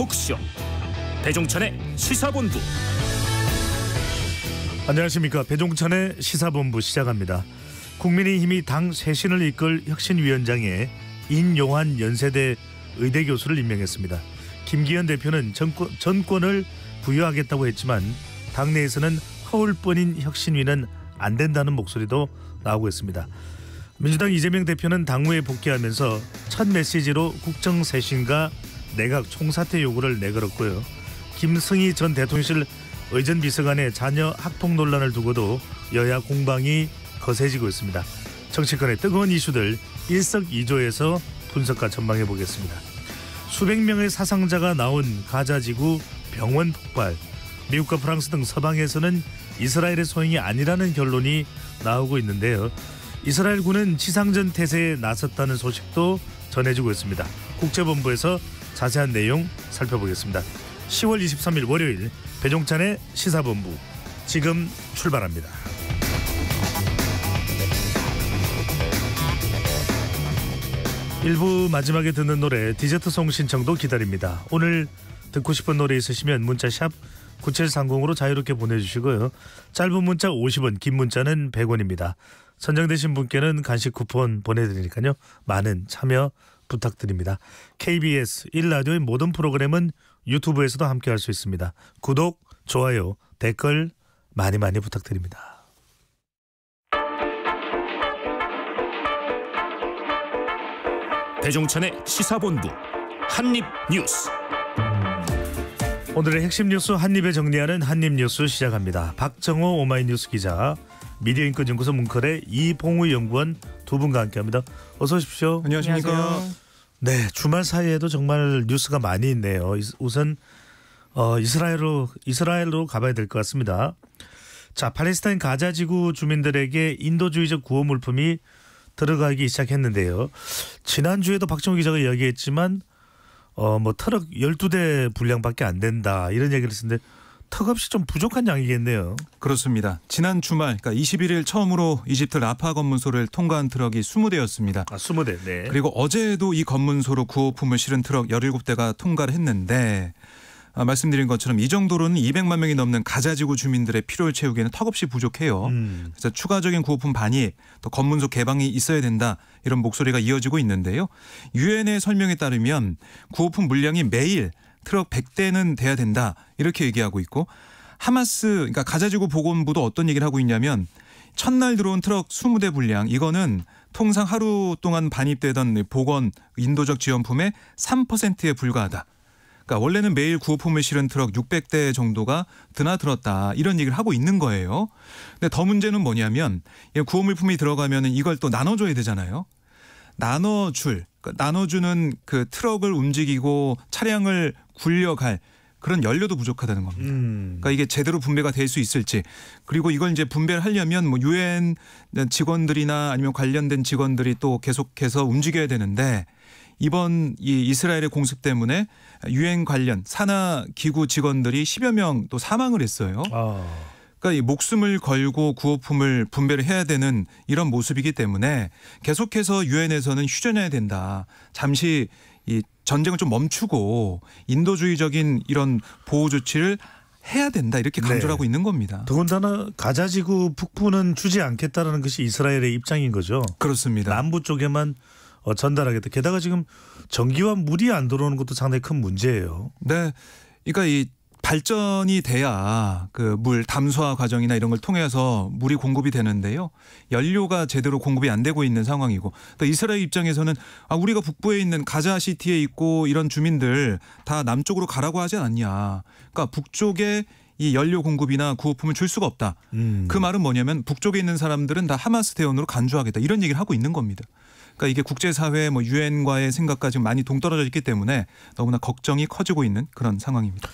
토크쇼 배종찬의 시사본부 안녕하십니까 배종찬의 시사본부 시작합니다 국민의힘이 당 쇄신을 이끌 혁신위원장에 인용환 연세대 의대 교수를 임명했습니다 김기현 대표는 정권, 전권을 부여하겠다고 했지만 당내에서는 허울뿐인 혁신위는 안 된다는 목소리도 나오고 있습니다 민주당 이재명 대표는 당무에 복귀하면서 첫 메시지로 국정쇄신과 내각 총사퇴 요구를 내걸었고요. 김승희 전 대통령실 의전 비서관의 자녀 학폭 논란을 두고도 여야 공방이 거세지고 있습니다. 정치권의 뜨거운 이슈들 일석이조에서 분석과 전망해 보겠습니다. 수백 명의 사상자가 나온 가자지구 병원 폭발, 미국과 프랑스 등 서방에서는 이스라엘의 소행이 아니라는 결론이 나오고 있는데요. 이스라엘군은 지상전 태세에 나섰다는 소식도 전해지고 있습니다. 국제본부에서 자세한 내용 살펴보겠습니다. 10월 23일 월요일 배종찬의 시사본부 지금 출발합니다. 일부 마지막에 듣는 노래 디저트송 신청도 기다립니다. 오늘 듣고 싶은 노래 있으시면 문자샵 9730으로 자유롭게 보내주시고요. 짧은 문자 50원, 긴 문자는 100원입니다. 선정되신 분께는 간식 쿠폰 보내드리니까요. 많은 참여 부탁드립니다. KBS 1라디오의 모든 프로그램은 유튜브에서도 함께 할 수 있습니다. 구독, 좋아요, 댓글 많이 많이 부탁드립니다. 대종찬의 시사본부 한입뉴스 오늘의 핵심 뉴스 한입에 정리하는 한입뉴스 시작합니다. 박정호 오마이뉴스 기자 미디어인권연구소 문컬의 이봉우 연구원 두 분과 함께합니다. 어서 오십시오. 안녕하십니까. 네, 주말 사이에도 정말 뉴스가 많이 있네요. 우선 어, 이스라엘로 이스라엘로 가봐야 될 것 같습니다. 자, 팔레스타인 가자 지구 주민들에게 인도주의적 구호 물품이 들어가기 시작했는데요. 지난주에도 박정우 기자가 이야기했지만 어, 뭐 트럭 1 2대 분량밖에 안 된다. 이런 얘기를 했는데 턱없이 좀 부족한 양이겠네요. 그렇습니다. 지난 주말 그러니까 21일 처음으로 이집트 라파 검문소를 통과한 트럭이 20대였습니다. 아, 20대. 네. 그리고 어제도 이 검문소로 구호품을 실은 트럭 17대가 통과를 했는데 아, 말씀드린 것처럼 이 정도로는 200만 명이 넘는 가자지구 주민들의 필요를 채우기에는 턱없이 부족해요. 음. 그래서 추가적인 구호품 반입, 또 검문소 개방이 있어야 된다 이런 목소리가 이어지고 있는데요. 유엔의 설명에 따르면 구호품 물량이 매일 트럭 100대는 돼야 된다 이렇게 얘기하고 있고 하마스 그러니까 가자지구 보건부도 어떤 얘기를 하고 있냐면 첫날 들어온 트럭 20대 분량 이거는 통상 하루 동안 반입되던 보건 인도적 지원품의 3%에 불과하다. 그러니까 원래는 매일 구호품을 실은 트럭 600대 정도가 드나들었다 이런 얘기를 하고 있는 거예요. 근데 더 문제는 뭐냐면 구호물품이 들어가면 이걸 또 나눠줘야 되잖아요. 나눠줄 그러니까 나눠주는 그 트럭을 움직이고 차량을 굴려갈 그런 연료도 부족하다는 겁니다. 음. 그러니까 이게 제대로 분배가 될 수 있을지 그리고 이걸 이제 분배를 하려면 뭐 유엔 직원들이나 아니면 관련된 직원들이 또 계속해서 움직여야 되는데 이번 이 이스라엘의 공습 때문에 유엔 관련 산하 기구 직원들이 10여 명 또 사망을 했어요. 아. 그러니까 이 목숨을 걸고 구호품을 분배를 해야 되는 이런 모습이기 때문에 계속해서 유엔에서는 휴전해야 된다. 잠시 이 전쟁을 좀 멈추고 인도주의적인 이런 보호 조치를 해야 된다 이렇게 네. 강조를 하고 있는 겁니다. 더군다나 가자지구 북부는 주지 않겠다라는 것이 이스라엘의 입장인 거죠. 그렇습니다. 남부 쪽에만 어, 전달하겠다. 게다가 지금 전기와 물이 안 들어오는 것도 상당히 큰 문제예요. 네. 그러니까 이 발전이 돼야 그 물 담수화 과정이나 이런 걸 통해서 물이 공급이 되는데요. 연료가 제대로 공급이 안 되고 있는 상황이고 또 이스라엘 입장에서는 아 우리가 북부에 있는 가자 시티에 있고 이런 주민들 다 남쪽으로 가라고 하지 않냐. 그러니까 북쪽에 이 연료 공급이나 구호품을 줄 수가 없다. 음. 그 말은 뭐냐면 북쪽에 있는 사람들은 다 하마스 대원으로 간주하겠다 이런 얘기를 하고 있는 겁니다. 그러니까 이게 국제사회 뭐 유엔과의 생각과 지금 많이 동떨어져 있기 때문에 너무나 걱정이 커지고 있는 그런 상황입니다.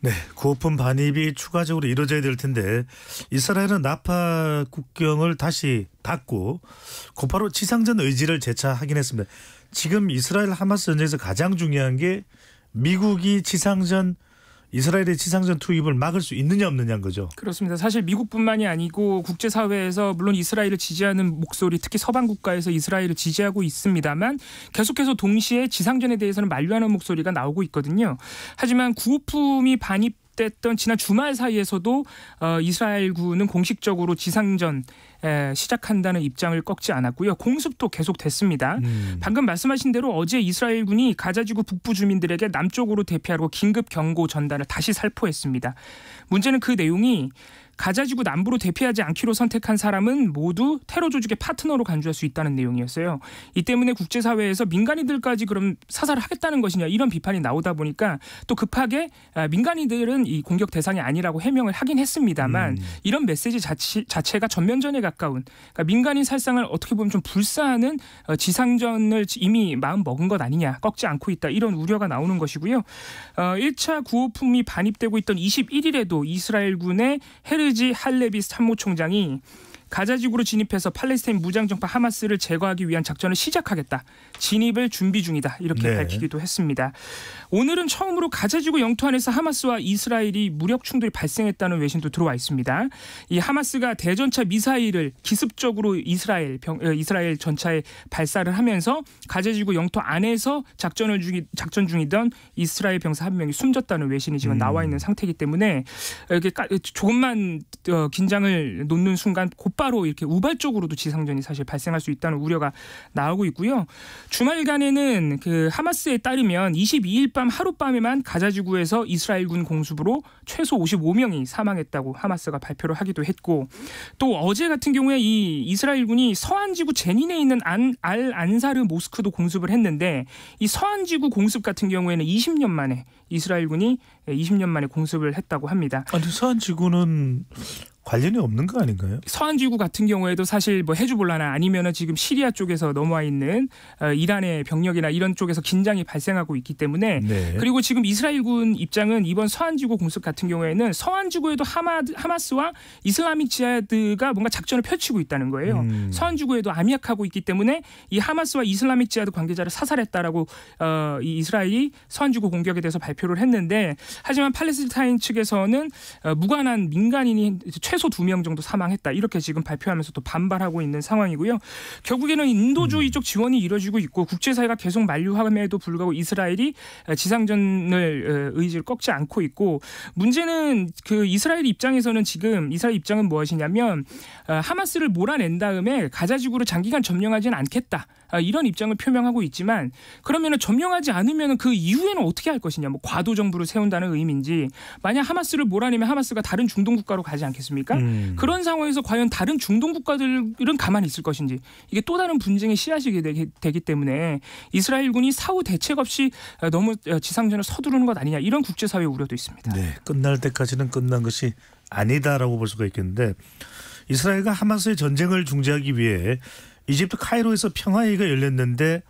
네, 고품 반입이 추가적으로 이루어져야 될 텐데 이스라엘은 나파 국경을 다시 닫고 곧바로 지상전 의지를 재차확인 했습니다. 지금 이스라엘 하마스 전쟁에서 가장 중요한 게 미국이 지상전 이스라엘의 지상전 투입을 막을 수 있느냐 없느냐인 거죠. 그렇습니다. 사실 미국뿐만이 아니고 국제 사회에서 물론 이스라엘을 지지하는 목소리 특히 서방 국가에서 이스라엘을 지지하고 있습니다만 계속해서 동시에 지상전에 대해서는 만류하는 목소리가 나오고 있거든요. 하지만 구호품이 반입 됐던 지난 주말 사이에서도 어, 이스라엘군은 공식적으로 지상전 에, 시작한다는 입장을 꺾지 않았고요. 공습도 계속됐습니다. 음. 방금 말씀하신 대로 어제 이스라엘군이 가자지구 북부 주민들에게 남쪽으로 대피하라고 긴급 경고 전단을 다시 살포했습니다. 문제는 그 내용이 가자지구 남부로 대피하지 않기로 선택한 사람은 모두 테러 조직의 파트너로 간주할 수 있다는 내용이었어요. 이 때문에 국제사회에서 민간인들까지 그럼 사살 하겠다는 것이냐 이런 비판이 나오다 보니까 또 급하게 아, 민간인들은 이 공격 대상이 아니라고 해명을 하긴 했습니다만 음. 이런 메시지 자치, 자체가 전면전에 가까운 그러니까 민간인 살상을 어떻게 보면 좀 불사하는 어, 지상전을 이미 마음 먹은 것 아니냐 꺾지 않고 있다 이런 우려가 나오는 것이고요. 1차 어, 구호품이 반입되고 있던 21일에도 이스라엘군의 헤르 히르지 할레비 참모총장이 가자지구로 진입해서 팔레스타인 무장정파 하마스를 제거하기 위한 작전을 시작하겠다 진입을 준비 중이다 이렇게 네. 밝히기도 했습니다. 오늘은 처음으로 가자지구 영토 안에서 하마스와 이스라엘이 무력 충돌이 발생했다는 외신도 들어와 있습니다. 이 하마스가 대전차 미사일을 기습적으로 이스라엘 병, 어, 이스라엘 전차에 발사를 하면서 가자지구 영토 안에서 작전을 중이, 작전 중이던 이스라엘 병사 한 명이 숨졌다는 외신이 지금 음. 나와 있는 음. 상태이기 때문에 이렇게 조금만 어, 긴장을 놓는 순간 곧바로 이렇게 우발적으로도 지상전이 사실 발생할 수 있다는 우려가 나오고 있고요. 주말간에는 그 하마스에 따르면 22일 밤 하룻밤에만 가자지구에서 이스라엘군 공습으로 최소 55명이 사망했다고 하마스가 발표를 하기도 했고 또 어제 같은 경우에 이 이스라엘군이 서안지구 제닌에 있는 안, 알 안사르 모스크도 공습을 했는데 이 서안지구 공습 같은 경우에는 20년 만에 이스라엘군이 20년 만에 공습을 했다고 합니다. 아니 서한 지구는 관련이 없는 거 아닌가요? 서한 지구 같은 경우에도 사실 뭐 해주볼라나 아니면은 지금 시리아 쪽에서 넘어와 있는 어, 이란의 병력이나 이런 쪽에서 긴장이 발생하고 있기 때문에 네. 그리고 지금 이스라엘군 입장은 이번 서한 지구 공습 같은 경우에는 서한 지구에도 하마 하마스와 이슬람이 지하드가 뭔가 작전을 펼치고 있다는 거예요. 음. 서한 지구에도 암약하고 있기 때문에 이 하마스와 이슬람이 지하드 관계자를 사살했다라고 어, 이 이스라엘이 서한 지구 공격에 대해서 발표. 발표를 했는데 하지만 팔레스타인 측에서는 어, 무관한 민간인이 최소 두 명 정도 사망했다 이렇게 지금 발표하면서 또 반발하고 있는 상황이고요. 결국에는 인도주의 음. 쪽 지원이 이뤄지고 있고 국제사회가 계속 만류함에도 불구하고 이스라엘이 어, 지상전을 어, 의지를 꺾지 않고 있고 문제는 그 이스라엘 입장에서는 지금 이스라엘 입장은 무엇이냐면 하마스를 몰아낸 다음에 가자지구를 장기간 점령하지는 않겠다. 아, 이런 입장을 표명하고 있지만 그러면 은 점령하지 않으면 은그 이후에는 어떻게 할 것이냐 뭐 과도 정부를 세운다는 의미인지 만약 하마스를 몰아내면 하마스가 다른 중동 국가로 가지 않겠습니까? 음. 그런 상황에서 과연 다른 중동 국가들은 가만히 있을 것인지 이게 또 다른 분쟁의 씨앗이 되기, 되기 때문에 이스라엘군이 사후 대책 없이 어, 너무 어, 지상전을 서두르는 것 아니냐 이런 국제사회 우려도 있습니다. 네, 끝날 때까지는 끝난 것이 아니다라고 볼 수가 있겠는데 이스라엘과 하마스의 전쟁을 중재하기 위해 이집트 카이로에서 평화회의가 열렸는데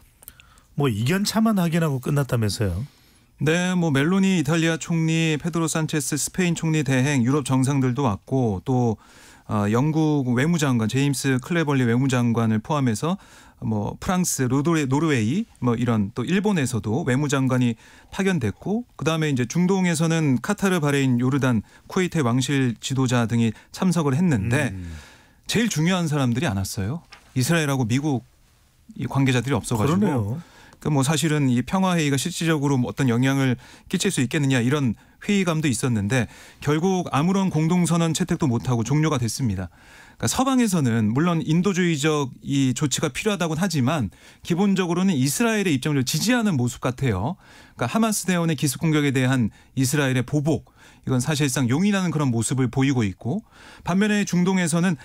뭐 이견차만 확인하고 끝났다면서요. 네, 뭐 멜로니 이탈리아 총리, 페드로 산체스 스페인 총리 대행, 유럽 정상들도 왔고 또 어, 영국 외무장관 제임스 클레벌리 외무장관을 포함해서 뭐 프랑스, 로도레, 노르웨이 뭐 이런 또 일본에서도 외무장관이 파견됐고 그다음에 이제 중동에서는 카타르, 바레인, 요르단, 쿠웨이트 왕실 지도자 등이 참석을 했는데 음. 제일 중요한 사람들이 안 왔어요. 이스라엘하고 미국 관계자들이 없어가지고 그러네요. 그러니까 뭐 사실은 이 평화 회의가 실질적으로 뭐 어떤 영향을 끼칠 수 있겠느냐 이런 회의감도 있었는데 결국 아무런 공동선언 채택도 못하고 종료가 됐습니다. 그러니까 서방에서는 물론 인도주의적 이 조치가 필요하다고는 하지만 기본적으로는 이스라엘의 입장을 지지하는 모습 같아요. 그러니까 하마스 대원의 기습 공격에 대한 이스라엘의 보복 이건 사실상 용인하는 그런 모습을 보이고 있고 반면에 중동에서는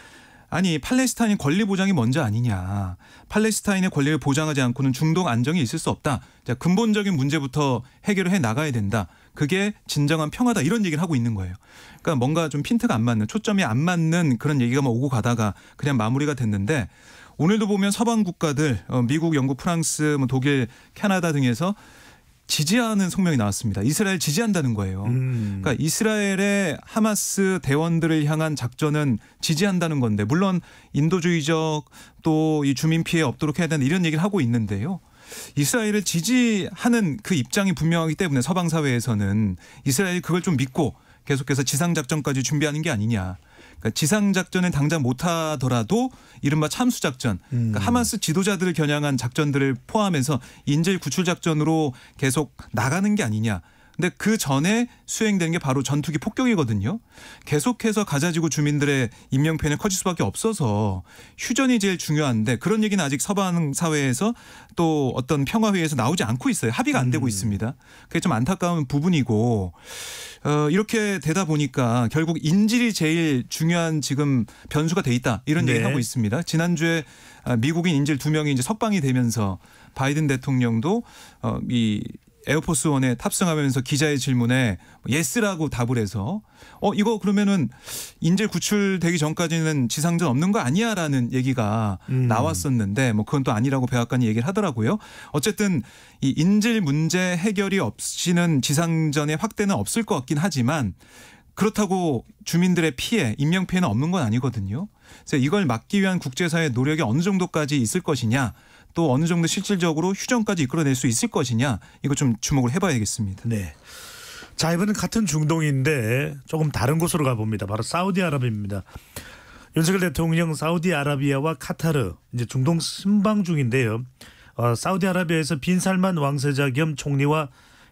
아니 팔레스타인 권리 보장이 먼저 아니냐. 팔레스타인의 권리를 보장하지 않고는 중동 안정이 있을 수 없다. 자, 근본적인 문제부터 해결을 해 나가야 된다. 그게 진정한 평화다 이런 얘기를 하고 있는 거예요. 그러니까 뭔가 좀 핀트가 안 맞는 초점이 안 맞는 그런 얘기가 막 오고 가다가 그냥 마무리가 됐는데 오늘도 보면 서방 국가들 어, 미국, 영국, 프랑스, 뭐 독일, 캐나다 등에서 지지하는 성명이 나왔습니다. 이스라엘 지지한다는 거예요. 음. 그러니까 이스라엘의 하마스 대원들을 향한 작전은 지지한다는 건데 물론 인도주의적 또 이 주민 피해 없도록 해야 되는 이런 얘기를 하고 있는데요. 이스라엘을 지지하는 그 입장이 분명하기 때문에 서방 사회에서는 이스라엘이 그걸 좀 믿고 계속해서 지상 작전까지 준비하는 게 아니냐. 그러니까 지상 작전은 당장 못하더라도 이른바 참수 작전, 그러니까 음. 하마스 지도자들을 겨냥한 작전들을 포함해서 인질 구출 작전으로 계속 나가는 게 아니냐. 근데 그 전에 수행된게 바로 전투기 폭격이거든요. 계속해서 가자지구 주민들의 인명 피해는 커질 수밖에 없어서 휴전이 제일 중요한데 그런 얘기는 아직 서방 사회에서 또 어떤 평화 회의에서 나오지 않고 있어요. 합의가 안 되고 음. 있습니다. 그게 좀 안타까운 부분이고 어, 이렇게 되다 보니까 결국 인질이 제일 중요한 지금 변수가 돼 있다 이런 네. 얘기를 하고 있습니다. 지난주에 아, 미국인 인질 두 명이 이제 석방이 되면서 바이든 대통령도 어, 이 에어포스 원에 탑승하면서 기자의 질문에 예스라고 답을 해서 어 이거 그러면은 인질 구출되기 전까지는 지상전 없는 거 아니야라는 얘기가 음. 나왔었는데 뭐 그건 또 아니라고 백악관이 얘기를 하더라고요. 어쨌든 이 인질 문제 해결이 없이는 지상전의 확대는 없을 것 같긴 하지만 그렇다고 주민들의 피해, 인명 피해는 없는 건 아니거든요. 그래서 이걸 막기 위한 국제사회 의 노력이 어느 정도까지 있을 것이냐 또 어느 정도 실질적으로 휴전까지 이끌어낼 수 있을 것이냐 이거 좀 주목을 해봐야겠습니다. 네. 자 이번은 같은 중동인데 조금 다른 곳으로 가봅니다. 바로 사우디아라비입니다 윤석열 대통령 사우디아라비아와 카타르 이제 중동 순방 중인데요. 어, 사우디아라비아에서 빈 살만 왕세자 겸 총리와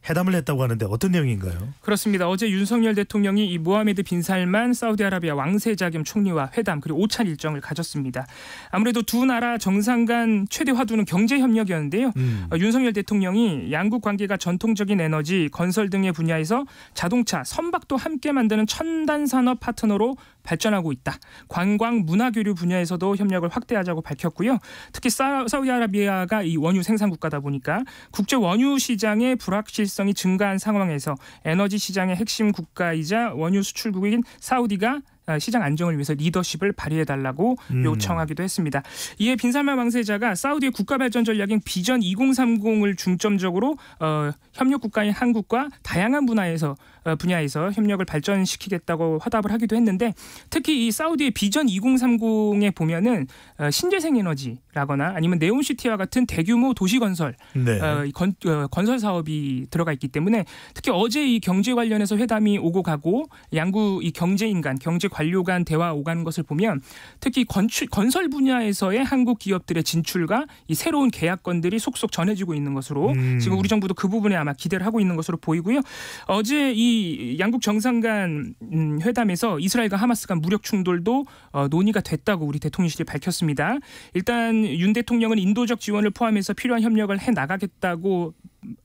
회담을 했다고 하는데 어떤 내용인가요? 그렇습니다. 어제 윤석열 대통령이 이 모하메드 빈 살만 사우디아라비아 왕세자 겸 총리와 회담 그리고 5차 일정을 가졌습니다. 아무래도 두 나라 정상 간 최대 화두는 경제 협력이었는데요. 음. 어, 윤석열 대통령이 양국 관계가 전통적인 에너지, 건설 등의 분야에서 자동차, 선박도 함께 만드는 첨단 산업 파트너로 발전하고 있다. 관광, 문화 교류 분야에서도 협력을 확대하자고 밝혔고요. 특히 사우디아라비아가 이 원유 생산 국가다 보니까 국제 원유 시장의 불확실 불확성이 증가한 상황에서 에너지 시장의 핵심 국가이자 원유 수출국인 사우디가 아, 시장 안정을 위해서 리더십을 발휘해 달라고 음. 요청하기도 했습니다. 이에 빈살만 왕세자가 사우디의 국가 발전 전략인 비전 2030을 중점적으로 어, 협력 국가인 한국과 다양한 분야에서 어, 분야에서 협력을 발전시키겠다고 화답을 하기도 했는데 특히 이 사우디의 비전 2030에 보면은 어, 신재생 에너지라거나 아니면 네온시티와 같은 대규모 도시 건설 네. 어, 건, 어, 건설 사업이 들어가 있기 때문에 특히 어제 이 경제 관련해서 회담이 오고 가고 양구 이 경제 인간 경제 관료 간 대화 오가는 것을 보면 특히 건축 건설 분야에서의 한국 기업들의 진출과 이 새로운 계약건들이 속속 전해지고 있는 것으로 음. 지금 우리 정부도 그 부분에 아마 기대를 하고 있는 것으로 보이고요. 어제 이 양국 정상 간 음, 회담에서 이스라엘과 하마스 간 무력 충돌도 어, 논의가 됐다고 우리 대통령실이 밝혔습니다. 일단 윤 대통령은 인도적 지원을 포함해서 필요한 협력을 해 나가겠다고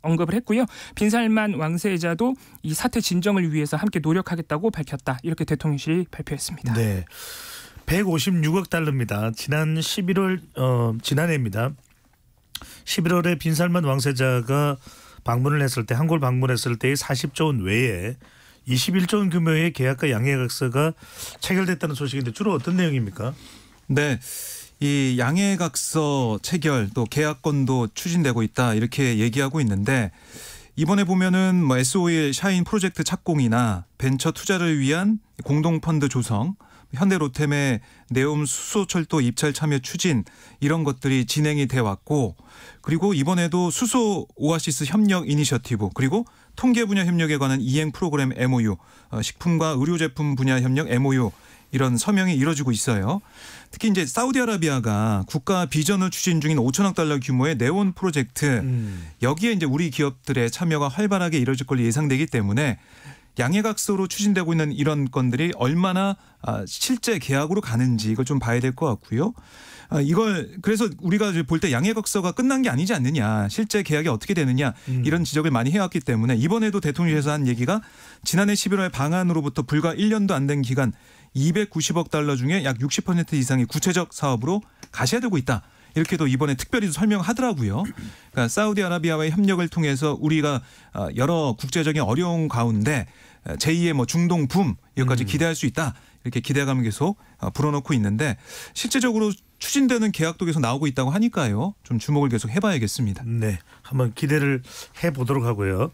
언급을 했고요. 빈살만 왕세자도 이 사태 진정을 위해서 함께 노력하겠다고 밝혔다. 이렇게 대통령실이 발표했습니다. 네. 156억 달러입니다. 지난 11월 어, 지난해입니다. 11월에 빈살만 왕세자가 방문을 했을 때 한골 방문했을 때의 40조 원 외에 21조 원 규모의 계약과 양해각서가 체결됐다는 소식인데 주로 어떤 내용입니까? 네. 이 양해각서 체결 또 계약건도 추진되고 있다 이렇게 얘기하고 있는데 이번에 보면은 뭐 SOE 샤인 프로젝트 착공이나 벤처 투자를 위한 공동 펀드 조성, 현대로템의 네옴 수소철도 입찰 참여 추진 이런 것들이 진행이 돼 왔고 그리고 이번에도 수소 오아시스 협력 이니셔티브 그리고 통계 분야 협력에 관한 이행 프로그램 MOU, 어, 식품과 의료 제품 분야 협력 MOU 이런 서명이 이뤄지고 있어요. 특히 이제 사우디아라비아가 국가 비전을 추진 중인 5천억 달러 규모의 네온 프로젝트 음. 여기에 이제 우리 기업들의 참여가 활발하게 이뤄질 걸로 예상되기 때문에 양해각서로 추진되고 있는 이런 건들이 얼마나 아, 실제 계약으로 가는지 이걸 좀 봐야 될 것 같고요. 아, 이걸 그래서 우리가 볼 때 양해각서가 끝난 게 아니지 않느냐, 실제 계약이 어떻게 되느냐 음. 이런 지적을 많이 해왔기 때문에 이번에도 대통령에서 한 얘기가 지난해 11월 방안으로부터 불과 1년도 안 된 기간 290억 달러 중에 약 60% 이상이 구체적 사업으로 가셔야되고 있다. 이렇게도 이번에 특별히 설명하더라고요. 그러니까 사우디아라비아와의 협력을 통해서 우리가 어, 여러 국제적인 어려운 가운데 어, 제2의 뭐 중동 붐 여기까지 음. 기대할 수 있다. 이렇게 기대감을 계속 어, 불어넣고 있는데 실제적으로 추진되는 계약도 계속 나오고 있다고 하니까요. 좀 주목을 계속 해봐야겠습니다. 네, 한번 기대를 해보도록 하고요.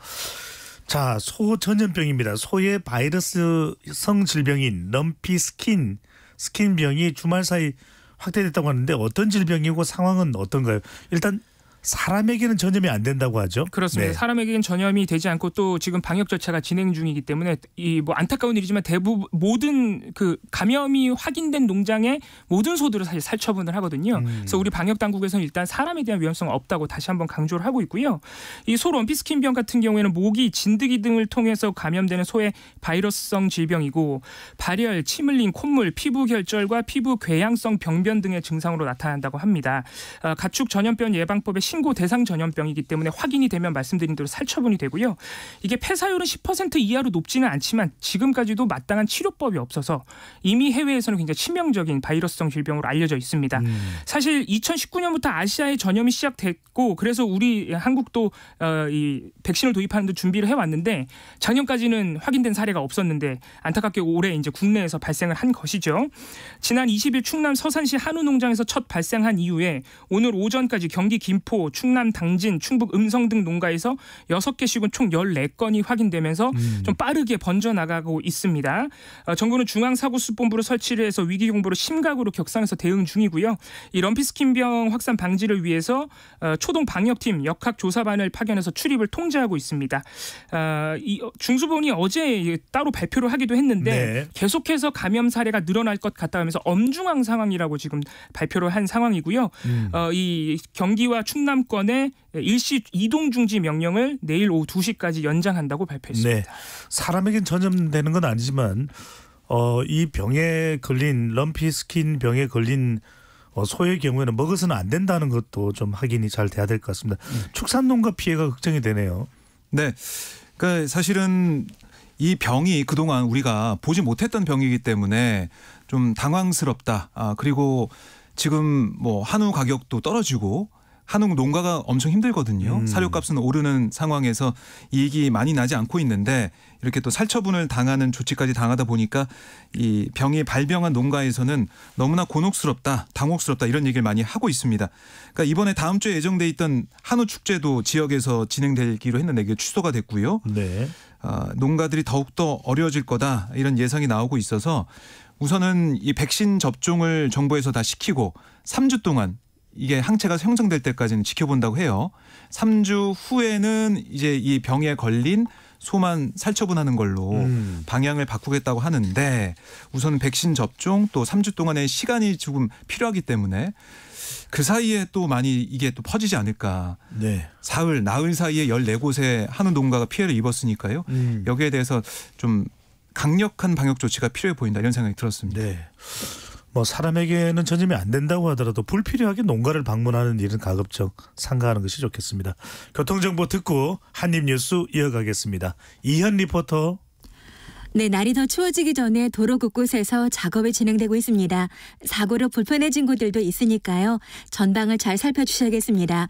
자, 소 전염병입니다. 소의 바이러스성 질병인 럼피 스킨 스킨병이 주말 사이 확대됐다고 하는데 어떤 질병이고 상황은 어떤가요? 일단 사람에게는 전염이 안 된다고 하죠. 그렇습니다. 네. 사람에게는 전염이 되지 않고 또 지금 방역 절차가 진행 중이기 때문에 이 뭐 안타까운 일이지만 대부분 모든 그 감염이 확인된 농장의 모든 소들을 사실 살처분을 하거든요. 음. 그래서 우리 방역 당국에서는 일단 사람에 대한 위험성 없다고 다시 한번 강조를 하고 있고요. 이소 럼피스킨병 같은 경우에는 모기, 진드기 등을 통해서 감염되는 소의 바이러스성 질병이고 발열, 침흘린 콧물, 피부 결절과 피부 궤양성 병변 등의 증상으로 나타난다고 합니다. 어, 가축 전염병 예방법의 신고 대상 전염병이기 때문에 확인이 되면 말씀드린 대로 살처분이 되고요. 이게 폐사율은 10% 이하로 높지는 않지만 지금까지도 마땅한 치료법이 없어서 이미 해외에서는 굉장히 치명적인 바이러스성 질병으로 알려져 있습니다. 음. 사실 2019년부터 아시아에 전염이 시작됐고 그래서 우리 한국도 어, 이 백신을 도입하는 데 준비를 해왔는데 작년까지는 확인된 사례가 없었는데 안타깝게 올해 이제 국내에서 발생을 한 것이죠. 지난 20일 충남 서산시 한우 농장에서 첫 발생한 이후에 오늘 오전까지 경기 김포 충남 당진, 충북 음성 등 농가에서 6개 시군 총 14건이 확인되면서 음. 좀 빠르게 번져나가고 있습니다. 어, 정부는 중앙사고수본부를 설치를 해서 위기경보를 심각으로 격상해서 대응 중이고요. 이 럼피스킨병 확산 방지를 위해서 어, 초동 방역팀 역학조사반을 파견해서 출입을 통제하고 있습니다. 어, 이 어, 중수본이 어제 따로 발표를 하기도 했는데 네. 계속해서 감염 사례가 늘어날 것 같다 하면서 엄중한 상황이라고 지금 발표를 한 상황이고요. 음. 어, 이 경기와 충남 호남권의 일시 이동 중지 명령을 내일 오후 2시까지 연장한다고 발표했습니다. 네. 사람에겐 전염되는 건 아니지만 어, 이 병에 걸린 럼피 스킨 병에 걸린 어, 소의 경우에는 먹어서는 안 된다는 것도 좀 확인이 잘 돼야 될 것 같습니다. 음. 축산농가 피해가 걱정이 되네요. 네. 그러니까 사실은 이 병이 그동안 우리가 보지 못했던 병이기 때문에 좀 당황스럽다. 아, 그리고 지금 뭐 한우 가격도 떨어지고 한국 농가가 엄청 힘들거든요. 음. 사료값은 오르는 상황에서 이익이 많이 나지 않고 있는데 이렇게 또 살처분을 당하는 조치까지 당하다 보니까 이 병이 발병한 농가에서는 너무나 곤혹스럽다, 당혹스럽다 이런 얘기를 많이 하고 있습니다. 그러니까 이번에 다음 주에 예정돼 있던 한우 축제도 지역에서 진행되기로 했는데 이게 취소가 됐고요. 네. 어, 농가들이 더욱더 어려워질 거다 이런 예상이 나오고 있어서 우선은 이 백신 접종을 정부에서 다 시키고 3주 동안 이게 항체가 형성될 때까지는 지켜본다고 해요. 3주 후에는 이제 이 병에 걸린 소만 살처분하는 걸로 음. 방향을 바꾸겠다고 하는데 우선 백신 접종 또 3주 동안의 시간이 조금 필요하기 때문에 그 사이에 또 많이 이게 또 퍼지지 않을까. 네. 사흘, 나흘 사이에 14곳의 한우 농가가 피해를 입었으니까요. 음. 여기에 대해서 좀 강력한 방역 조치가 필요해 보인다 이런 생각이 들었습니다. 네. 뭐 사람에게는 전염이 안 된다고 하더라도 불필요하게 농가를 방문하는 일은 가급적 삼가하는 것이 좋겠습니다. 교통정보 듣고 한입뉴스 이어가겠습니다. 이현 리포터. 네, 날이 더 추워지기 전에 도로 곳곳에서 작업이 진행되고 있습니다. 사고로 불편해진 곳들도 있으니까요. 전방을 잘 살펴주셔야겠습니다.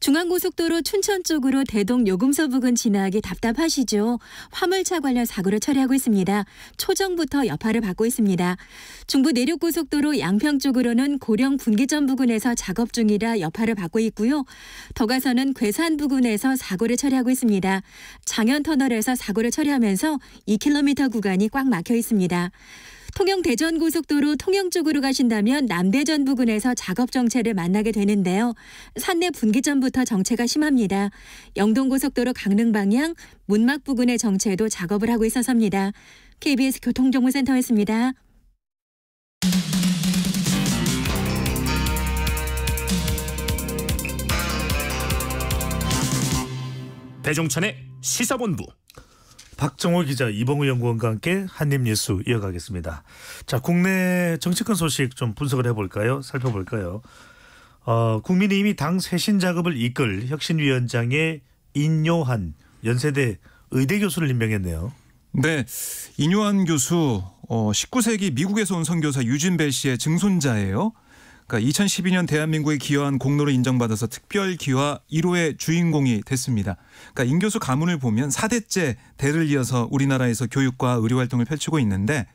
중앙고속도로 춘천 쪽으로 대동 요금소 부근 지나기 답답하시죠? 화물차 관련 사고를 처리하고 있습니다. 초정부터 여파를 받고 있습니다. 중부 내륙고속도로 양평 쪽으로는 고령 분기점 부근에서 작업 중이라 여파를 받고 있고요. 더 가서는 괴산 부근에서 사고를 처리하고 있습니다. 장현 터널에서 사고를 처리하면서 2km 구간이 꽉 막혀 있습니다. 통영 대전 고속도로 통영 쪽으로 가신다면 남대전 부근에서 작업 정체를 만나게 되는데요. 산내 분기점부터 정체가 심합니다. 영동 고속도로 강릉 방향 문막 부근의 정체도 작업을 하고 있어서입니다. KBS 교통정보센터였습니다. 대종천의 시사본부 박정호 기자, 이봉우 연구원과 함께 한입뉴스 이어가겠습니다. 자, 국내 정치권 소식 좀 분석을 해볼까요? 살펴볼까요? 어, 국민의힘이 당 쇄신 작업을 이끌 혁신위원장에 인요한 연세대 의대 교수를 임명했네요. 네, 인요한 교수 어, 19세기 미국에서 온 선교사 유진 벨 씨의 증손자예요. 그러니까 2012년 대한민국에 기여한 공로를 인정받아서 특별기화 1호의 주인공이 됐습니다. 그러니까 임교수 가문을 보면 4대째 대를 이어서 우리나라에서 교육과 의료 활동을 펼치고 있는데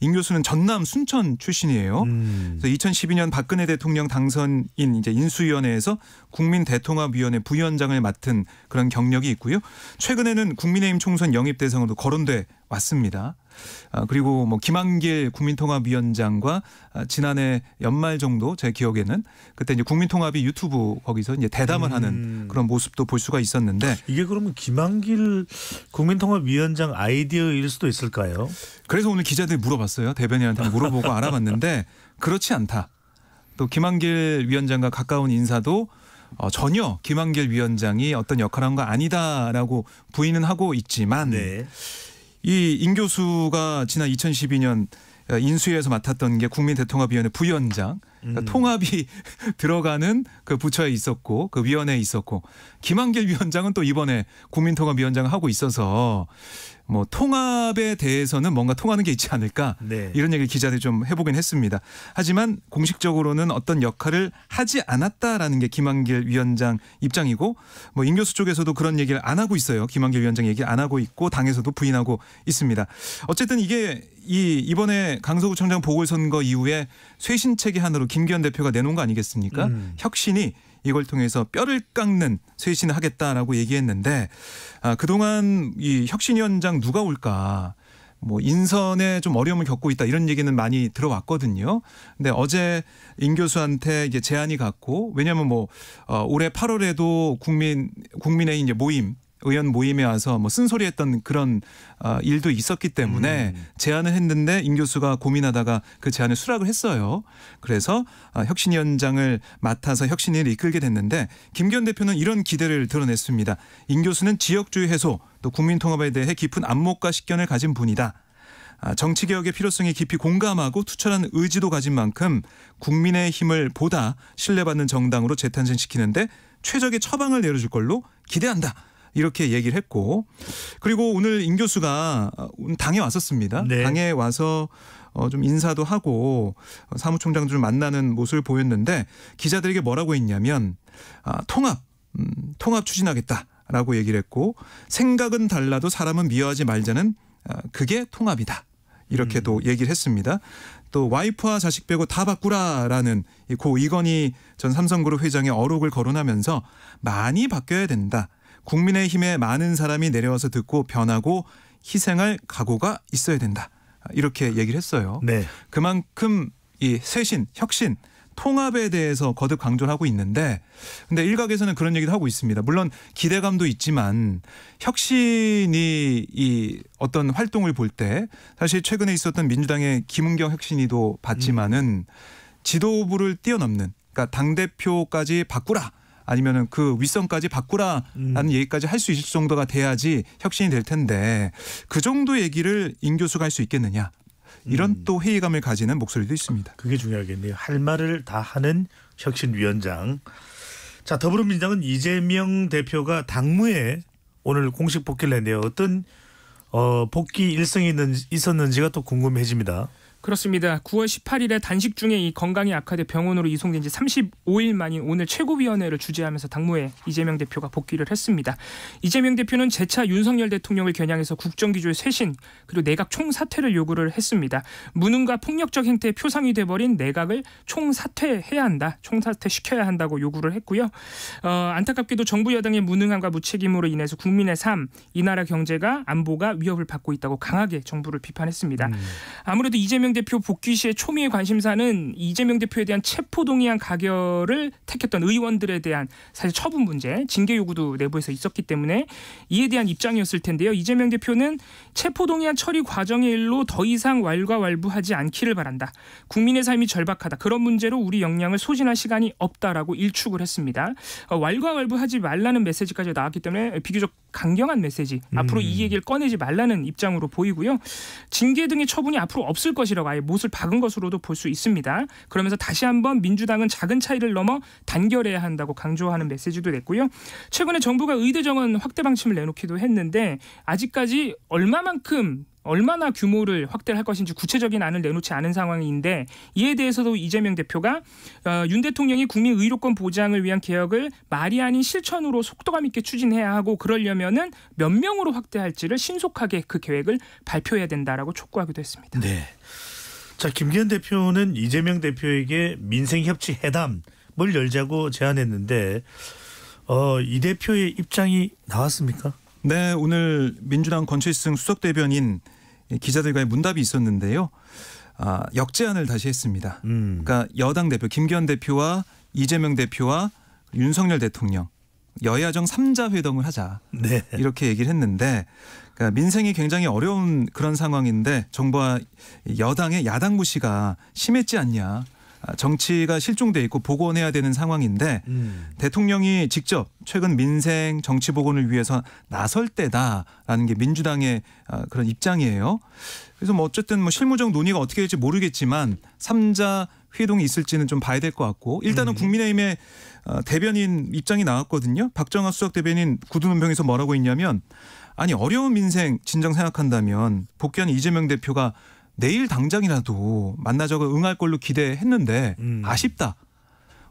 임 교수는 전남 순천 출신이에요. 음. 그래서 2012년 박근혜 대통령 당선인 이제 인수위원회에서 국민 대통합위원회 부위원장을 맡은 그런 경력이 있고요. 최근에는 국민의힘 총선 영입 대상으로 거론돼 왔습니다. 아, 그리고 뭐 김한길 국민통합위원장과 아, 지난해 연말 정도 제 기억에는 그때 이제 국민통합이 유튜브 거기서 이제 대담을 음. 하는 그런 모습도 볼 수가 있었는데 이게 그러면 김한길 국민통합위원장 아이디어일 수도 있을까요? 그래서 오늘 기자들 물어봤어요. 대변인한테 물어보고 알아봤는데 그렇지 않다. 또 김한길 위원장과 가까운 인사도 어, 전혀 김한길 위원장이 어떤 역할을 한 거 아니다라고 부인은 하고 있지만 네. 이임 교수가 지난 2012년 어, 인수위에서 맡았던 게 국민대통합위원회 부위원장 그러니까 음. 통합이 들어가는 그 부처에 있었고 그 위원회에 있었고 김한길 위원장은 또 이번에 국민통합위원장 하고 있어서 뭐 통합에 대해서는 뭔가 통하는 게 있지 않을까 네. 이런 얘기를 기자들이 좀 해보긴 했습니다. 하지만 공식적으로는 어떤 역할을 하지 않았다라는 게 김한길 위원장 입장이고 뭐 임 교수 쪽에서도 그런 얘기를 안 하고 있어요. 김한길 위원장 얘기 안 하고 있고 당에서도 부인하고 있습니다. 어쨌든 이게 이 이번에 강서구청장 보궐선거 이후에 쇄신체계 한으로 김기현 대표가 내놓은 거 아니겠습니까? 음. 혁신이 이걸 통해서 뼈를 깎는 쇄신하겠다라고 을 얘기했는데 아, 그동안 이 혁신위원장 누가 올까 뭐 인선에 좀 어려움을 겪고 있다 이런 얘기는 많이 들어왔거든요. 근데 어제 임 교수한테 이제 제안이 갔고 왜냐하면 뭐 어, 올해 8월에도 국민 국민의 이제 모임 의원 모임에 와서 뭐 쓴소리했던 그런 아, 일도 있었기 때문에 음. 제안을 했는데 임 교수가 고민하다가 그 제안을 수락을 했어요. 그래서 아, 혁신위원장을 맡아서 혁신위를 이끌게 됐는데 김기현 대표는 이런 기대를 드러냈습니다. 임 교수는 지역주의 해소 또 국민통합에 대해 깊은 안목과 식견을 가진 분이다. 아, 정치 개혁의 필요성에 깊이 공감하고 투철한 의지도 가진 만큼 국민의 힘을 보다 신뢰받는 정당으로 재탄생시키는데 최적의 처방을 내려줄 걸로 기대한다. 이렇게 얘기를 했고 그리고 오늘 임 교수가 어, 당에 왔었습니다. 네. 당에 와서 어좀 인사도 하고 어, 사무총장 좀 만나는 모습을 보였는데 기자들에게 뭐라고 했냐면 아, 통합 음, 통합 추진하겠다라고 얘기를 했고 생각은 달라도 사람은 미워하지 말자는 아, 그게 통합이다. 이렇게도 음. 얘기를 했습니다. 또 와이프와 자식 빼고 다 바꾸라라는 고 이건희 전 삼성그룹 회장의 어록을 거론하면서 많이 바뀌어야 된다. 국민의힘에 많은 사람이 내려와서 듣고 변하고 희생할 각오가 있어야 된다. 이렇게 얘기를 했어요. 네. 그만큼 이 쇄신, 혁신, 통합에 대해서 거듭 강조를 하고 있는데 근데 일각에서는 그런 얘기도 하고 있습니다. 물론 기대감도 있지만 혁신이 이 어떤 활동을 볼 때 사실 최근에 있었던 민주당의 김은경 혁신이도 봤지만은 음. 지도부를 뛰어넘는 그러니까 당 대표까지 바꾸라. 아니면은 그 윗선까지 바꾸라라는 음. 얘기까지 할 수 있을 정도가 돼야지 혁신이 될 텐데 그 정도 얘기를 임 교수가 할 수 있겠느냐 이런 음. 또 회의감을 가지는 목소리도 있습니다. 그게 중요하겠네요. 할 말을 다 하는 혁신위원장. 자 더불어민주당은 이재명 대표가 당무에 오늘 공식 복귀를 했네요. 어떤 어, 복귀 일성이 있는, 있었는지가 또 궁금해집니다. 그렇습니다. 9월 18일에 단식 중에 이 건강이 악화돼 병원으로 이송된 지 35일 만인 오늘 최고위원회를 주재하면서 당무에 이재명 대표가 복귀를 했습니다. 이재명 대표는 재차 윤석열 대통령을 겨냥해서 국정기조의 쇄신 그리고 내각 총사퇴를 요구를 했습니다. 무능과 폭력적 행태의 표상이 돼버린 내각을 총사퇴해야 한다, 총사퇴시켜야 한다고 요구를 했고요. 어, 안타깝게도 정부 여당의 무능함과 무책임으로 인해서 국민의 삶, 이 나라 경제가 안보가 위협을 받고 있다고 강하게 정부를 비판했습니다. 음. 아무래도 이재명 이재명 대표 복귀 시에 초미의 관심사는 이재명 대표에 대한 체포동의안 가결을 택했던 의원들에 대한 사실 처분 문제, 징계 요구도 내부에서 있었기 때문에 이에 대한 입장이었을 텐데요. 이재명 대표는 체포동의안 처리 과정의 일로 더 이상 왈가왈부하지 않기를 바란다. 국민의 삶이 절박하다. 그런 문제로 우리 역량을 소진할 시간이 없다라고 일축을 했습니다. 어, 왈가왈부하지 말라는 메시지까지 나왔기 때문에 비교적 강경한 메시지 음. 앞으로 이 음. 얘기를 꺼내지 말라는 입장으로 보이고요. 징계 등의 처분이 앞으로 없을 것이라고 아예 못을 박은 것으로도 볼 수 있습니다. 그러면서 다시 한번 민주당은 작은 차이를 넘어 단결해야 한다고 강조하는 메시지도 냈고요. 최근에 정부가 의대 정원 확대 방침을 내놓기도 했는데 아직까지 얼마만큼 얼마나 규모를 확대할 것인지 구체적인 안을 내놓지 않은 상황인데 이에 대해서도 이재명 대표가 어, 윤 대통령이 국민 의료권 보장을 위한 개혁을 말이 아닌 실천으로 속도감 있게 추진해야 하고 그러려면은 몇 명으로 확대할지를 신속하게 그 계획을 발표해야 된다라고 촉구하기도 했습니다. 네. 자 김기현 대표는 이재명 대표에게 민생 협치 회담을 열자고 제안했는데 어, 이 대표의 입장이 나왔습니까? 네, 오늘 민주당 권칠승 수석 대변인 예, 기자들과의 문답이 있었는데요. 아, 역제안을 다시 했습니다. 음. 그러니까 여당 대표 김기현 대표와 이재명 대표와 윤석열 대통령 여야정 3자 회동을 하자 네. 이렇게 얘기를 했는데 그러니까 민생이 굉장히 어려운 그런 상황인데 정부와 여당의 야당 무시가 심했지 않냐 아, 정치가 실종돼 있고 복원해야 되는 상황인데 음. 대통령이 직접 최근 민생 정치 복원을 위해서 나설 때다라는 게 민주당의 아, 그런 입장이에요. 그래서 뭐 어쨌든 뭐 실무적 논의가 어떻게 될지 모르겠지만 삼자 회동이 있을지는 좀 봐야 될 것 같고 일단은 음. 국민의힘의 아, 대변인 입장이 나왔거든요. 박정하 수석 대변인 구두문병에서 뭐라고 했냐면 아니 어려운 민생 진정 생각한다면 복귀한 이재명 대표가 내일 당장이라도 만나자고 응할 걸로 기대했는데 음. 아쉽다.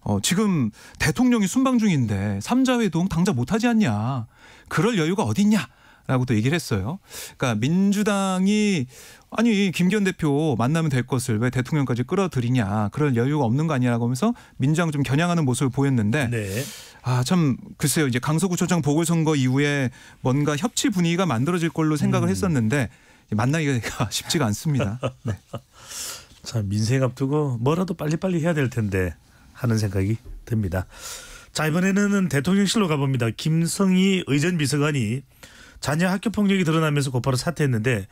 어, 지금 대통령이 순방 중인데 삼자회동 당장 못하지 않냐. 그럴 여유가 어딨냐. 라고 또 얘기를 했어요. 그러니까 민주당이 아니 김기현 대표 만나면 될 것을 왜 대통령까지 끌어들이냐 그런 여유가 없는 거 아니냐라고 하면서 민주당 좀 겨냥하는 모습을 보였는데 네. 아참 글쎄요 이제 강서구청장 보궐선거 이후에 뭔가 협치 분위기가 만들어질 걸로 생각을 음. 했었는데 만나기가 쉽지가 않습니다. 네. 참 민생 앞두고 뭐라도 빨리빨리 해야 될 텐데 하는 생각이 듭니다. 자 이번에는 대통령실로 가봅니다. 김성희 의전 비서관이 자녀 학교 폭력이 드러나면서 곧바로 사퇴했는데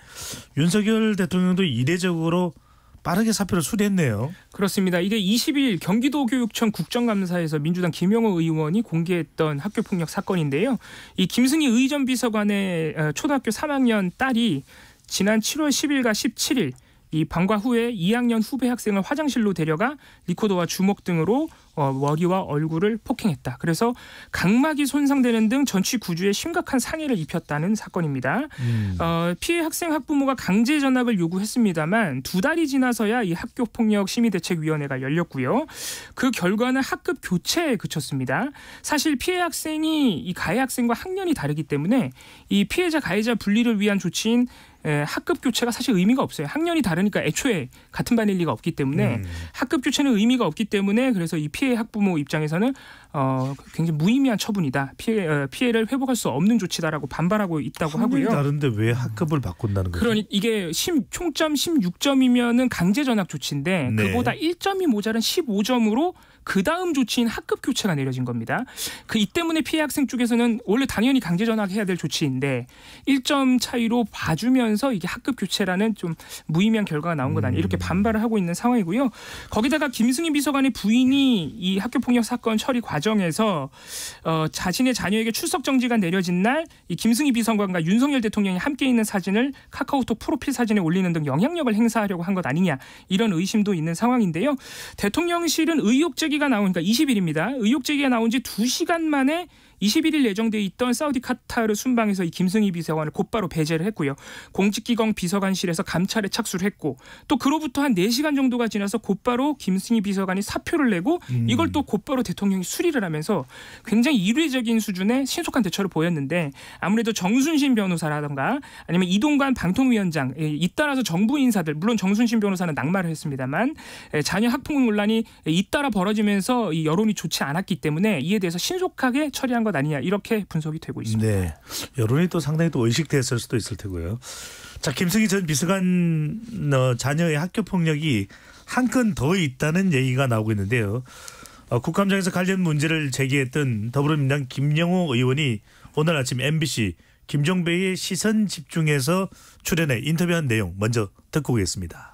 윤석열 대통령도 이례적으로 빠르게 사표를 수리했네요. 그렇습니다. 이게 20일 경기도교육청 국정감사에서 민주당 김영호 의원이 공개했던 학교 폭력 사건인데요. 이 김승희 의전 비서관의 어, 초등학교 3학년 딸이 지난 7월 10일과 17일 이 방과 후에 2학년 후배 학생을 화장실로 데려가 리코더와 주먹 등으로 어, 머리와 얼굴을 폭행했다. 그래서 각막이 손상되는 등 전치 구주에 심각한 상해를 입혔다는 사건입니다. 음. 어, 피해 학생 학부모가 강제 전학을 요구했습니다만 두 달이 지나서야 이 학교 폭력 심의 대책위원회가 열렸고요. 그 결과는 학급 교체에 그쳤습니다. 사실 피해 학생이 이 가해 학생과 학년이 다르기 때문에 이 피해자 가해자 분리를 위한 조치인 에, 예, 학급 교체가 사실 의미가 없어요. 학년이 다르니까 애초에 같은 반일 리가 없기 때문에 음. 학급 교체는 의미가 없기 때문에 그래서 이 피해 학부모 입장에서는 어, 굉장히 무의미한 처분이다. 피해 어, 피해를 회복할 수 없는 조치다라고 반발하고 있다고 하고요. 다른데 왜 학급을 바꾼다는 거죠? 그러니 이게 심 총점 16점이면은 강제 전학 조치인데 네. 그보다 1점이 모자른 15점으로 그 다음 조치인 학급 교체가 내려진 겁니다. 그 이 때문에 피해 학생 쪽에서는 원래 당연히 강제 전학해야 될 조치인데 1점 차이로 봐주면서 이게 학급 교체라는 좀 무의미한 결과가 나온 것 아니 이렇게 음. 반발을 하고 있는 상황이고요. 거기다가 김승희 비서관의 부인이 이 학교 폭력 사건 처리 과정에서 어, 자신의 자녀에게 출석 정지가 내려진 날 이 김승희 비서관과 윤석열 대통령이 함께 있는 사진을 카카오톡 프로필 사진에 올리는 등 영향력을 행사하려고 한 것 아니냐 이런 의심도 있는 상황인데요. 대통령실은 의혹 제기 제기가 나오니까 20일입니다. 의혹 제기가 나온 지 2시간 만에 21일 예정돼 있던 사우디 카타르 순방에서 이 김승희 비서관을 곧바로 배제를 했고요. 공직기강 비서관실에서 감찰에 착수를 했고 또 그로부터 한 4시간 정도가 지나서 곧바로 김승희 비서관이 사표를 내고 음. 이걸 또 곧바로 대통령이 수리를 하면서 굉장히 이례적인 수준의 신속한 대처를 보였는데 아무래도 정순신 변호사라던가 아니면 이동관 방통위원장 예, 잇따라서 정부 인사들 물론 정순신 변호사는 낙마를 했습니다만 자녀 예, 학폭 논란이 잇따라 벌어지면서 이 여론이 좋지 않았기 때문에 이에 대해서 신속하게 처리한 것것 아니냐 이렇게 분석이 되고 있습니다. 네. 여론이 또 상당히 또 의식됐을 수도 있을 테고요. 자, 김승희 전 비서관 어, 자녀의 학교 폭력이 한건더 있다는 얘기가 나오고 있는데요. 어, 국감장에서 관련 문제를 제기했던 더불어민당 김영호 의원이 오늘 아침 MBC 김종배의 시선 집중에서 출연해 인터뷰한 내용 먼저 듣고 오겠습니다.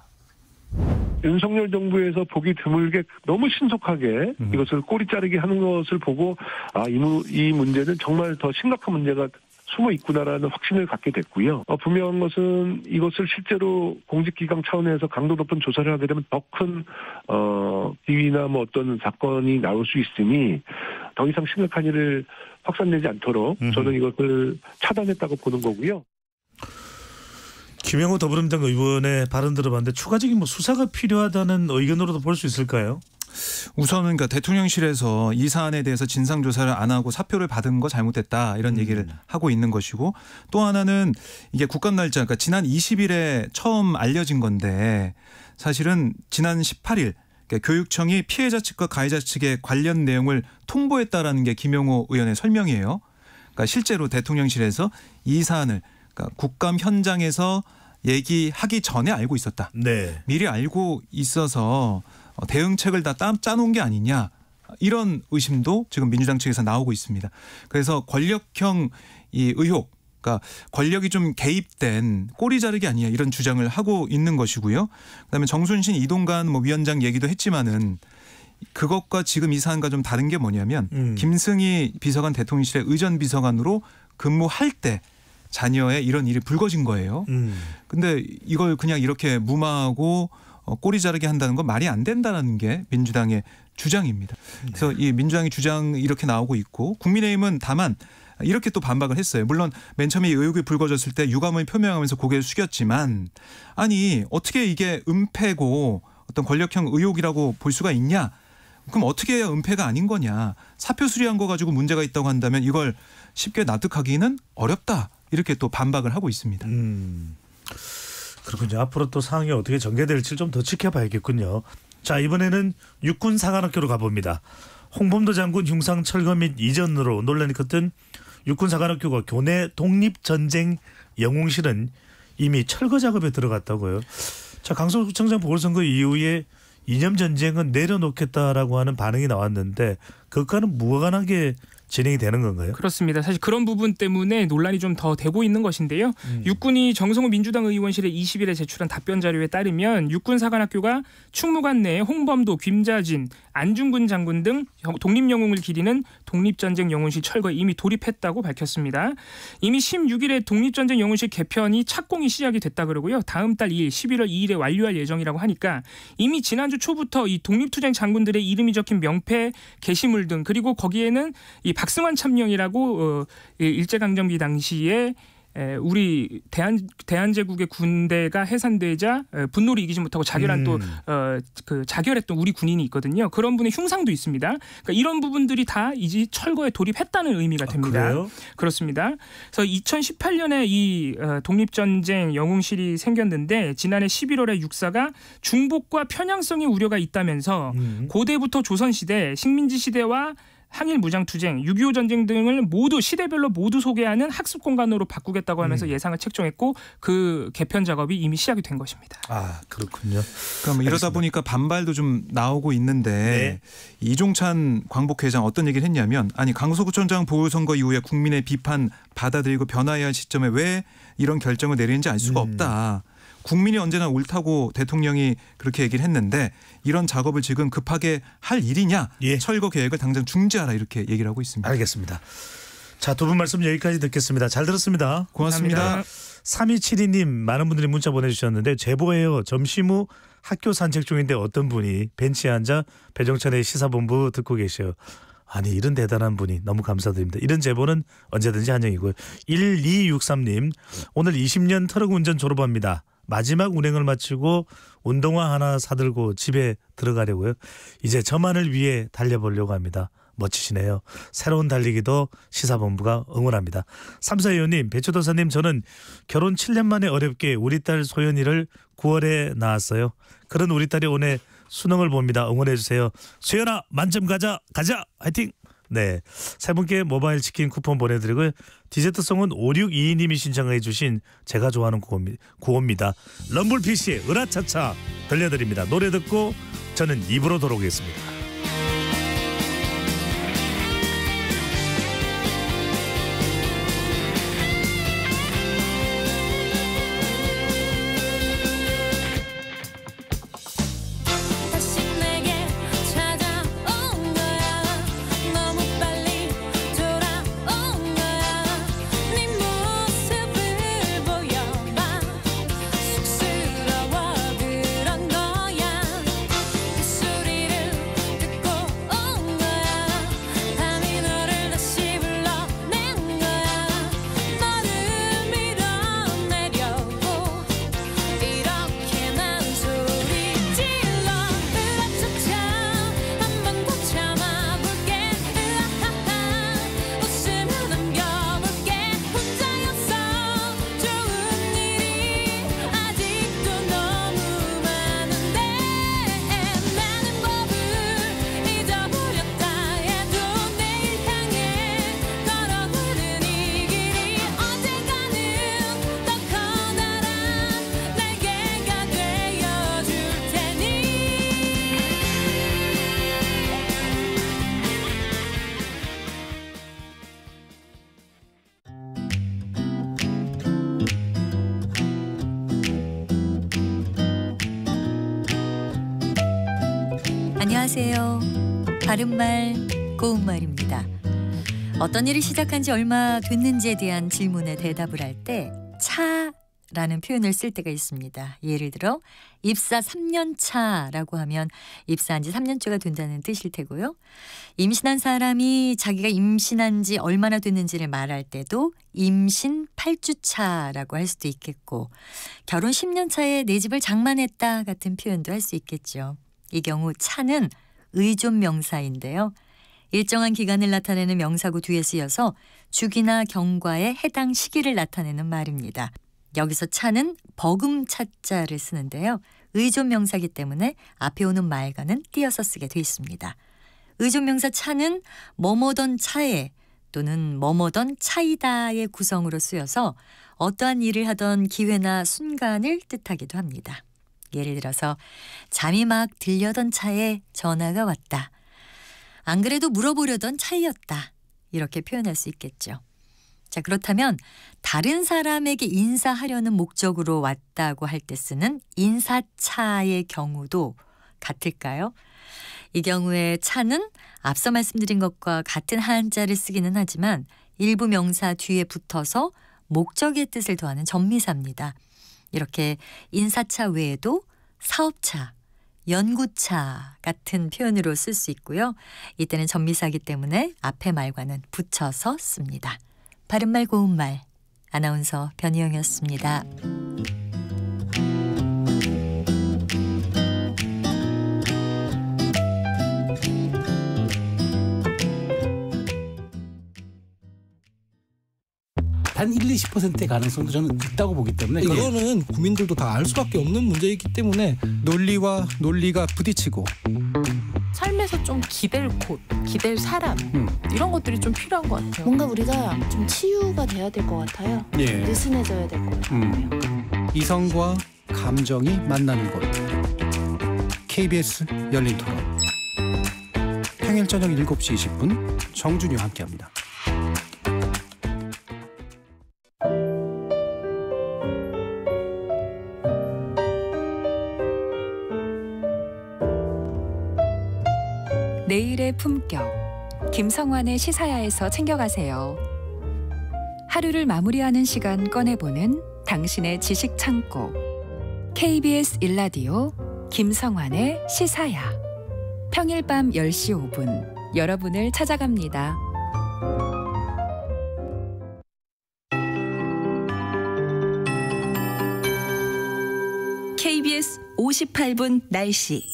윤석열 정부에서 보기 드물게 너무 신속하게 음. 이것을 꼬리 자르게 하는 것을 보고 아, 이, 이 문제는 정말 더 심각한 문제가 숨어 있구나라는 확신을 갖게 됐고요. 어, 분명한 것은 이것을 실제로 공직기강 차원에서 강도 높은 조사를 하게 되면 더큰 어, 비위나 뭐 어떤 사건이 나올 수 있으니 더 이상 심각한 일을 확산되지 않도록 저는 이것을 차단했다고 보는 거고요. 김영호 더불어민당 의원의 발언 들어봤는데 추가적인 뭐 수사가 필요하다는 의견으로도 볼 수 있을까요? 우선은 그러니까 대통령실에서 이 사안에 대해서 진상 조사를 안 하고 사표를 받은 거 잘못됐다 이런 음. 얘기를 음. 하고 있는 것이고 또 하나는 이게 국감 날짜 그러니까 지난 20일에 처음 알려진 건데 사실은 지난 18일 그니까 교육청이 피해자 측과 가해자 측의 관련 내용을 통보했다라는 게 김영호 의원의 설명이에요. 그러니까 실제로 대통령실에서 이 사안을 그러니까 국감 현장에서 얘기하기 전에 알고 있었다. 네. 미리 알고 있어서 어, 대응책을 다 짜놓은 게 아니냐. 이런 의심도 지금 민주당 측에서 나오고 있습니다. 그래서 권력형 이 의혹, 그러니까 권력이 좀 개입된 꼬리 자르기 아니냐 이런 주장을 하고 있는 것이고요. 그다음에 정순신 이동관 뭐 위원장 얘기도 했지만은 그것과 지금 이 사안과 좀 다른 게 뭐냐면 음. 김승희 비서관 대통령실의 의전 비서관으로 근무할 때 자녀의 이런 일이 불거진 거예요. 음. 근데 이걸 그냥 이렇게 무마하고 어, 꼬리 자르게 한다는 건 말이 안 된다는 게 민주당의 주장입니다. 네. 그래서 이 민주당의 주장 이렇게 나오고 있고 국민의힘은 다만 이렇게 또 반박을 했어요. 물론 맨 처음에 의혹이 불거졌을 때 유감을 표명하면서 고개를 숙였지만 아니 어떻게 이게 은폐고 어떤 권력형 의혹이라고 볼 수가 있냐? 그럼 어떻게 해야 은폐가 아닌 거냐? 사표 수리한 거 가지고 문제가 있다고 한다면 이걸 쉽게 납득하기는 어렵다. 이렇게 또 반박을 하고 있습니다. 음. 그렇군요. 앞으로 또 상황이 어떻게 전개될지 좀 더 지켜봐야겠군요. 자 이번에는 육군 사관학교로 가봅니다. 홍범도 장군 흉상 철거 및 이전으로 논란이 컸던 육군 사관학교가 교내 독립 전쟁 영웅실은 이미 철거 작업에 들어갔다고요. 자 강서구청장 보궐선거 이후에 이념 전쟁은 내려놓겠다라고 하는 반응이 나왔는데 그것과는 무관하게 진행이 되는 건가요? 그렇습니다. 사실 그런 부분 때문에 논란이 좀 더 되고 있는 것인데요. 음. 육군이 정성호 민주당 의원실에 20일에 제출한 답변 자료에 따르면 육군 사관학교가 충무관 내 홍범도, 김자진, 안중근 장군 등 독립영웅을 기리는 독립전쟁 영웅실 철거에 이미 돌입했다고 밝혔습니다. 이미 16일에 독립전쟁 영웅실 개편이 착공이 시작이 됐다 그러고요. 다음 달 2일 11월 2일에 완료할 예정이라고 하니까 이미 지난주 초부터 이 독립투쟁 장군들의 이름이 적힌 명패 게시물 등 그리고 거기에는 이 박승환 참령이라고 어, 일제강점기 당시에 우리 대한 대한제국의 군대가 해산되자 분노를 이기지 못하고 자결한 음. 또그 어, 그 자결했던 우리 군인이 있거든요. 그런 분의 흉상도 있습니다. 그러니까 이런 부분들이 다 이제 철거에 돌입했다는 의미가 아, 됩니다. 아, 그렇습니다. 그래서 2018년에 이 어, 독립전쟁 영웅실이 생겼는데 지난해 11월에 육사가 중복과 편향성의 우려가 있다면서 음. 고대부터 조선시대 식민지 시대와 항일 무장 투쟁, 6.25 전쟁 등을 모두 시대별로 모두 소개하는 학습 공간으로 바꾸겠다고 하면서 음. 예상을 책정했고 그 개편 작업이 이미 시작이 된 것입니다. 아 그렇군요. 그럼 이러다 보니까 반발도 좀 나오고 있는데 네. 이종찬 광복회장 어떤 얘기를 했냐면 아니 강서구청장 보궐선거 이후에 국민의 비판 받아들이고 변화해야 할 시점에 왜 이런 결정을 내리는지 알 수가 음. 없다. 국민이 언제나 옳다고 대통령이 그렇게 얘기를 했는데 이런 작업을 지금 급하게 할 일이냐 예. 철거 계획을 당장 중지하라 이렇게 얘기를 하고 있습니다. 알겠습니다. 자, 두 분 말씀 여기까지 듣겠습니다. 잘 들었습니다. 고맙습니다. 감사합니다. 3272님 많은 분들이 문자 보내주셨는데 제보예요. 점심 후 학교 산책 중인데 어떤 분이 벤치에 앉아 배정찬의 시사본부 듣고 계셔요. 아니 이런 대단한 분이 너무 감사드립니다. 이런 제보는 언제든지 환영이고요. 1263님 오늘 20년 트럭 운전 졸업합니다. 마지막 운행을 마치고 운동화 하나 사들고 집에 들어가려고요. 이제 저만을 위해 달려보려고 합니다. 멋지시네요. 새로운 달리기도 시사본부가 응원합니다. 삼사위원님, 배추도사님, 저는 결혼 7년 만에 어렵게 우리 딸 소연이를 9월에 낳았어요. 그런 우리 딸이 오늘 수능을 봅니다. 응원해주세요. 수연아, 만점 가자, 가자, 화이팅! 네. 세 분께 모바일 치킨 쿠폰 보내드리고 요 디저트송은 5622님이 신청해 주신 제가 좋아하는 구호입니다. 럼블피쉬의 으라차차 들려드립니다. 노래 듣고 저는 입으로 돌아오겠습니다. 바른말 고운말입니다. 어떤 일을 시작한 지 얼마 됐는지에 대한 질문에 대답을 할 때 차라는 표현을 쓸 때가 있습니다. 예를 들어 입사 3년 차라고 하면 입사한 지 3년째가 된다는 뜻일 테고요. 임신한 사람이 자기가 임신한 지 얼마나 됐는지를 말할 때도 임신 8주 차라고 할 수도 있겠고 결혼 10년 차에 내 집을 장만했다 같은 표현도 할 수 있겠죠. 이 경우 차는 의존 명사인데요. 일정한 기간을 나타내는 명사구 뒤에 쓰여서 주기나 경과에 해당 시기를 나타내는 말입니다. 여기서 차는 버금차자를 쓰는데요. 의존 명사기 때문에 앞에 오는 말과는 띄어서 쓰게 돼 있습니다. 의존 명사 차는 머머던 차에 또는 머머던 차이다의 구성으로 쓰여서 어떠한 일을 하던 기회나 순간을 뜻하기도 합니다. 예를 들어서 잠이 막 들려던 차에 전화가 왔다. 안 그래도 물어보려던 차이였다. 이렇게 표현할 수 있겠죠. 자, 그렇다면 다른 사람에게 인사하려는 목적으로 왔다고 할 때 쓰는 인사차의 경우도 같을까요? 이 경우에 차는 앞서 말씀드린 것과 같은 한자를 쓰기는 하지만 일부 명사 뒤에 붙어서 목적의 뜻을 더하는 전미사입니다. 이렇게 인사차 외에도 사업차, 연구차 같은 표현으로 쓸 수 있고요. 이때는 전미사기 때문에 앞에 말과는 붙여서 씁니다. 바른말 고운말 아나운서 변희영이었습니다. 단 1, 20%의 가능성도 저는 있다고 보기 때문에 이거는 예. 국민들도 다 알 수밖에 없는 문제이기 때문에 논리와 논리가 부딪히고 삶에서 좀 기댈 곳, 기댈 사람 음. 이런 것들이 좀 필요한 것 같아요. 뭔가 우리가 좀 치유가 돼야 될 것 같아요. 예. 느슨해져야 될 것 같아요. 음. 이성과 감정이 만나는 곳. KBS 열린 토론. 평일 저녁 7시 20분 정준이와 함께합니다. 김동환의 시사야에서 챙겨가세요. 하루를 마무리하는 시간 꺼내보는 당신의 지식 창고. KBS 일라디오 김성환의 시사야. 평일 밤 10시 5분 여러분을 찾아갑니다. 58분 날씨.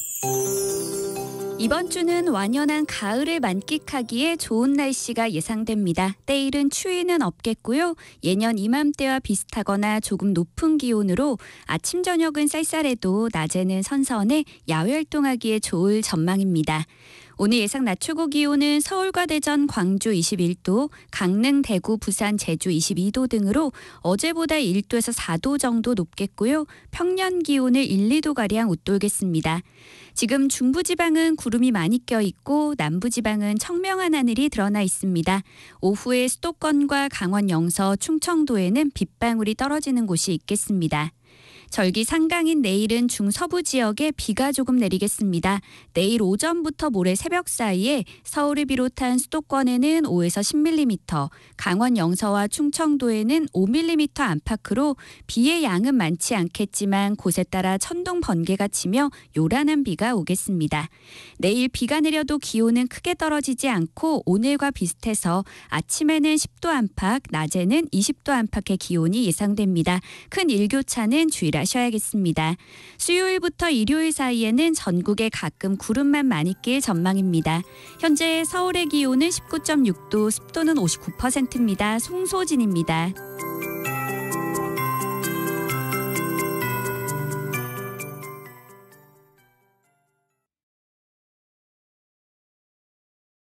이번 주는 완연한 가을을 만끽하기에 좋은 날씨가 예상됩니다. 때일은 추위는 없겠고요. 예년 이맘때와 비슷하거나 조금 높은 기온으로 아침 저녁은 쌀쌀해도 낮에는 선선해 야외 활동하기에 좋을 전망입니다. 오늘 예상 낮 최고 기온은 서울과 대전, 광주 21도, 강릉, 대구, 부산, 제주 22도 등으로 어제보다 1도에서 4도 정도 높겠고요. 평년 기온을 1, 2도 가량 웃돌겠습니다. 지금 중부지방은 구름이 많이 껴 있고 남부지방은 청명한 하늘이 드러나 있습니다. 오후에 수도권과 강원 영서, 충청도에는 빗방울이 떨어지는 곳이 있겠습니다. 절기 상강인 내일은 중서부 지역에 비가 조금 내리겠습니다. 내일 오전부터 모레 새벽 사이에 서울을 비롯한 수도권에는 5에서 10mm, 강원 영서와 충청도에는 5mm 안팎으로 비의 양은 많지 않겠지만 곳에 따라 천둥 번개가 치며 요란한 비가 오겠습니다. 내일 비가 내려도 기온은 크게 떨어지지 않고 오늘과 비슷해서 아침에는 10도 안팎, 낮에는 20도 안팎의 기온이 예상됩니다. 큰 일교차는 주의라 마셔야겠습니다. 수요일부터 일요일 사이에는 전국에 가끔 구름만 많이 낄 전망입니다. 현재 서울의 기온은 19.6도, 습도는 59%입니다. 송소진입니다.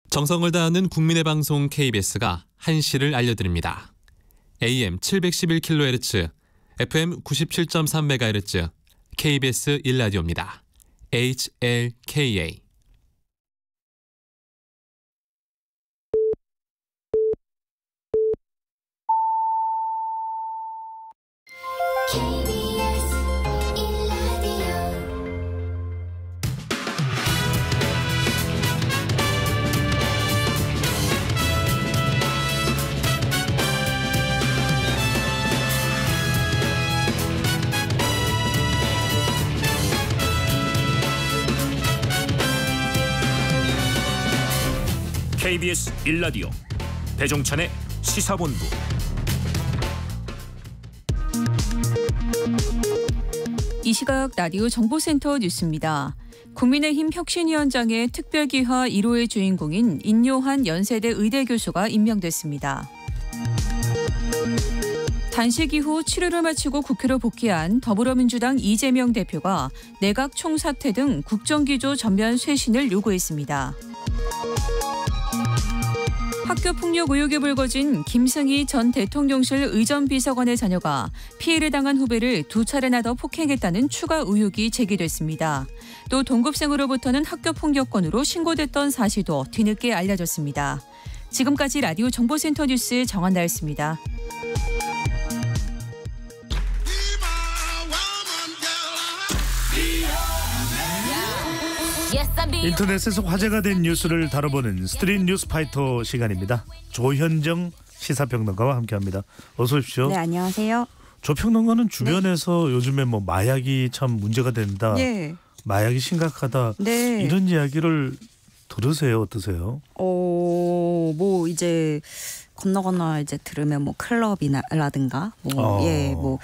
정성을 다하는 국민의 방송 KBS가 한시를 알려드립니다. AM 711kHz, FM 97.3MHz KBS 1라디오입니다. HLKA KBS 일라디오 배종찬의 시사본부 이 시각 라디오 정보센터 뉴스입니다. 국민의힘 혁신위원장의 특별기화 1호의 주인공인 인요한 연세대 의대 교수가 임명됐습니다. 단식 이후 치료를 마치고 국회로 복귀한 더불어민주당 이재명 대표가 내각 총사퇴 등 국정기조 전면 쇄신을 요구했습니다. 학교 폭력 의혹이 불거진 김승희 전 대통령실 의전 비서관의 자녀가 피해를 당한 후배를 두 차례나 더 폭행했다는 추가 의혹이 제기됐습니다. 또 동급생으로부터는 학교 폭력권으로 신고됐던 사실도 뒤늦게 알려졌습니다. 지금까지 라디오 정보센터 뉴스 정한나였습니다. 인터넷에서 화제가 된 뉴스를 다뤄보는 스트릿 뉴스 파이터 시간입니다. 조현정 시사평론가와 함께합니다. 어서 오십시오. 네, 안녕하세요. 조평론가는 네. 주변에서 네. 요즘에 뭐 마약이 참 문제가 된다. 네. 마약이 심각하다. 네. 이런 이야기를 들으세요? 어떠세요? 어, 뭐 이제 건너 건너 이제 들으면 뭐 클럽이나 라든가 뭐 어. 예, 뭐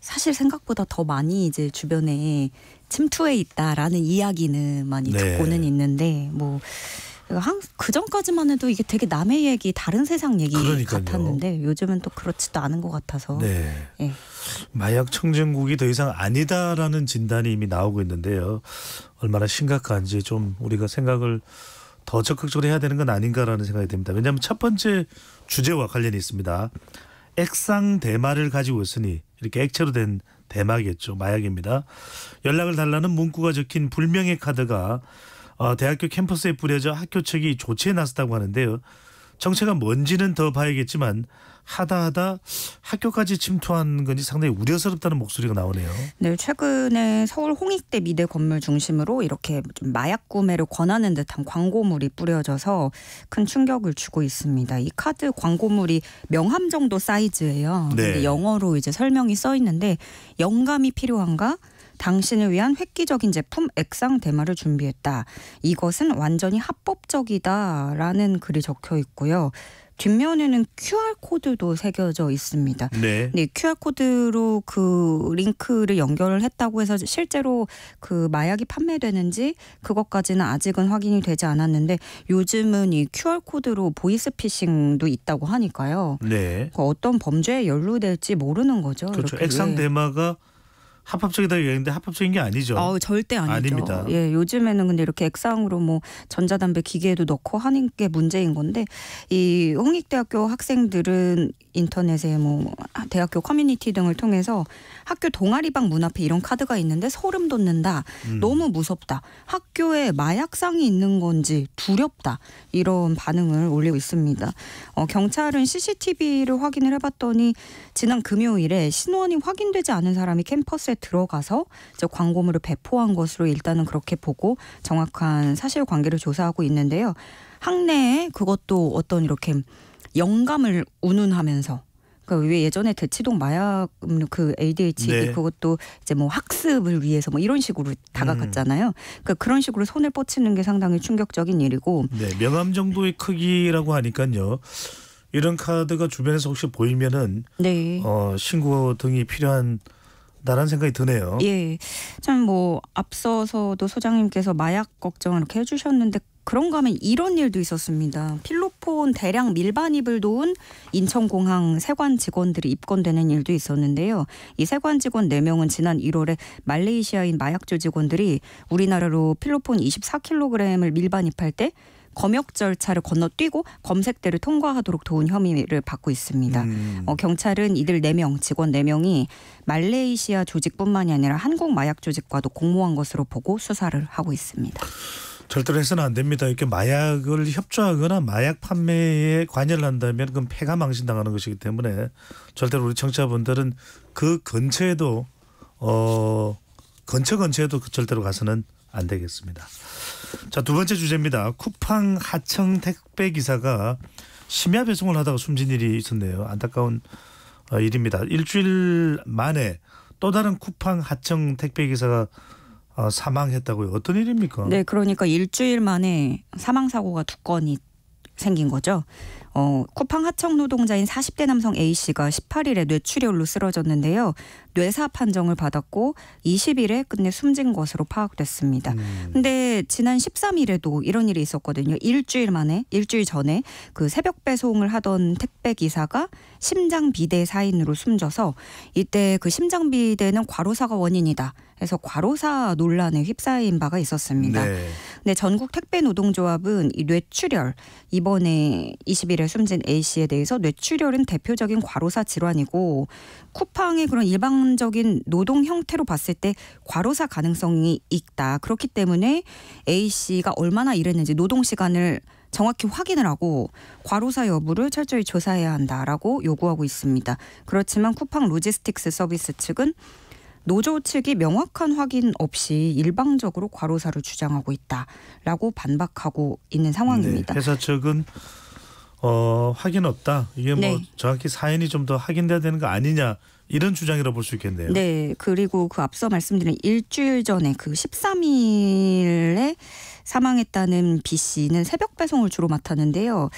사실 생각보다 더 많이 이제 주변에 침투해 있다라는 이야기는 많이 네. 듣고는 있는데 뭐. 그 전까지만 해도 이게 되게 남의 얘기, 다른 세상 얘기 그러니까요. 같았는데 요즘은 또 그렇지도 않은 것 같아서. 네. 예. 마약 청정국이 더 이상 아니다라는 진단이 이미 나오고 있는데요. 얼마나 심각한지 좀 우리가 생각을 더 적극적으로 해야 되는 건 아닌가라는 생각이 듭니다. 왜냐하면 첫 번째 주제와 관련이 있습니다. 액상 대마를 가지고 있으니 이렇게 액체로 된 대마겠죠. 마약입니다. 연락을 달라는 문구가 적힌 불명의 카드가 어, 대학교 캠퍼스에 뿌려져 학교 측이 조치해 놨다고 하는데요. 정체가 뭔지는 더 봐야겠지만 하다 하다 학교까지 침투한 건지 상당히 우려스럽다는 목소리가 나오네요. 네, 최근에 서울 홍익대 미대 건물 중심으로 이렇게 마약 구매를 권하는 듯한 광고물이 뿌려져서 큰 충격을 주고 있습니다. 이 카드 광고물이 명함 정도 사이즈예요. 네. 영어로 이제 설명이 써 있는데 영감이 필요한가? 당신을 위한 획기적인 제품 액상 대마를 준비했다. 이것은 완전히 합법적이다라는 글이 적혀 있고요. 뒷면에는 QR 코드도 새겨져 있습니다. 네. 네, QR 코드로 그 링크를 연결을 했다고 해서 실제로 그 마약이 판매되는지 그것까지는 아직은 확인이 되지 않았는데 요즘은 이 QR 코드로 보이스 피싱도 있다고 하니까요. 네. 그 어떤 범죄에 연루될지 모르는 거죠. 그렇죠. 액상 대마가 예. 합법적이다 얘기인데 합법적인 게 아니죠. 어, 절대 아니죠. 아닙니다. 예, 요즘에는 근데 이렇게 액상으로 뭐 전자담배 기계에도 넣고 하는 게 문제인 건데 이 홍익대학교 학생들은 인터넷에 뭐, 뭐 아, 대학교 커뮤니티 등을 통해서 학교 동아리방 문 앞에 이런 카드가 있는데 소름 돋는다. 음. 너무 무섭다. 학교에 마약상이 있는 건지 두렵다. 이런 반응을 올리고 있습니다. 어, 경찰은 CCTV를 확인을 해봤더니 지난 금요일에 신원이 확인되지 않은 사람이 캠퍼스에 들어가서 광고물을 배포한 것으로 일단은 그렇게 보고 정확한 사실관계를 조사하고 있는데요. 학내에 그것도 어떤 이렇게 영감을 운운하면서 그러니까 왜 예전에 대치동 마약 그 ADHD 네. 그것도 이제 뭐 학습을 위해서 뭐 이런 식으로 다가갔잖아요. 음. 그러니까 그런 식으로 손을 뻗치는 게 상당히 충격적인 일이고. 네, 명함 정도의 크기라고 하니까요. 이런 카드가 주변에서 혹시 보이면은 네. 어, 신고 등이 필요한 나란 생각이 드네요. 예. 참 뭐 앞서서도 소장님께서 마약 걱정을 이렇게 해주셨는데 그런가 하면 이런 일도 있었습니다. 필로폰 대량 밀반입을 도운 인천공항 세관 직원들이 입건되는 일도 있었는데요. 이 세관 직원 4명은 지난 1월에 말레이시아인 마약조 직원들이 우리나라로 필로폰 24kg을 밀반입할 때 검역 절차를 건너뛰고 검색대를 통과하도록 도운 혐의를 받고 있습니다. 음. 어, 경찰은 이들 4명, 직원 4명이 말레이시아 조직뿐만이 아니라 한국 마약 조직과도 공모한 것으로 보고 수사를 하고 있습니다. 절대로 해서는 안 됩니다. 이렇게 마약을 협조하거나 마약 판매에 관여를 한다면 그건 폐가 망신당하는 것이기 때문에 절대로 우리 청취자분들은 그 근처에도 어 근처 근처에도 그 절대로 가서는 안 되겠습니다. 자 두 번째 주제입니다. 쿠팡 하청 택배 기사가 심야 배송을 하다가 숨진 일이 있었네요. 안타까운 어, 일입니다. 일주일 만에 또 다른 쿠팡 하청 택배 기사가 어, 사망했다고요. 어떤 일입니까? 네, 그러니까 일주일 만에 사망 사고가 두 건이 생긴 거죠. 어, 쿠팡 하청 노동자인 40대 남성 A 씨가 18일에 뇌출혈로 쓰러졌는데요. 뇌사 판정을 받았고 20일에 끝내 숨진 것으로 파악됐습니다. 음. 근데 지난 13일에도 이런 일이 있었거든요. 일주일 만에 일주일 전에 그 새벽 배송을 하던 택배 기사가 심장 비대 사인으로 숨져서 이때 그 심장 비대는 과로사가 원인이다. 해서 과로사 논란에 휩싸인 바가 있었습니다. 네. 근데 전국 택배 노동조합은 이 뇌출혈 이번에 21일 이탈 숨진 A 씨에 대해서 뇌출혈은 대표적인 과로사 질환이고 쿠팡의 그런 일방적인 노동 형태로 봤을 때 과로사 가능성이 있다. 그렇기 때문에 A 씨가 얼마나 일했는지 노동 시간을 정확히 확인을 하고 과로사 여부를 철저히 조사해야 한다라고 요구하고 있습니다. 그렇지만 쿠팡 로지스틱스 서비스 측은 노조 측이 명확한 확인 없이 일방적으로 과로사를 주장하고 있다라고 반박하고 있는 상황입니다. 네, 회사 측은 어, 확인 없다. 이게 뭐 네. 정확히 사인이 좀 더 확인돼야 되는 거 아니냐. 이런 주장이라 볼수 있겠네요. 네. 그리고 그 앞서 말씀드린 일주일 전에 그 13일에 사망했다는 B 씨는 새벽 배송을 주로 맡았는데요.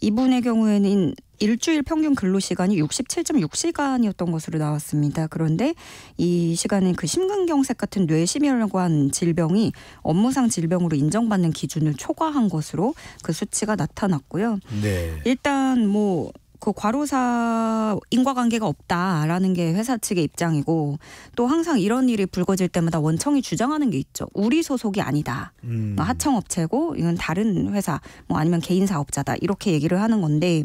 이분의 경우에는 일주일 평균 근로 시간이 67.6시간이었던 것으로 나왔습니다. 그런데 이 시간은 그 심근경색 같은 뇌심혈관 질병이 업무상 질병으로 인정받는 기준을 초과한 것으로 그 수치가 나타났고요. 네. 일단 뭐그 과로사 인과관계가 없다라는 게 회사 측의 입장이고 또 항상 이런 일이 불거질 때마다 원청이 주장하는 게 있죠. 우리 소속이 아니다. 음. 뭐 하청업체고 이건 다른 회사 뭐 아니면 개인 사업자다 이렇게 얘기를 하는 건데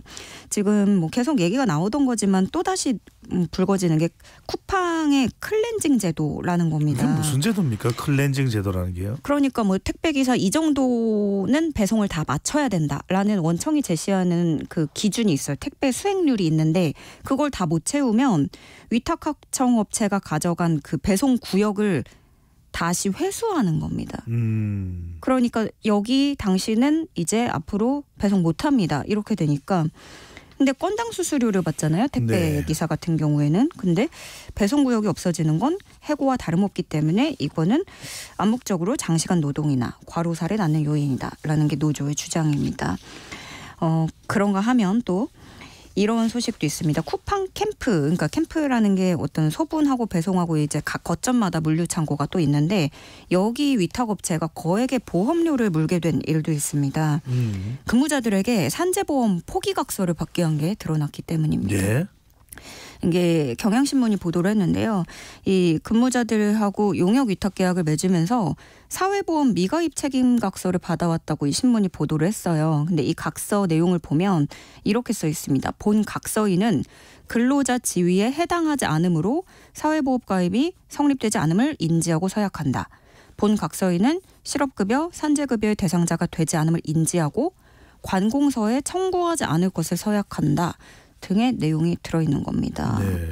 지금 뭐 계속 얘기가 나오던 거지만 또 다시 음, 불거지는 게 쿠팡의 클렌징 제도라는 겁니다. 무슨 제도입니까? 클렌징 제도라는 게요? 그러니까 뭐 택배 기사 이 정도는 배송을 다 맞춰야 된다라는 원청이 제시하는 그 기준이 있어요. 택배 수행률이 있는데 그걸 다 못 채우면 위탁 하청 업체가 가져간 그 배송 구역을 다시 회수하는 겁니다. 음. 그러니까 여기 당신은 이제 앞으로 배송 못합니다. 이렇게 되니까 근데 건당 수수료를 받잖아요. 택배 네. 기사 같은 경우에는. 근데 배송 구역이 없어지는 건 해고와 다름없기 때문에 이거는 암묵적으로 장시간 노동이나 과로사를 낳는 요인이다라는 게 노조의 주장입니다. 어, 그런가 하면 또 이런 소식도 있습니다. 쿠팡 캠프, 그러니까 캠프라는 게 어떤 소분하고 배송하고 이제 각 거점마다 물류 창고가 또 있는데 여기 위탁 업체가 거액의 보험료를 물게 된 일도 있습니다. 음. 근무자들에게 산재보험 포기각서를 받게 한 게 드러났기 때문입니다. 예. 이게 경향신문이 보도를 했는데요. 이 근무자들하고 용역 위탁 계약을 맺으면서 사회보험 미가입 책임각서를 받아왔다고 이 신문이 보도를 했어요. 근데 이 각서 내용을 보면 이렇게 써 있습니다. 본 각서인은 근로자 지위에 해당하지 않으므로 사회보험가입이 성립되지 않음을 인지하고 서약한다. 본 각서인은 실업급여, 산재급여의 대상자가 되지 않음을 인지하고 관공서에 청구하지 않을 것을 서약한다. 등의 내용이 들어있는 겁니다. 네.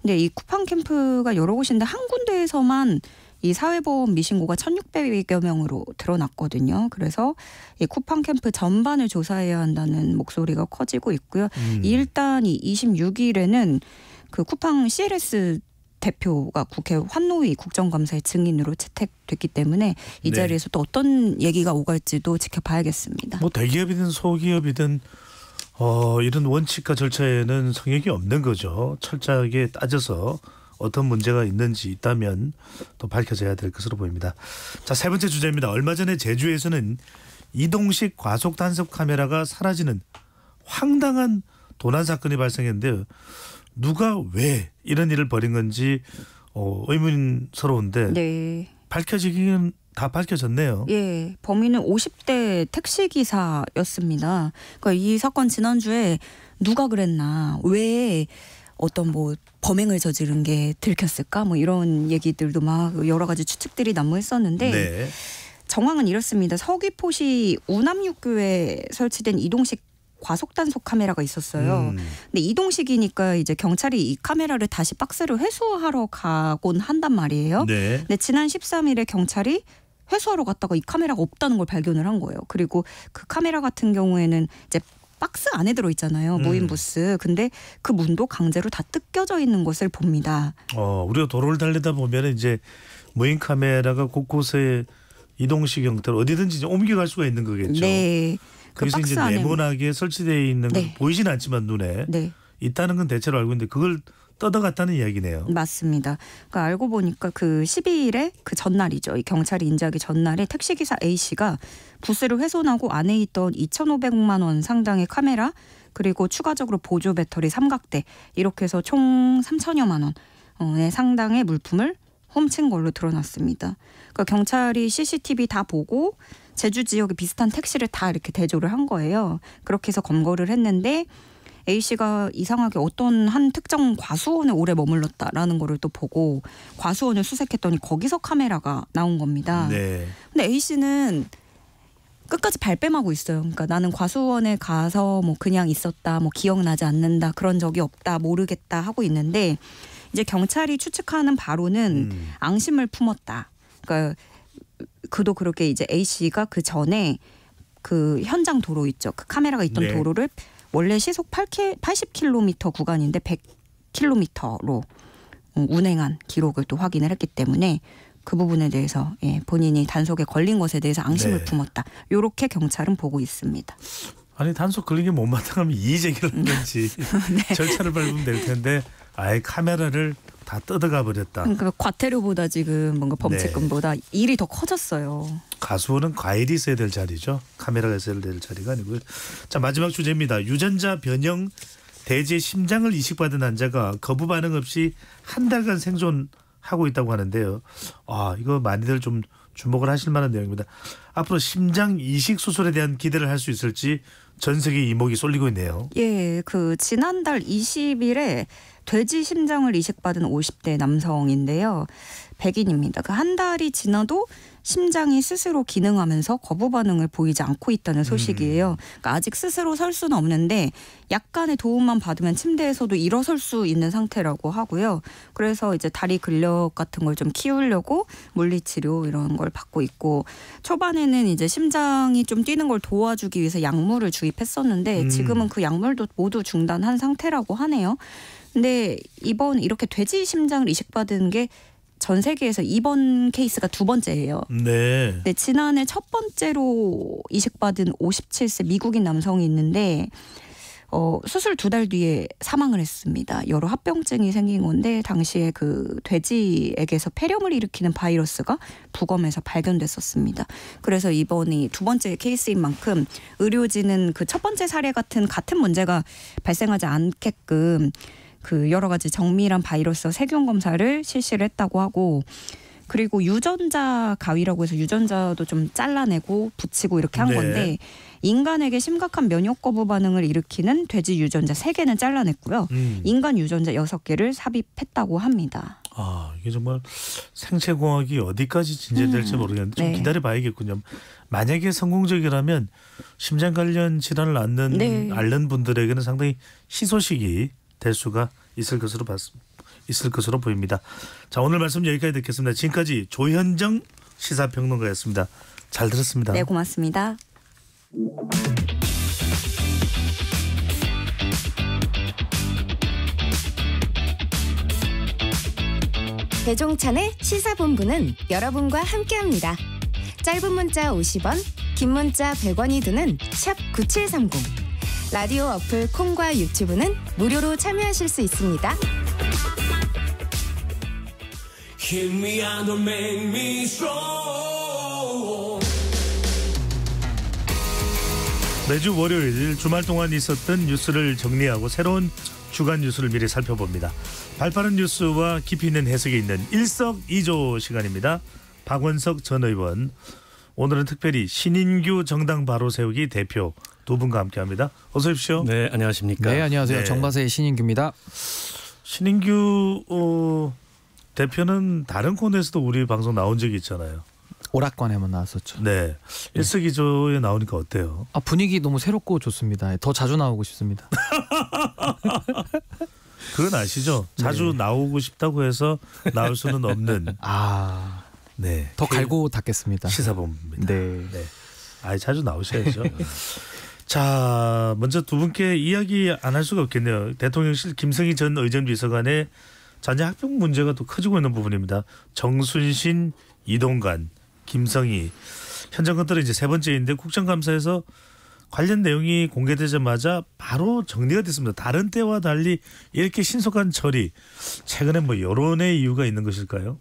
근데 이 쿠팡 캠프가 여러 곳인데 한 군데에서만 이 사회보험 미신고가 1,600여 명으로 드러났거든요. 그래서 이 쿠팡 캠프 전반을 조사해야 한다는 목소리가 커지고 있고요. 음. 일단 이 26일에는 그 쿠팡 CLS 대표가 국회 환노위 국정감사의 증인으로 채택됐기 때문에 이 네. 자리에서 네. 또 어떤 얘기가 오갈지도 지켜봐야겠습니다. 뭐 대기업이든 소기업이든 어, 이런 원칙과 절차에는 성역이 없는 거죠. 철저하게 따져서 어떤 문제가 있는지 있다면 또 밝혀져야 될 것으로 보입니다. 자, 세 번째 주제입니다. 얼마 전에 제주에서는 이동식 과속 단속 카메라가 사라지는 황당한 도난 사건이 발생했는데 누가 왜 이런 일을 벌인 건지 어, 의문스러운데 네. 밝혀지기는 다 밝혀졌네요. 예, 범인은 50대 택시 기사였습니다. 그러니까 이 사건 지난주에 누가 그랬나, 왜 어떤 뭐 범행을 저지른 게 들켰을까, 뭐 이런 얘기들도 막 여러 가지 추측들이 난무했었는데. 네. 정황은 이렇습니다. 서귀포시 우남육교에 설치된 이동식 과속 단속 카메라가 있었어요. 음. 근데 이동식이니까 이제 경찰이 이 카메라를 다시 박스를 회수하러 가곤 한단 말이에요. 네. 근데 지난 13일에 경찰이 회수하러 갔다가 이 카메라가 없다는 걸 발견을 한 거예요. 그리고 그 카메라 같은 경우에는 이제 박스 안에 들어 있잖아요 음. 모임 부스. 음. 근데 그 문도 강제로 다 뜯겨져 있는 것을 봅니다. 어, 우리가 도로를 달리다 보면 이제 모임 카메라가 곳곳에 이동식 형태로 어디든지 옮겨갈 수가 있는 거겠죠. 네. 그 그래서 이제 네모나게 설치되어 있는 네. 보이진 않지만 눈에 네. 있다는 건 대체로 알고 있는데 그걸 떠나갔다는 이야기네요. 맞습니다. 그러니까 알고 보니까 그 12일에 그 전날이죠. 이 경찰이 인지하기 전날에 택시기사 A 씨가 부스를 훼손하고 안에 있던 2,500만 원 상당의 카메라 그리고 추가적으로 보조 배터리 삼각대 이렇게 해서 총 3천여만 원의 상당의 물품을 훔친 걸로 드러났습니다. 그러니까 경찰이 CCTV 다 보고 제주 지역에 비슷한 택시를 다 이렇게 대조를 한 거예요. 그렇게 해서 검거를 했는데 A 씨가 이상하게 어떤 한 특정 과수원에 오래 머물렀다라는 거를 또 보고 과수원을 수색했더니 거기서 카메라가 나온 겁니다. 네. 근데 A 씨는 끝까지 발뺌하고 있어요. 그러니까 나는 과수원에 가서 뭐 그냥 있었다, 뭐 기억나지 않는다, 그런 적이 없다, 모르겠다 하고 있는데 이제 경찰이 추측하는 바로는 음. 앙심을 품었다. 그러니까 그도 그렇게 이제 A 씨가 그 전에 그 현장 도로 있죠. 그 카메라가 있던 네. 도로를 원래 시속 8키, 80km 구간인데 100km로 어, 운행한 기록을 또 확인을 했기 때문에 그 부분에 대해서 예, 본인이 단속에 걸린 것에 대해서 앙심을 네. 품었다. 이렇게 경찰은 보고 있습니다. 아니 단속 걸린 게 못마땅하면 이의제기를 하든지 네. 절차를 밟으면 될 텐데 아예 카메라를 다 뜯어가 버렸다. 그러니까 과태료보다 지금 뭔가 범칙금보다 네. 일이 더 커졌어요. 가수는 과일이 있어야 될 자리죠. 카메라가 있어야 될 자리가 아니고요. 자 마지막 주제입니다. 유전자 변형 대제 심장을 이식받은 환자가 거부 반응 없이 한 달간 생존하고 있다고 하는데요. 아 이거 많이들 좀 주목을 하실 만한 내용입니다. 앞으로 심장 이식 수술에 대한 기대를 할 수 있을지 전 세계 이목이 쏠리고 있네요. 예, 그 지난달 20일에 돼지 심장을 이식받은 50대 남성인데요. 백인입니다. 그 한 달이 지나도 심장이 스스로 기능하면서 거부 반응을 보이지 않고 있다는 소식이에요. 음. 그러니까 아직 스스로 설 수는 없는데 약간의 도움만 받으면 침대에서도 일어설 수 있는 상태라고 하고요. 그래서 이제 다리 근력 같은 걸 좀 키우려고 물리치료 이런 걸 받고 있고 초반에는 이제 심장이 좀 뛰는 걸 도와주기 위해서 약물을 주입했었는데 음. 지금은 그 약물도 모두 중단한 상태라고 하네요. 근데 이번 이렇게 돼지 심장을 이식받은 게 전 세계에서 이번 케이스가 두 번째예요. 네. 네. 지난해 첫 번째로 이식받은 57세 미국인 남성이 있는데 어, 수술 두 달 뒤에 사망을 했습니다. 여러 합병증이 생긴 건데 당시에 그 돼지에게서 폐렴을 일으키는 바이러스가 부검에서 발견됐었습니다. 그래서 이번이 두 번째 케이스인 만큼 의료진은 그 첫 번째 사례 같은 같은 문제가 발생하지 않게끔 그 여러 가지 정밀한 바이러스 세균 검사를 실시를 했다고 하고 그리고 유전자 가위라고 해서 유전자도 좀 잘라내고 붙이고 이렇게 한 네. 건데 인간에게 심각한 면역 거부 반응을 일으키는 돼지 유전자 세개는 잘라냈고요. 음. 인간 유전자 여섯 개를 삽입했다고 합니다. 아, 이게 정말 생체 공학이 어디까지 진전될지 음. 모르겠는데 좀 네. 기다려 봐야겠군요. 만약에 성공적이라면 심장 관련 질환을 앓는 네. 앓는 분들에게는 상당히 희소식이 될 수가 있을 것으로 봤습니다. 있을 것으로 보입니다. 자 오늘 말씀 여기까지 듣겠습니다. 지금까지 조현정 시사평론가였습니다. 잘 들었습니다. 네 고맙습니다. 배종찬의 시사본부는 여러분과 함께합니다. 짧은 문자 50원, 긴 문자 100원이 드는 샵 9730. 라디오 어플 콩과 유튜브는 무료로 참여하실 수 있습니다. 매주 월요일 주말 동안 있었던 뉴스를 정리하고 새로운 주간 뉴스를 미리 살펴봅니다. 발빠른 뉴스와 깊이 있는 해석이 있는 일석이조 시간입니다. 박원석 전 의원 오늘은 특별히 신인규 정당 바로 세우기 대표 두 분과 함께합니다. 어서 오십시오. 네, 안녕하십니까. 네, 안녕하세요. 네. 정마세의 신인규입니다. 신인규 어, 대표는 다른 코너에서도 우리 방송 나온 적이 있잖아요. 오락관에만 나왔었죠. 네, 일석이조에 네. 나오니까 어때요? 아 분위기 너무 새롭고 좋습니다. 더 자주 나오고 싶습니다. 그건 아시죠? 자주 네. 나오고 싶다고 해서 나올 수는 없는. 아, 네. 더 갈고 닦겠습니다. 시사본부입니다. 네. 네. 아, 자주 나오셔야죠. 자, 먼저 두 분께 이야기 안 할 수가 없겠네요. 대통령실 김성희 전 의전 비서관의 자녀 학폭 문제가 또 커지고 있는 부분입니다. 정순신, 이동관, 김성희 현장 건들은 이제 세 번째인데 국정감사에서 관련 내용이 공개되자마자 바로 정리가 됐습니다. 다른 때와 달리 이렇게 신속한 처리 최근에 뭐 여론의 이유가 있는 것일까요?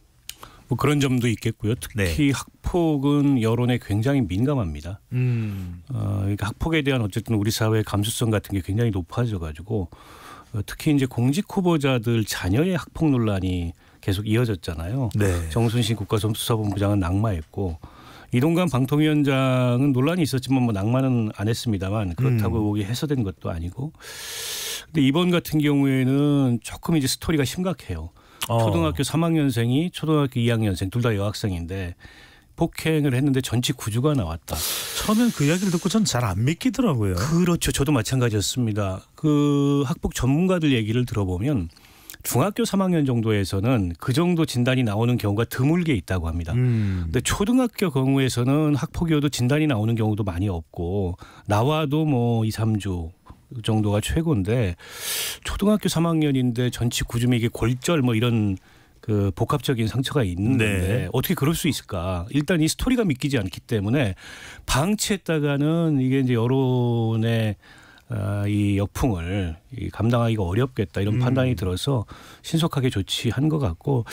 뭐 그런 점도 있겠고요. 특히 네. 학폭은 여론에 굉장히 민감합니다. 음. 어, 그러니까 학폭에 대한 어쨌든 우리 사회의 감수성 같은 게 굉장히 높아져 가지고 어, 특히 이제 공직 후보자들 자녀의 학폭 논란이 계속 이어졌잖아요. 네. 정순신 국가수사본부장은 낙마했고 이동관 방통위원장은 논란이 있었지만 뭐 낙마는 안 했습니다만 그렇다고 음. 보기 혹 해소된 것도 아니고 근데 이번 같은 경우에는 조금 이제 스토리가 심각해요. 어. 초등학교 3학년생이 초등학교 2학년생 둘 다 여학생인데 폭행을 했는데 전치 구주가 나왔다. 처음엔 그 이야기를 듣고 전 잘 안 믿기더라고요. 그렇죠. 저도 마찬가지였습니다. 그 학폭 전문가들 얘기를 들어보면 중학교 3학년 정도에서는 그 정도 진단이 나오는 경우가 드물게 있다고 합니다. 음. 근데 초등학교 경우에서는 학폭이어도 진단이 나오는 경우도 많이 없고 나와도 뭐 2, 3주 정도가 최고인데 초등학교 3학년인데 전치 구조맥이 골절 뭐 이런 그 복합적인 상처가 있는데 네. 어떻게 그럴 수 있을까? 일단 이 스토리가 믿기지 않기 때문에 방치했다가는 이게 이제 여론의 아, 이 역풍을 감당하기가 어렵겠다 이런 음. 판단이 들어서 신속하게 조치한 것 같고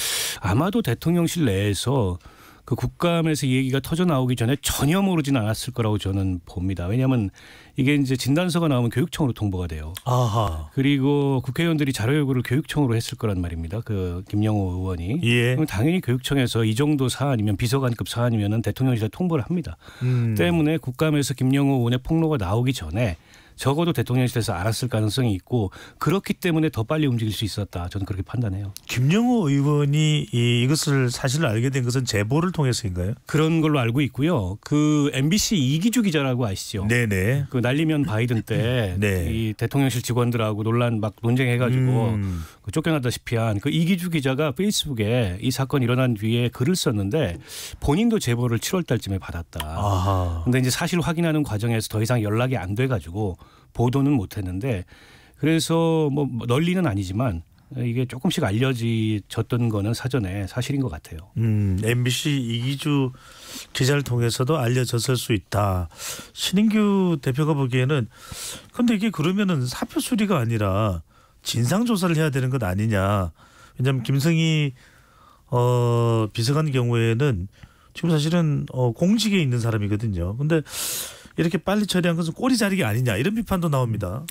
아마도 대통령실 내에서 그 국감에서 얘기가 터져 나오기 전에 전혀 모르진 않았을 거라고 저는 봅니다. 왜냐하면 이게 이제 진단서가 나오면 교육청으로 통보가 돼요. 아하. 그리고 국회의원들이 자료 요구를 교육청으로 했을 거란 말입니다. 그 김영호 의원이. 예. 그럼 당연히 교육청에서 이 정도 사안이면 비서관급 사안이면 대통령실에 통보를 합니다. 음. 때문에 국감에서 김영호 의원의 폭로가 나오기 전에 적어도 대통령실에서 알았을 가능성이 있고 그렇기 때문에 더 빨리 움직일 수 있었다. 저는 그렇게 판단해요. 김영호 의원이 이것을 사실을 알게 된 것은 제보를 통해서인가요? 그런 걸로 알고 있고요. 그 MBC 이기주 기자라고 아시죠? 네네. 그 날리면 바이든 때이 네. 대통령실 직원들하고 논란 막 논쟁해가지고 음. 그 쫓겨나다시피 한그 이기주 기자가 페이스북에 이 사건이 일어난 뒤에 글을 썼는데 본인도 제보를 7월 달쯤에 받았다. 아하. 근데 이제 사실 확인하는 과정에서 더 이상 연락이 안돼 가지고 보도는 못 했는데 그래서 뭐 널리는 아니지만 이게 조금씩 알려지셨던 거는 사전에 사실인 것 같아요. 음, MBC 이기주 기자를 통해서도 알려졌을 수 있다. 신인규 대표가 보기에는 근데 이게 그러면은 사표 수리가 아니라 진상 조사를 해야 되는 것 아니냐. 왜냐하면 김성희 어, 비서관 경우에는 지금 사실은 어, 공직에 있는 사람이거든요. 근데 이렇게 빨리 처리한 것은 꼬리 자르기 아니냐 이런 비판도 나옵니다.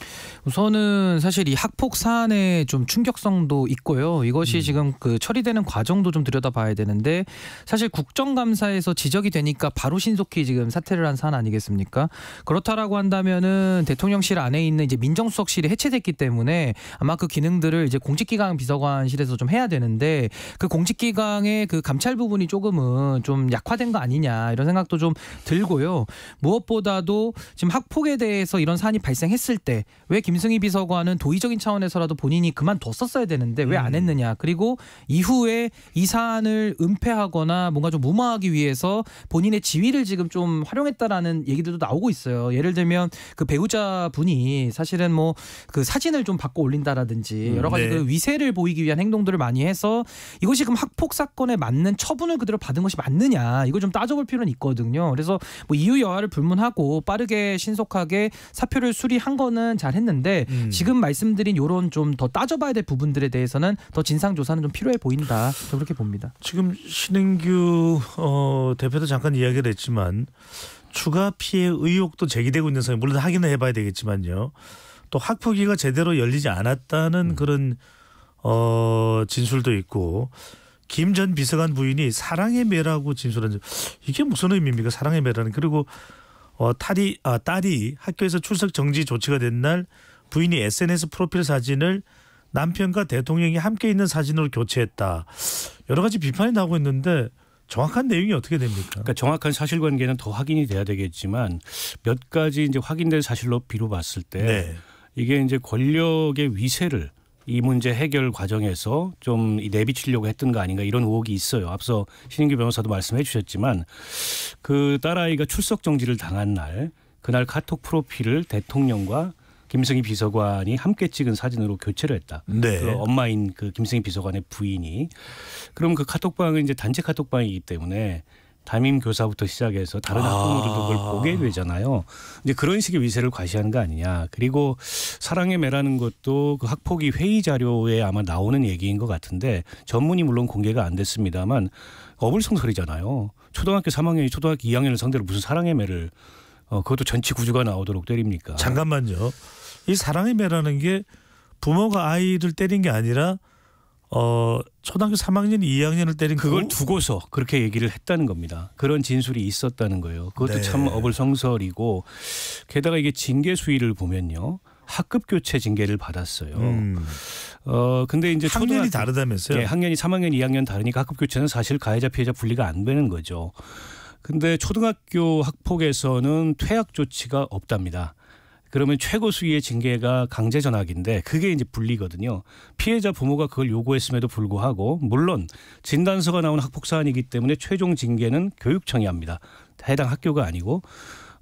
우선은 사실 이 학폭 사안에 좀 충격성도 있고요. 이것이 음. 지금 그 처리되는 과정도 좀 들여다봐야 되는데 사실 국정감사에서 지적이 되니까 바로 신속히 지금 사퇴를 한 사안 아니겠습니까? 그렇다라고 한다면은 대통령실 안에 있는 이제 민정수석실이 해체됐기 때문에 아마 그 기능들을 이제 공직기강 비서관실에서 좀 해야 되는데 그 공직기강의 그 감찰 부분이 조금은 좀 약화된 거 아니냐 이런 생각도 좀 들고요. 무엇보다 무엇보도 지금 학폭에 대해서 이런 사안이 발생했을 때 왜 김승희 비서관은 도의적인 차원에서라도 본인이 그만뒀었어야 되는데 왜안 음. 했느냐 그리고 이후에 이 사안을 은폐하거나 뭔가 좀 무마하기 위해서 본인의 지위를 지금 좀 활용했다라는 얘기들도 나오고 있어요. 예를 들면 그 배우자 분이 사실은 뭐 그 사진을 좀 바꿔 올린다라든지 음, 여러 가지 네. 그 위세를 보이기 위한 행동들을 많이 해서 이것이 그럼 학폭 사건에 맞는 처분을 그대로 받은 것이 맞느냐 이거 좀 따져볼 필요는 있거든요. 그래서 뭐 이유 여하를 불문하고 않고 빠르게 신속하게 사표를 수리한 거는 잘 했는데 음. 지금 말씀드린 요런 좀 더 따져봐야 될 부분들에 대해서는 더 진상 조사는 좀 필요해 보인다. 그렇게 봅니다. 지금 신행규 어, 대표도 잠깐 이야기를 했지만 추가 피해 의혹도 제기되고 있는 상황 물론 확인을 해봐야 되겠지만요. 또 학폭위가 제대로 열리지 않았다는 음. 그런 어, 진술도 있고 김 전 비서관 부인이 사랑의 매라고 진술한 이게 무슨 의미입니까? 사랑의 매라는 그리고 어, 딸이, 아, 딸이 학교에서 출석 정지 조치가 된 날 부인이 SNS 프로필 사진을 남편과 대통령이 함께 있는 사진으로 교체했다. 여러 가지 비판이 나오고 있는데 정확한 내용이 어떻게 됩니까? 그러니까 정확한 사실관계는 더 확인이 돼야 되겠지만 몇 가지 이제 확인된 사실로 비로 봤을 때 네. 이게 이제 권력의 위세를 이 문제 해결 과정에서 좀 내비치려고 했던 거 아닌가 이런 의혹이 있어요. 앞서 신인규 변호사도 말씀해 주셨지만 그 딸아이가 출석 정지를 당한 날 그날 카톡 프로필을 대통령과 김승희 비서관이 함께 찍은 사진으로 교체를 했다. 네. 그 엄마인 그 김승희 비서관의 부인이 그럼 그 카톡방은 이제 단체 카톡방이기 때문에 담임 교사부터 시작해서 다른 아. 학부모들도 그걸 보게 되잖아요. 이제 그런 식의 위세를 과시하는 거 아니냐. 그리고 사랑의 매라는 것도 그 학폭위 회의 자료에 아마 나오는 얘기인 것 같은데 전문이 물론 공개가 안 됐습니다만 어불성설이잖아요. 초등학교 3학년이 초등학교 2학년을 상대로 무슨 사랑의 매를 어 그것도 전치 구조가 나오도록 때립니까? 잠깐만요. 이 사랑의 매라는 게 부모가 아이를 때린 게 아니라 어 초등학교 3학년, 2학년을 때린 그걸 두고서 그렇게 얘기를 했다는 겁니다. 그런 진술이 있었다는 거예요. 그것도 네. 참 어불성설이고 게다가 이게 징계 수위를 보면요. 학급 교체 징계를 받았어요. 음. 어 근데 이제 학년이 다르다면서요? 네, 학년이 3학년, 2학년 다르니까 학급 교체는 사실 가해자 피해자 분리가 안 되는 거죠. 근데 초등학교 학폭에서는 퇴학 조치가 없답니다. 그러면 최고 수위의 징계가 강제 전학인데 그게 이제 불리거든요 피해자 부모가 그걸 요구했음에도 불구하고 물론 진단서가 나온 학폭 사안이기 때문에 최종 징계는 교육청이 합니다. 해당 학교가 아니고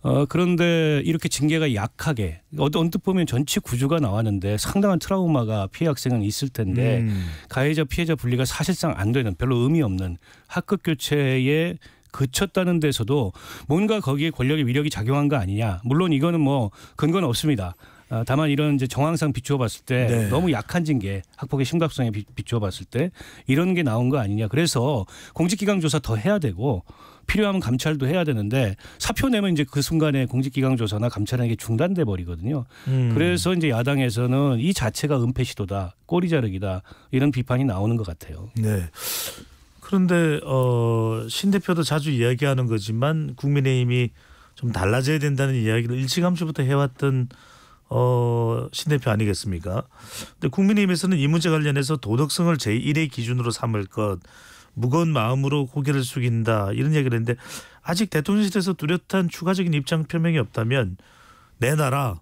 어, 그런데 이렇게 징계가 약하게 언뜻 보면 전체 구조가 나왔는데 상당한 트라우마가 피해 학생은 있을 텐데 음. 가해자 피해자 분리가 사실상 안 되는 별로 의미 없는 학급 교체의 그쳤다는 데서도 뭔가 거기에 권력의 위력이 작용한 거 아니냐. 물론 이거는 뭐 근거는 없습니다. 아, 다만 이런 이제 정황상 비추어 봤을 때 네. 너무 약한 징계 학폭의 심각성에 비, 추어 봤을 때 이런 게 나온 거 아니냐 그래서 공직기강 조사 더 해야 되고 필요하면 감찰도 해야 되는데 사표 내면 이제 그 순간에 공직기강 조사나 감찰하는 게 중단돼 버리거든요 음. 그래서 이제 야당에서는 이 자체가 은폐 시도다 꼬리 자르기다 이런 비판이 나오는 것 같아요. 네. 그런데 어, 신 대표도 자주 이야기하는 거지만 국민의힘이 좀 달라져야 된다는 이야기를 일찌감치부터 해왔던 어, 신 대표 아니겠습니까? 근데 국민의힘에서는 이 문제 관련해서 도덕성을 제1의 기준으로 삼을 것 무거운 마음으로 고개를 숙인다 이런 얘기를 했는데 아직 대통령실에서 뚜렷한 추가적인 입장 표명이 없다면 내 나라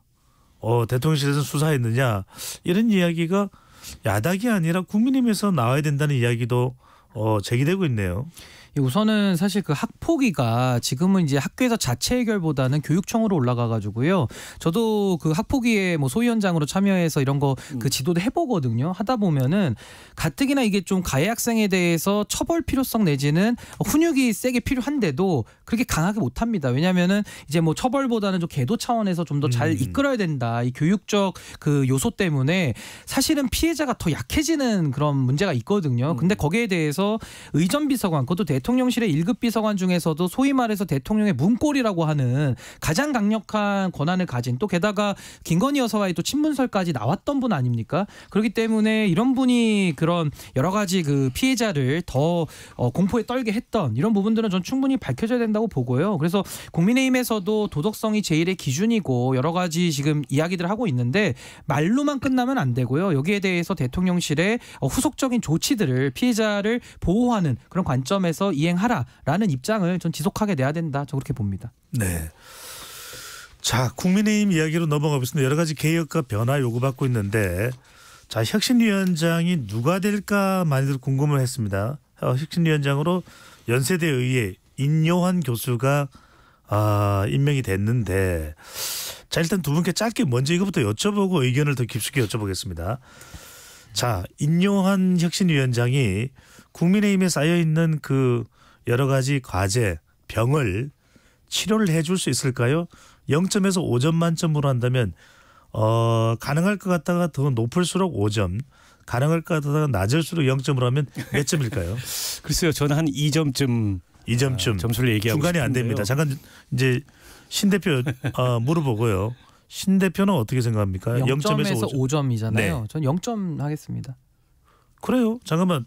어, 대통령실에서 수사했느냐 이런 이야기가 야당이 아니라 국민의힘에서 나와야 된다는 이야기도 어, 제기되고 있네요. 우선은 사실 그 학폭위가 지금은 이제 학교에서 자체 해결보다는 교육청으로 올라가가지고요. 저도 그 학폭위에 뭐 소위원장으로 참여해서 이런 거그 음. 지도도 해보거든요. 하다 보면은 가뜩이나 이게 좀 가해 학생에 대해서 처벌 필요성 내지는 훈육이 세게 필요한데도 그렇게 강하게 못합니다. 왜냐면은 이제 뭐 처벌보다는 좀 계도 차원에서 좀 더잘 음. 이끌어야 된다. 이 교육적 그 요소 때문에 사실은 피해자가 더 약해지는 그런 문제가 있거든요. 음. 근데 거기에 대해서 의전비서관 그것도 대 대통령실의 1급 비서관 중에서도 소위 말해서 대통령의 문골이라고 하는 가장 강력한 권한을 가진 또 게다가 김건희 여사와의 또친문설까지 나왔던 분 아닙니까? 그렇기 때문에 이런 분이 그런 여러 가지 그 피해자를 더 어, 공포에 떨게 했던 이런 부분들은 전 충분히 밝혀져야 된다고 보고요. 그래서 국민의힘에서도 도덕성이 제일의 기준이고 여러 가지 지금 이야기들 하고 있는데 말로만 끝나면 안 되고요. 여기에 대해서 대통령실의 어, 후속적인 조치들을 피해자를 보호하는 그런 관점에서 이행하라라는 입장을 전 지속하게 내야 된다. 저 그렇게 봅니다. 네. 자, 국민의힘 이야기로 넘어가겠습니다. 여러 가지 개혁과 변화 요구받고 있는데 자, 혁신위원장이 누가 될까 많이들 궁금을 했습니다. 어, 혁신위원장으로 연세대 의회 인요한 교수가 아, 임명이 됐는데 자, 일단 두 분께 짧게 먼저 이것부터 여쭤보고 의견을 더 깊숙이 여쭤보겠습니다. 자, 인요한 혁신위원장이 국민의힘에 쌓여 있는 그 여러 가지 과제, 병을 치료를 해줄 수 있을까요? 0점에서 5점 만점으로 한다면 어, 가능할 것 같다가 더 높을수록 5점, 가능할 것 같다가 낮을수록 0점으로 하면 몇 점일까요? 글쎄요, 저는 한 2점쯤 2점쯤 아, 점수를 얘기하고 중간이 싶은데요. 안 됩니다. 잠깐 이제 신 대표 어, 물어보고요. 신 대표는 어떻게 생각합니까? 0점에서, 0점에서 5점. 이잖아요 네. 전 0점 하겠습니다. 그래요. 잠깐만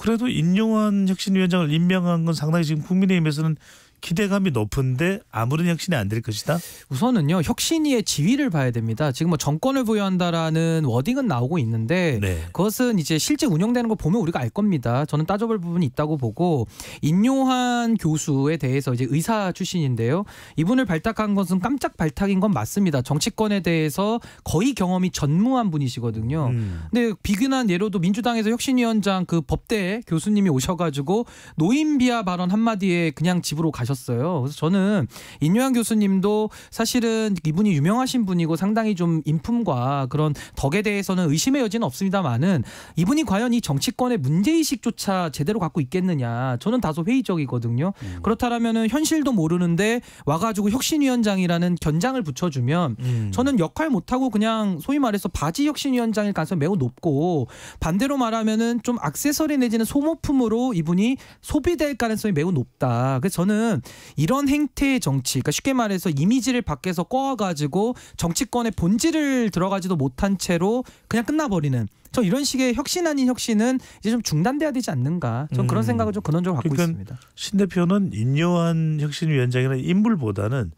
그래도 인용환 혁신위원장을 임명한 건 상당히 지금 국민의힘에서는 기대감이 높은데 아무런 혁신이 안 될 것이다. 우선은요 혁신위의 지위를 봐야 됩니다. 지금 뭐 정권을 부여한다라는 워딩은 나오고 있는데 네. 그것은 이제 실제 운영되는 걸 보면 우리가 알 겁니다. 저는 따져볼 부분이 있다고 보고 인요한 교수에 대해서 이제 의사 출신인데요. 이분을 발탁한 것은 깜짝 발탁인 건 맞습니다. 정치권에 대해서 거의 경험이 전무한 분이시거든요. 음. 근데 비근한 예로도 민주당에서 혁신위원장 그 법대 교수님이 오셔가지고 노인 비하 발언 한 마디에 그냥 집으로 가셨. 가셨어요. 그래서 저는 인유한 교수님도 사실은 이분이 유명하신 분이고 상당히 좀 인품과 그런 덕에 대해서는 의심의 여지는 없습니다만은 이분이 과연 이 정치권의 문제의식조차 제대로 갖고 있겠느냐 저는 다소 회의적이거든요. 음. 그렇다라면은 현실도 모르는데 와가지고 혁신위원장이라는 견장을 붙여주면 음. 저는 역할 못하고 그냥 소위 말해서 바지 혁신위원장일 가능성이 매우 높고 반대로 말하면은 좀 악세서리 내지는 소모품으로 이분이 소비될 가능성이 매우 높다. 그래서 저는 이런 행태의 정치, 그러니까 쉽게 말해서 이미지를 밖에서 꺼가지고 정치권의 본질을 들어가지도 못한 채로 그냥 끝나버리는 저 이런 식의 혁신 아닌 혁신은 이제 좀 중단돼야 되지 않는가. 저는 그런 음. 생각을 좀 근원적으로 갖고 그러니까 있습니다. 신 대표는 인요한 혁신위원장이나 인물보다는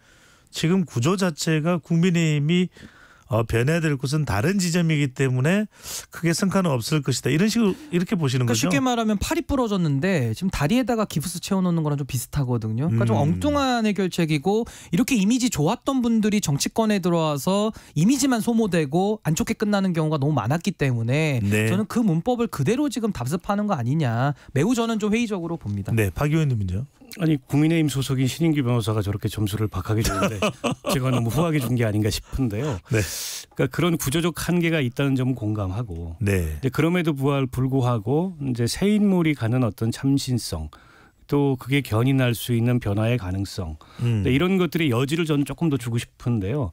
지금 구조 자체가 국민의힘이 어, 변해야 될 곳은 다른 지점이기 때문에 크게 성과는 없을 것이다. 이런 식으로 이렇게 보시는 그러니까 거죠. 쉽게 말하면 팔이 부러졌는데 지금 다리에다가 기부스 채워놓는 거랑 좀 비슷하거든요. 그러니까 음. 좀 엉뚱한 해결책이고 이렇게 이미지 좋았던 분들이 정치권에 들어와서 이미지만 소모되고 안 좋게 끝나는 경우가 너무 많았기 때문에 네. 저는 그 문법을 그대로 지금 답습하는 거 아니냐 매우 저는 좀 회의적으로 봅니다. 네, 박 의원님은요? 아니 국민의힘 소속인 신인규 변호사가 저렇게 점수를 박하게 주는데 제가 너무 후하게 준 게 아닌가 싶은데요. 네. 그러니까 그런 구조적 한계가 있다는 점은 공감하고. 네. 그럼에도 불구하고 이제 새 인물이 가는 어떤 참신성 또 그게 견인할 수 있는 변화의 가능성 음. 이런 것들의 여지를 저는 조금 더 주고 싶은데요.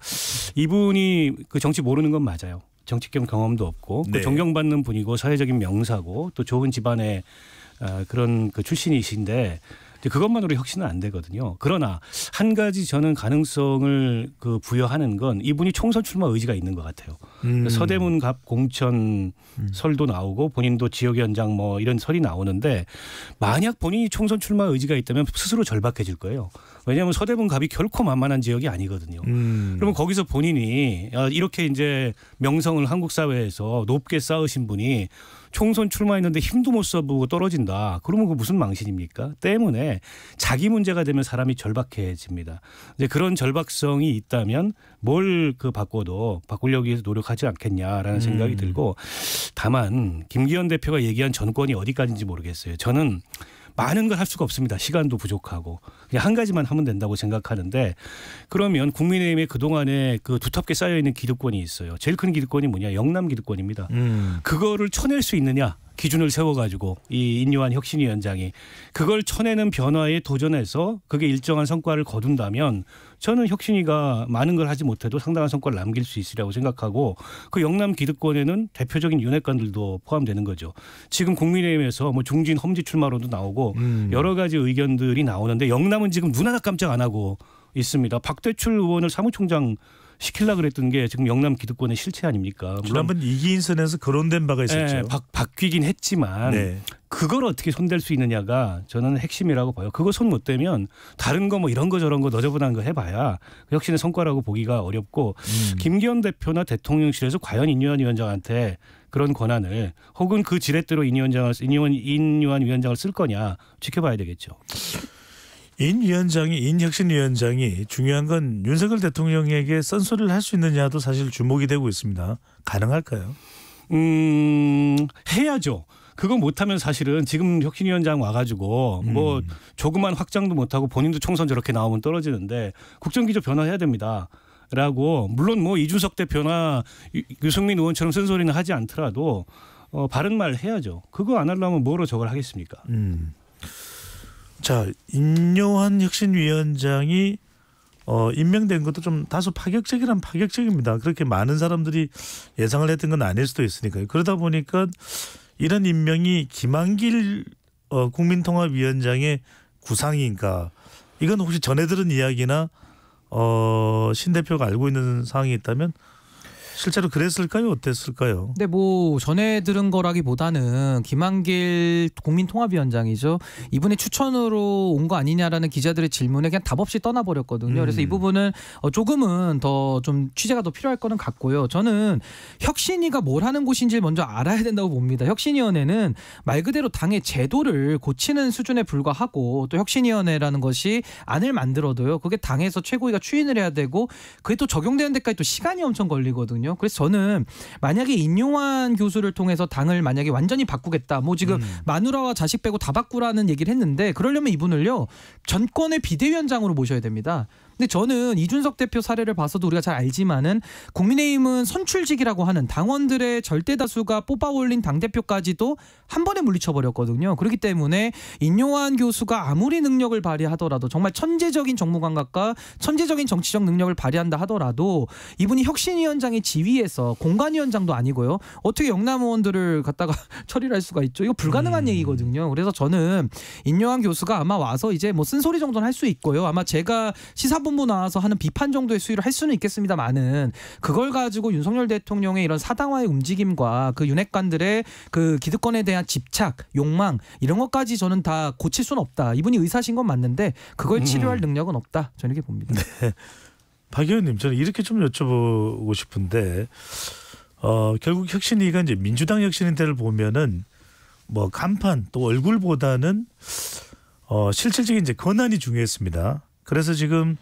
이분이 그 정치 모르는 건 맞아요. 정치경 경험도 없고 그 네. 그 존경받는 분이고 사회적인 명사고 또 좋은 집안의 아, 그런 그 출신이신데. 그것만으로 혁신은 안 되거든요. 그러나 한 가지 저는 가능성을 그 부여하는 건 이분이 총선 출마 의지가 있는 것 같아요. 음. 서대문 갑 공천 음. 설도 나오고 본인도 지역위원장 뭐 이런 설이 나오는데 만약 본인이 총선 출마 의지가 있다면 스스로 절박해질 거예요. 왜냐하면 서대문 갑이 결코 만만한 지역이 아니거든요. 음. 그러면 거기서 본인이 아, 이렇게 이제 명성을 한국 사회에서 높게 쌓으신 분이 총선 출마했는데 힘도 못 써보고 떨어진다. 그러면 그 무슨 망신입니까? 때문에 자기 문제가 되면 사람이 절박해집니다. 이제 그런 절박성이 있다면 뭘 그 바꿔도 바꾸려고 위해서 노력하지 않겠냐라는 음. 생각이 들고 다만 김기현 대표가 얘기한 정권이 어디까지인지 모르겠어요. 저는 많은 걸 할 수가 없습니다. 시간도 부족하고 그냥 한 가지만 하면 된다고 생각하는데 그러면 국민의힘의 그동안에 그 두텁게 쌓여 있는 기득권이 있어요. 제일 큰 기득권이 뭐냐? 영남 기득권입니다. 음. 그거를 쳐낼 수 있느냐? 기준을 세워가지고 이 인요한 혁신위원장이 그걸 쳐내는 변화에 도전해서 그게 일정한 성과를 거둔다면 저는 혁신위가 많은 걸 하지 못해도 상당한 성과를 남길 수 있으리라고 생각하고 그 영남 기득권에는 대표적인 윤핵관들도 포함되는 거죠. 지금 국민의힘에서 뭐 중진 험지 출마로도 나오고 음. 여러 가지 의견들이 나오는데 영남은 지금 눈 하나 깜짝 안 하고 있습니다. 박대출 의원을 사무총장 시킬라 그랬던 게 지금 영남 기득권의 실체 아닙니까? 물론 지난번 이기인선에서 거론된 바가 예, 있었죠. 예, 바, 바뀌긴 했지만 네. 그걸 어떻게 손댈 수 있느냐가 저는 핵심이라고 봐요. 그거 손 못 대면 다른 거 뭐 이런 거 저런 거 너저분한 거 해봐야 그 혁신의 성과라고 보기가 어렵고 음. 김기현 대표나 대통령실에서 과연 인유한 위원장한테 그런 권한을 혹은 그 지렛대로 인유원장을 인유원 인유한 위원장을 쓸 거냐 지켜봐야 되겠죠. 인 위원장이 인 혁신위원장이 중요한 건 윤석열 대통령에게 쓴소리를 할 수 있느냐도 사실 주목이 되고 있습니다. 가능할까요? 음 해야죠. 그거 못하면 사실은 지금 혁신위원장 와가지고 뭐 음. 조그만 확장도 못하고 본인도 총선 저렇게 나오면 떨어지는데 국정기조 변화해야 됩니다. 라고 물론 뭐 이준석 대표나 유승민 의원처럼 쓴소리는 하지 않더라도 어, 바른 말 해야죠. 그거 안 하려면 뭐로 저걸 하겠습니까? 음. 자임요한 혁신위원장이 어, 임명된 것도 좀 다소 파격적이란 파격적입니다. 그렇게 많은 사람들이 예상을 했던 건 아닐 수도 있으니까요. 그러다 보니까 이런 임명이 김한길 어, 국민통합위원장의 구상인가 이건 혹시 전해 들은 이야기나 어, 신 대표가 알고 있는 상황이 있다면 실제로 그랬을까요? 어땠을까요? 네, 뭐 전에 들은 거라기보다는 김한길 국민통합위원장이죠. 이분의 추천으로 온 거 아니냐라는 기자들의 질문에 그냥 답 없이 떠나버렸거든요. 음. 그래서 이 음. 부분은 어, 조금은 더 좀 취재가 더 필요할 거는 같고요. 저는 혁신위가 뭘 하는 곳인지 먼저 알아야 된다고 봅니다. 혁신위원회는 말 그대로 당의 제도를 고치는 수준에 불과하고 또 혁신위원회라는 것이 안을 만들어도요. 그게 당에서 최고위가 추인을 해야 되고 그게 또 적용되는 데까지 또 시간이 엄청 걸리거든요. 있거든요. 그래서 저는 만약에 인용환 교수를 통해서 당을 만약에 완전히 바꾸겠다. 뭐 지금 음. 마누라와 자식 빼고 다 바꾸라는 얘기를 했는데 그러려면 이분을요. 전권의 비대위원장으로 모셔야 됩니다. 근데 저는 이준석 대표 사례를 봐서도 우리가 잘 알지만은 국민의힘은 선출직이라고 하는 당원들의 절대 다수가 뽑아 올린 당 대표까지도 한 번에 물리쳐 버렸거든요. 그렇기 때문에 인용환 교수가 아무리 능력을 발휘하더라도 정말 천재적인 정무 감각과 천재적인 정치적 능력을 발휘한다 하더라도 이분이 혁신위원장의 지위에서 공간위원장도 아니고요. 어떻게 영남 의원들을 갖다가 처리를 할 수가 있죠? 이거 불가능한 음. 얘기거든요. 그래서 저는 인용환 교수가 아마 와서 이제 뭐 쓴소리 정도는 할 수 있고요. 아마 제가 시사보 학문 나와서 하는 비판 정도의 수위를 할 수는 있겠습니다만은 그걸 가지고 윤석열 대통령의 이런 사당화의 움직임과 그 윤핵관들의 그 기득권에 대한 집착, 욕망 이런 것까지 저는 다 고칠 수는 없다. 이분이 의사신 건 맞는데 그걸 음. 치료할 음. 능력은 없다. 저는 이렇게 봅니다. 네. 박 의원님 저는 이렇게 좀 여쭤보고 싶은데 어, 결국 혁신위가 이제 민주당 혁신인데를 보면은 뭐 간판 또 얼굴보다는 어, 실질적인 이제 권한이 중요했습니다. 그래서 지금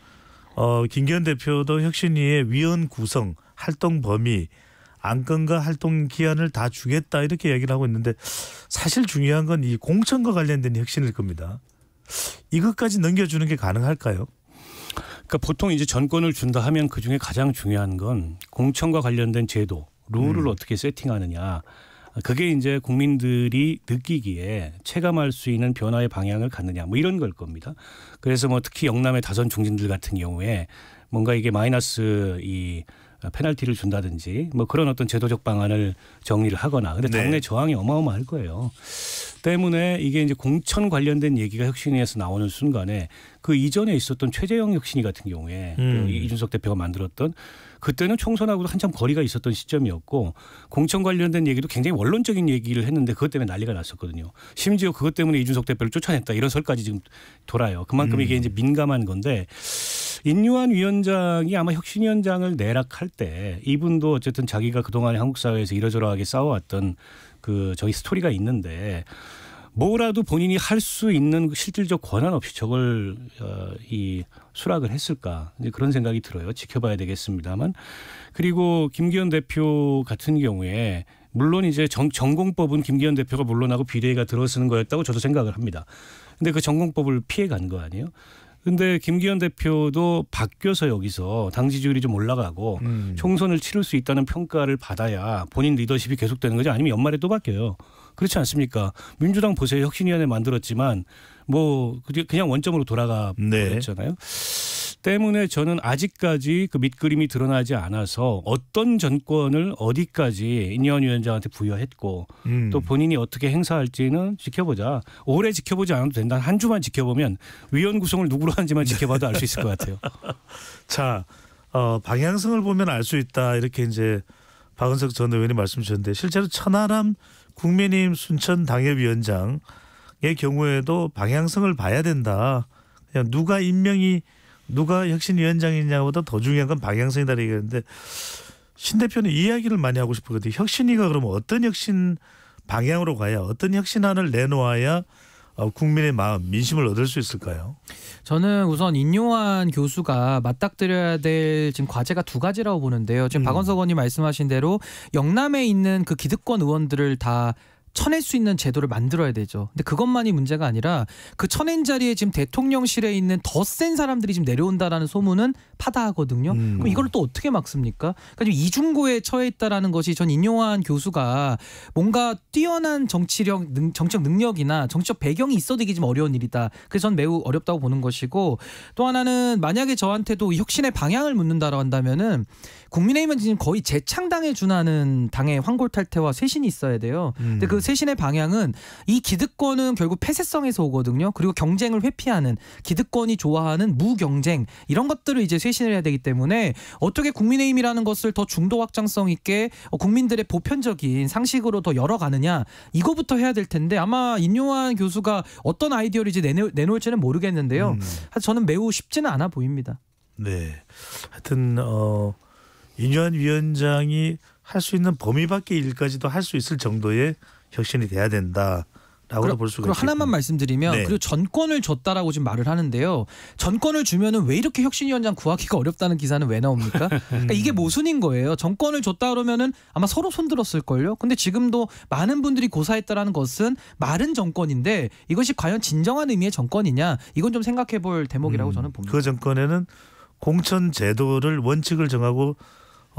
어, 김기현 대표도 혁신위의 위원 구성, 활동 범위, 안건과 활동 기한을 다 주겠다 이렇게 얘기를 하고 있는데 사실 중요한 건 이 공천과 관련된 혁신일 겁니다. 이것까지 넘겨주는 게 가능할까요? 그러니까 보통 이제 전권을 준다 하면 그 중에 가장 중요한 건 공천과 관련된 제도, 룰을 음. 어떻게 세팅하느냐 그게 이제 국민들이 느끼기에 체감할 수 있는 변화의 방향을 갖느냐 뭐 이런 걸 겁니다. 그래서 뭐 특히 영남의 다선 중진들 같은 경우에 뭔가 이게 마이너스 이 페널티를 준다든지 뭐 그런 어떤 제도적 방안을 정리를 하거나 근데 네. 당내 네. 저항이 어마어마할 거예요. 때문에 이게 이제 공천 관련된 얘기가 혁신위에서 나오는 순간에 그 이전에 있었던 최재형 혁신위 같은 경우에 그 음. 그 이준석 대표가 만들었던 그때는 총선하고도 한참 거리가 있었던 시점이었고 공천 관련된 얘기도 굉장히 원론적인 얘기를 했는데 그것 때문에 난리가 났었거든요. 심지어 그것 때문에 이준석 대표를 쫓아냈다 이런 설까지 지금 돌아요. 그만큼 음. 이게 이제 민감한 건데 인류한 위원장이 아마 혁신위원장을 내락할 때 이분도 어쨌든 자기가 그동안 한국 사회에서 이러저러하게 싸워왔던 그 저희 스토리가 있는데 뭐라도 본인이 할 수 있는 실질적 권한 없이 저걸 어, 이 수락을 했을까 이제 그런 생각이 들어요. 지켜봐야 되겠습니다만 그리고 김기현 대표 같은 경우에 물론 이제 정, 전공법은 김기현 대표가 물론하고 비례가 들어서는 거였다고 저도 생각을 합니다. 근데 그 전공법을 피해 간 거 아니에요? 근데 김기현 대표도 바뀌어서 여기서 당 지지율이 좀 올라가고 음. 총선을 치를 수 있다는 평가를 받아야 본인 리더십이 계속되는 거죠 아니면 연말에 또 바뀌어요. 그렇지 않습니까? 민주당 보세요. 혁신위원회 만들었지만 뭐 그냥 원점으로 돌아가 네. 버렸잖아요. 네. 때문에 저는 아직까지 그 밑그림이 드러나지 않아서 어떤 전권을 어디까지 인연 위원장한테 부여했고 음. 또 본인이 어떻게 행사할지는 지켜보자. 오래 지켜보지 않아도 된다. 한 주만 지켜보면 위원 구성을 누구로 하는지만 네. 지켜봐도 알 수 있을 것 같아요. 자, 어, 방향성을 보면 알 수 있다. 이렇게 이제 박은석 전 의원이 말씀 주셨는데 실제로 천하람 국민의힘 순천 당협위원장의 경우에도 방향성을 봐야 된다. 그냥 누가 임명이 누가 혁신위원장이냐보다 더 중요한 건 방향성이다 얘기하는데 신 대표는 이야기를 많이 하고 싶거든요. 혁신위가 그러면 어떤 혁신 방향으로 가야 어떤 혁신안을 내놓아야 어, 국민의 마음, 민심을 얻을 수 있을까요? 저는 우선 인요한 교수가 맞닥뜨려야 될 지금 과제가 두 가지라고 보는데요. 지금 음. 박원석 의원님 말씀하신 대로 영남에 있는 그 기득권 의원들을 다 쳐낼 수 있는 제도를 만들어야 되죠. 근데 그것만이 문제가 아니라 그 쳐낸 자리에 지금 대통령실에 있는 더 센 사람들이 지금 내려온다라는 소문은 파다하거든요. 음. 그럼 이걸 또 어떻게 막습니까? 그러니까 이중고에 처해 있다라는 것이 전 인용한 교수가 뭔가 뛰어난 정치력, 능, 정치적 능력이나 정치적 배경이 있어도 이게 좀 어려운 일이다. 그래서 전 매우 어렵다고 보는 것이고 또 하나는 만약에 저한테도 혁신의 방향을 묻는다라고 한다면은 국민의힘은 지금 거의 재창당에 준하는 당의 황골탈퇴와 쇄신이 있어야 돼요. 음. 근데 그 쇄신의 방향은 이 기득권은 결국 폐쇄성에서 오거든요. 그리고 경쟁을 회피하는 기득권이 좋아하는 무경쟁 이런 것들을 이제 쇄신을 해야 되기 때문에 어떻게 국민의힘이라는 것을 더 중도 확장성 있게 어, 국민들의 보편적인 상식으로 더 열어가느냐 이거부터 해야 될 텐데 아마 인용한 교수가 어떤 아이디어를 이제 내놓, 내놓을지는 모르겠는데요. 음. 저는 매우 쉽지는 않아 보입니다. 네. 하여튼 어인용한 위원장이 할 수 있는 범위 밖의 일까지도 할 수 있을 정도의 혁신이 돼야 된다. 라고도 볼 수가 그럼 있겠군요. 하나만 말씀드리면 네. 그리고 전권을 줬다라고 지금 말을 하는데요. 전권을 주면은 왜 이렇게 혁신위원장 구하기가 어렵다는 기사는 왜 나옵니까? 그러니까 이게 모순인 거예요. 전권을 줬다 그러면은 아마 서로 손들었을 걸요. 근데 지금도 많은 분들이 고사했다라는 것은 말은 정권인데 이것이 과연 진정한 의미의 정권이냐 이건 좀 생각해볼 대목이라고 음, 저는 봅니다. 그 정권에는 공천 제도를 원칙을 정하고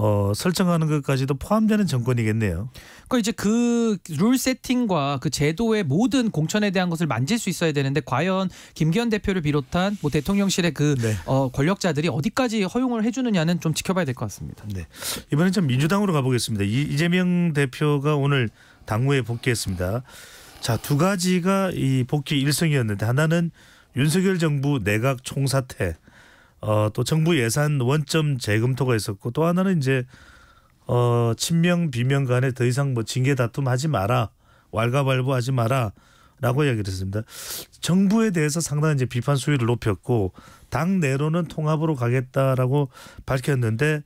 어, 설정하는 것까지도 포함되는 정권이겠네요. 그러니까 그 이제 그 룰 세팅과 그 제도의 모든 공천에 대한 것을 만질 수 있어야 되는데 과연 김기현 대표를 비롯한 뭐 대통령실의 그 네. 어, 권력자들이 어디까지 허용을 해주느냐는 좀 지켜봐야 될 것 같습니다. 네. 이번엔 좀 민주당으로 가보겠습니다. 이, 이재명 대표가 오늘 당무에 복귀했습니다. 자, 두 가지가 이 복귀 일성이었는데 하나는 윤석열 정부 내각 총사태 어, 또 정부 예산 원점 재검토가 있었고 또 하나는 이제 어, 친명 비명 간에 더 이상 뭐 징계 다툼 하지 마라 왈가왈부하지 마라. 라고 이야기를 했습니다. 정부에 대해서 상당히 이제 비판 수위를 높였고 당 내로는 통합으로 가겠다라고 밝혔는데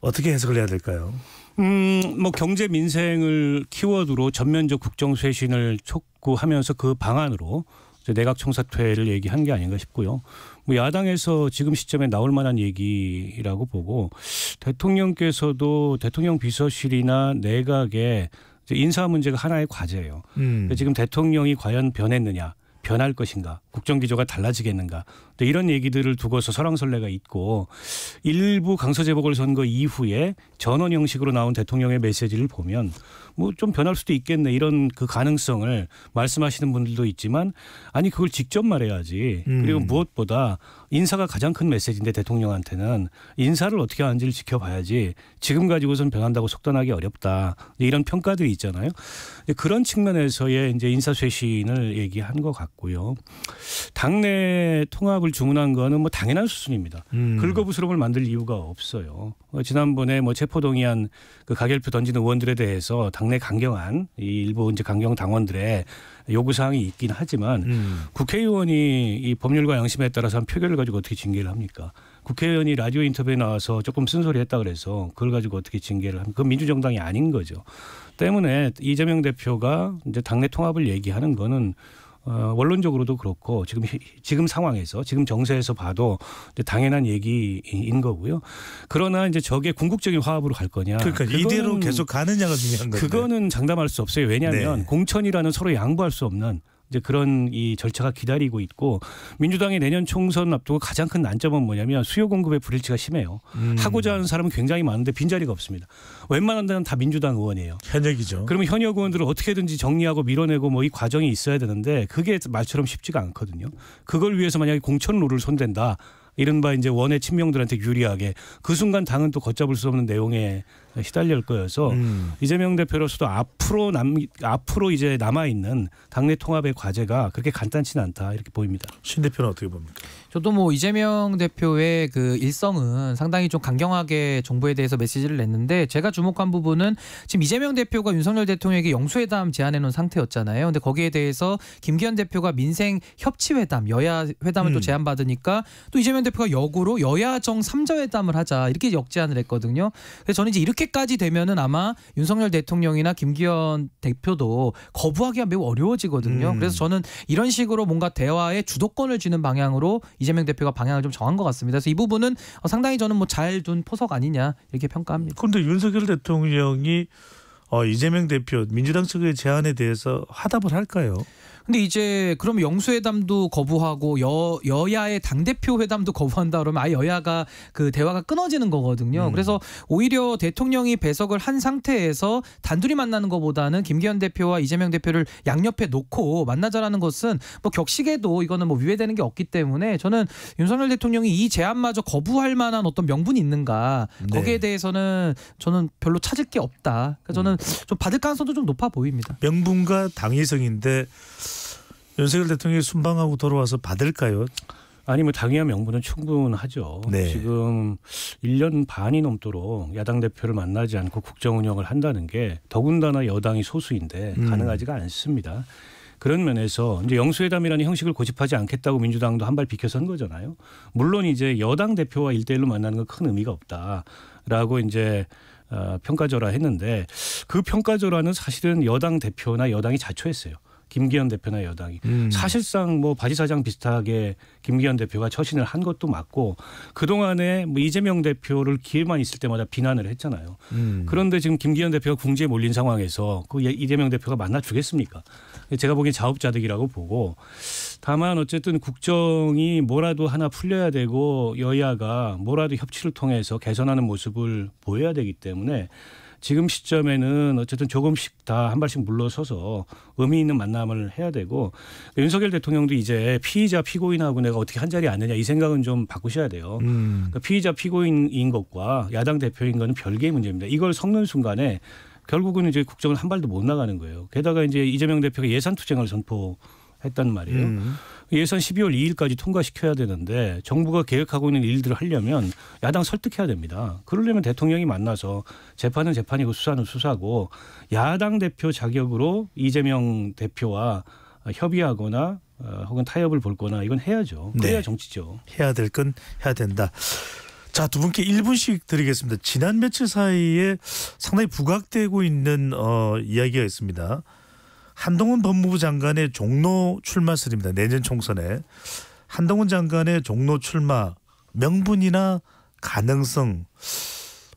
어떻게 해석을 해야 될까요? 음, 뭐 경제 민생을 키워드로 전면적 국정 쇄신을 촉구하면서 그 방안으로 내각 총사퇴를 얘기한 게 아닌가 싶고요. 뭐 야당에서 지금 시점에 나올 만한 얘기라고 보고 대통령께서도 대통령 비서실이나 내각에 인사 문제가 하나의 과제예요. 음. 지금 대통령이 과연 변했느냐, 변할 것인가, 국정 기조가 달라지겠는가 네, 이런 얘기들을 두고서 설왕설래가 있고 일부 강서재보궐 선거 이후에 전원 형식으로 나온 대통령의 메시지를 보면 뭐 좀 변할 수도 있겠네 이런 그 가능성을 말씀하시는 분들도 있지만 아니 그걸 직접 말해야지 음. 그리고 무엇보다 인사가 가장 큰 메시지인데 대통령한테는 인사를 어떻게 하는지를 지켜봐야지 지금 가지고선 변한다고 속단하기 어렵다 네, 이런 평가들이 있잖아요 네, 그런 측면에서의 이제 인사쇄신을 얘기한 것 같고요 당내 통합을 의복을 주문한 거는 뭐 당연한 수순입니다. 음. 긁어부스럼을 만들 이유가 없어요. 어, 지난번에 뭐 체포동의안 그 가결표 던지는 의원들에 대해서 당내 강경한 이 일부 이제 강경 당원들의 요구 사항이 있긴 하지만 음. 국회의원이 이 법률과 양심에 따라서 한 표결을 가지고 어떻게 징계를 합니까? 국회의원이 라디오 인터뷰에 나와서 조금 쓴소리했다 그래서 그걸 가지고 어떻게 징계를 합니까? 그 민주정당이 아닌 거죠. 때문에 이재명 대표가 이제 당내 통합을 얘기하는 거는 어, 원론적으로도 그렇고 지금 지금 상황에서 지금 정세에서 봐도 당연한 얘기인 거고요. 그러나 이제 저게 궁극적인 화합으로 갈 거냐? 그러니까 이대로 계속 가느냐가 중요한 거예 그거는 장담할 수 없어요. 왜냐하면 네. 공천이라는 서로 양보할 수 없는 이제 그런 이 절차가 기다리고 있고 민주당이 내년 총선 앞두고 가장 큰 난점은 뭐냐면 수요 공급의 불일치가 심해요. 음. 하고자 하는 사람은 굉장히 많은데 빈자리가 없습니다. 웬만한 데는 다 민주당 의원이에요. 현역이죠. 그러면 현역 의원들을 어떻게든지 정리하고 밀어내고 뭐 이 과정이 있어야 되는데 그게 말처럼 쉽지가 않거든요. 그걸 위해서 만약에 공천 룰을 손댄다. 이른바 이제 원외 친명들한테 유리하게 그 순간 당은 또 걷잡을 수 없는 내용의 시달릴 거여서 음. 이재명 대표로서도 앞으로 남 앞으로 이제 남아 있는 당내 통합의 과제가 그렇게 간단치는 않다 이렇게 보입니다. 신 대표는 어떻게 봅니까? 저도 뭐 이재명 대표의 그 일성은 상당히 좀 강경하게 정부에 대해서 메시지를 냈는데 제가 주목한 부분은 지금 이재명 대표가 윤석열 대통령에게 영수회담 제안해 놓은 상태였잖아요. 근데 거기에 대해서 김기현 대표가 민생 협치 회담, 여야 회담을 음. 또 제안 받으니까 또 이재명 대표가 역으로 여야 정 3자 회담을 하자 이렇게 역제안을 했거든요. 그래서 저는 이제 이렇게 이렇게까지 되면은 아마 윤석열 대통령이나 김기현 대표도 거부하기가 매우 어려워지거든요. 음. 그래서 저는 이런 식으로 뭔가 대화에 주도권을 주는 방향으로 이재명 대표가 방향을 좀 정한 것 같습니다. 그래서 이 부분은 어, 상당히 저는 뭐 잘 둔 포석 아니냐 이렇게 평가합니다. 그런데 윤석열 대통령이 어, 이재명 대표 민주당 측의 제안에 대해서 화답을 할까요? 근데 이제 그럼 영수회담도 거부하고 여 여야의 당 대표 회담도 거부한다 그러면 아예 여야가 그 대화가 끊어지는 거거든요. 음. 그래서 오히려 대통령이 배석을 한 상태에서 단둘이 만나는 것보다는 김기현 대표와 이재명 대표를 양옆에 놓고 만나자라는 것은 뭐 격식에도 이거는 뭐 위배되는 게 없기 때문에 저는 윤석열 대통령이 이 제안마저 거부할 만한 어떤 명분이 있는가 네. 거기에 대해서는 저는 별로 찾을 게 없다. 그러니까 저는 음. 좀 받을 가능성도 좀 높아 보입니다. 명분과 당위성인데 윤석열 대통령이 순방하고 돌아와서 받을까요? 아니 뭐당연한 명분은 충분하죠. 네. 지금 1년 반이 넘도록 야당 대표를 만나지 않고 국정 운영을 한다는 게 더군다나 여당이 소수인데 음. 가능하지가 않습니다. 그런 면에서 이제 영수회담이라는 형식을 고집하지 않겠다고 민주당도 한 발 비켜선 거잖아요. 물론 이제 여당 대표와 일대일로 만나는 건 큰 의미가 없다라고 이제 어, 평가절하 했는데 그 평가절하는 사실은 여당 대표나 여당이 자초했어요. 김기현 대표나 여당이 음. 사실상 뭐 바지사장 비슷하게 김기현 대표가 처신을 한 것도 맞고 그 동안에 뭐 이재명 대표를 기회만 있을 때마다 비난을 했잖아요. 음. 그런데 지금 김기현 대표가 궁지에 몰린 상황에서 그 예, 이재명 대표가 만나주겠습니까? 제가 보기엔 자업자득이라고 보고 다만 어쨌든 국정이 뭐라도 하나 풀려야 되고 여야가 뭐라도 협치를 통해서 개선하는 모습을 보여야 되기 때문에. 지금 시점에는 어쨌든 조금씩 다 한 발씩 물러서서 의미 있는 만남을 해야 되고 그러니까 윤석열 대통령도 이제 피의자 피고인하고 내가 어떻게 한 자리 앉느냐 이 생각은 좀 바꾸셔야 돼요. 음. 그 피의자 피고인인 것과 야당 대표인 거는 별개의 문제입니다. 이걸 섞는 순간에 결국은 이제 국정을 한 발도 못 나가는 거예요. 게다가 이제 이재명 대표가 예산 투쟁을 선포했단 말이에요. 음. 예산 12월 2일까지 통과시켜야 되는데 정부가 계획하고 있는 일들을 하려면 야당 설득해야 됩니다. 그러려면 대통령이 만나서 재판은 재판이고 수사는 수사고 야당 대표 자격으로 이재명 대표와 협의하거나 어, 혹은 타협을 볼 거나 이건 해야죠. 네. 그래야 네. 정치죠. 해야 될 건 해야 된다. 자, 두 분께 1분씩 드리겠습니다. 지난 며칠 사이에 상당히 부각되고 있는 어, 이야기가 있습니다. 한동훈 법무부 장관의 종로 출마설입니다. 내년 총선에 한동훈 장관의 종로 출마 명분이나 가능성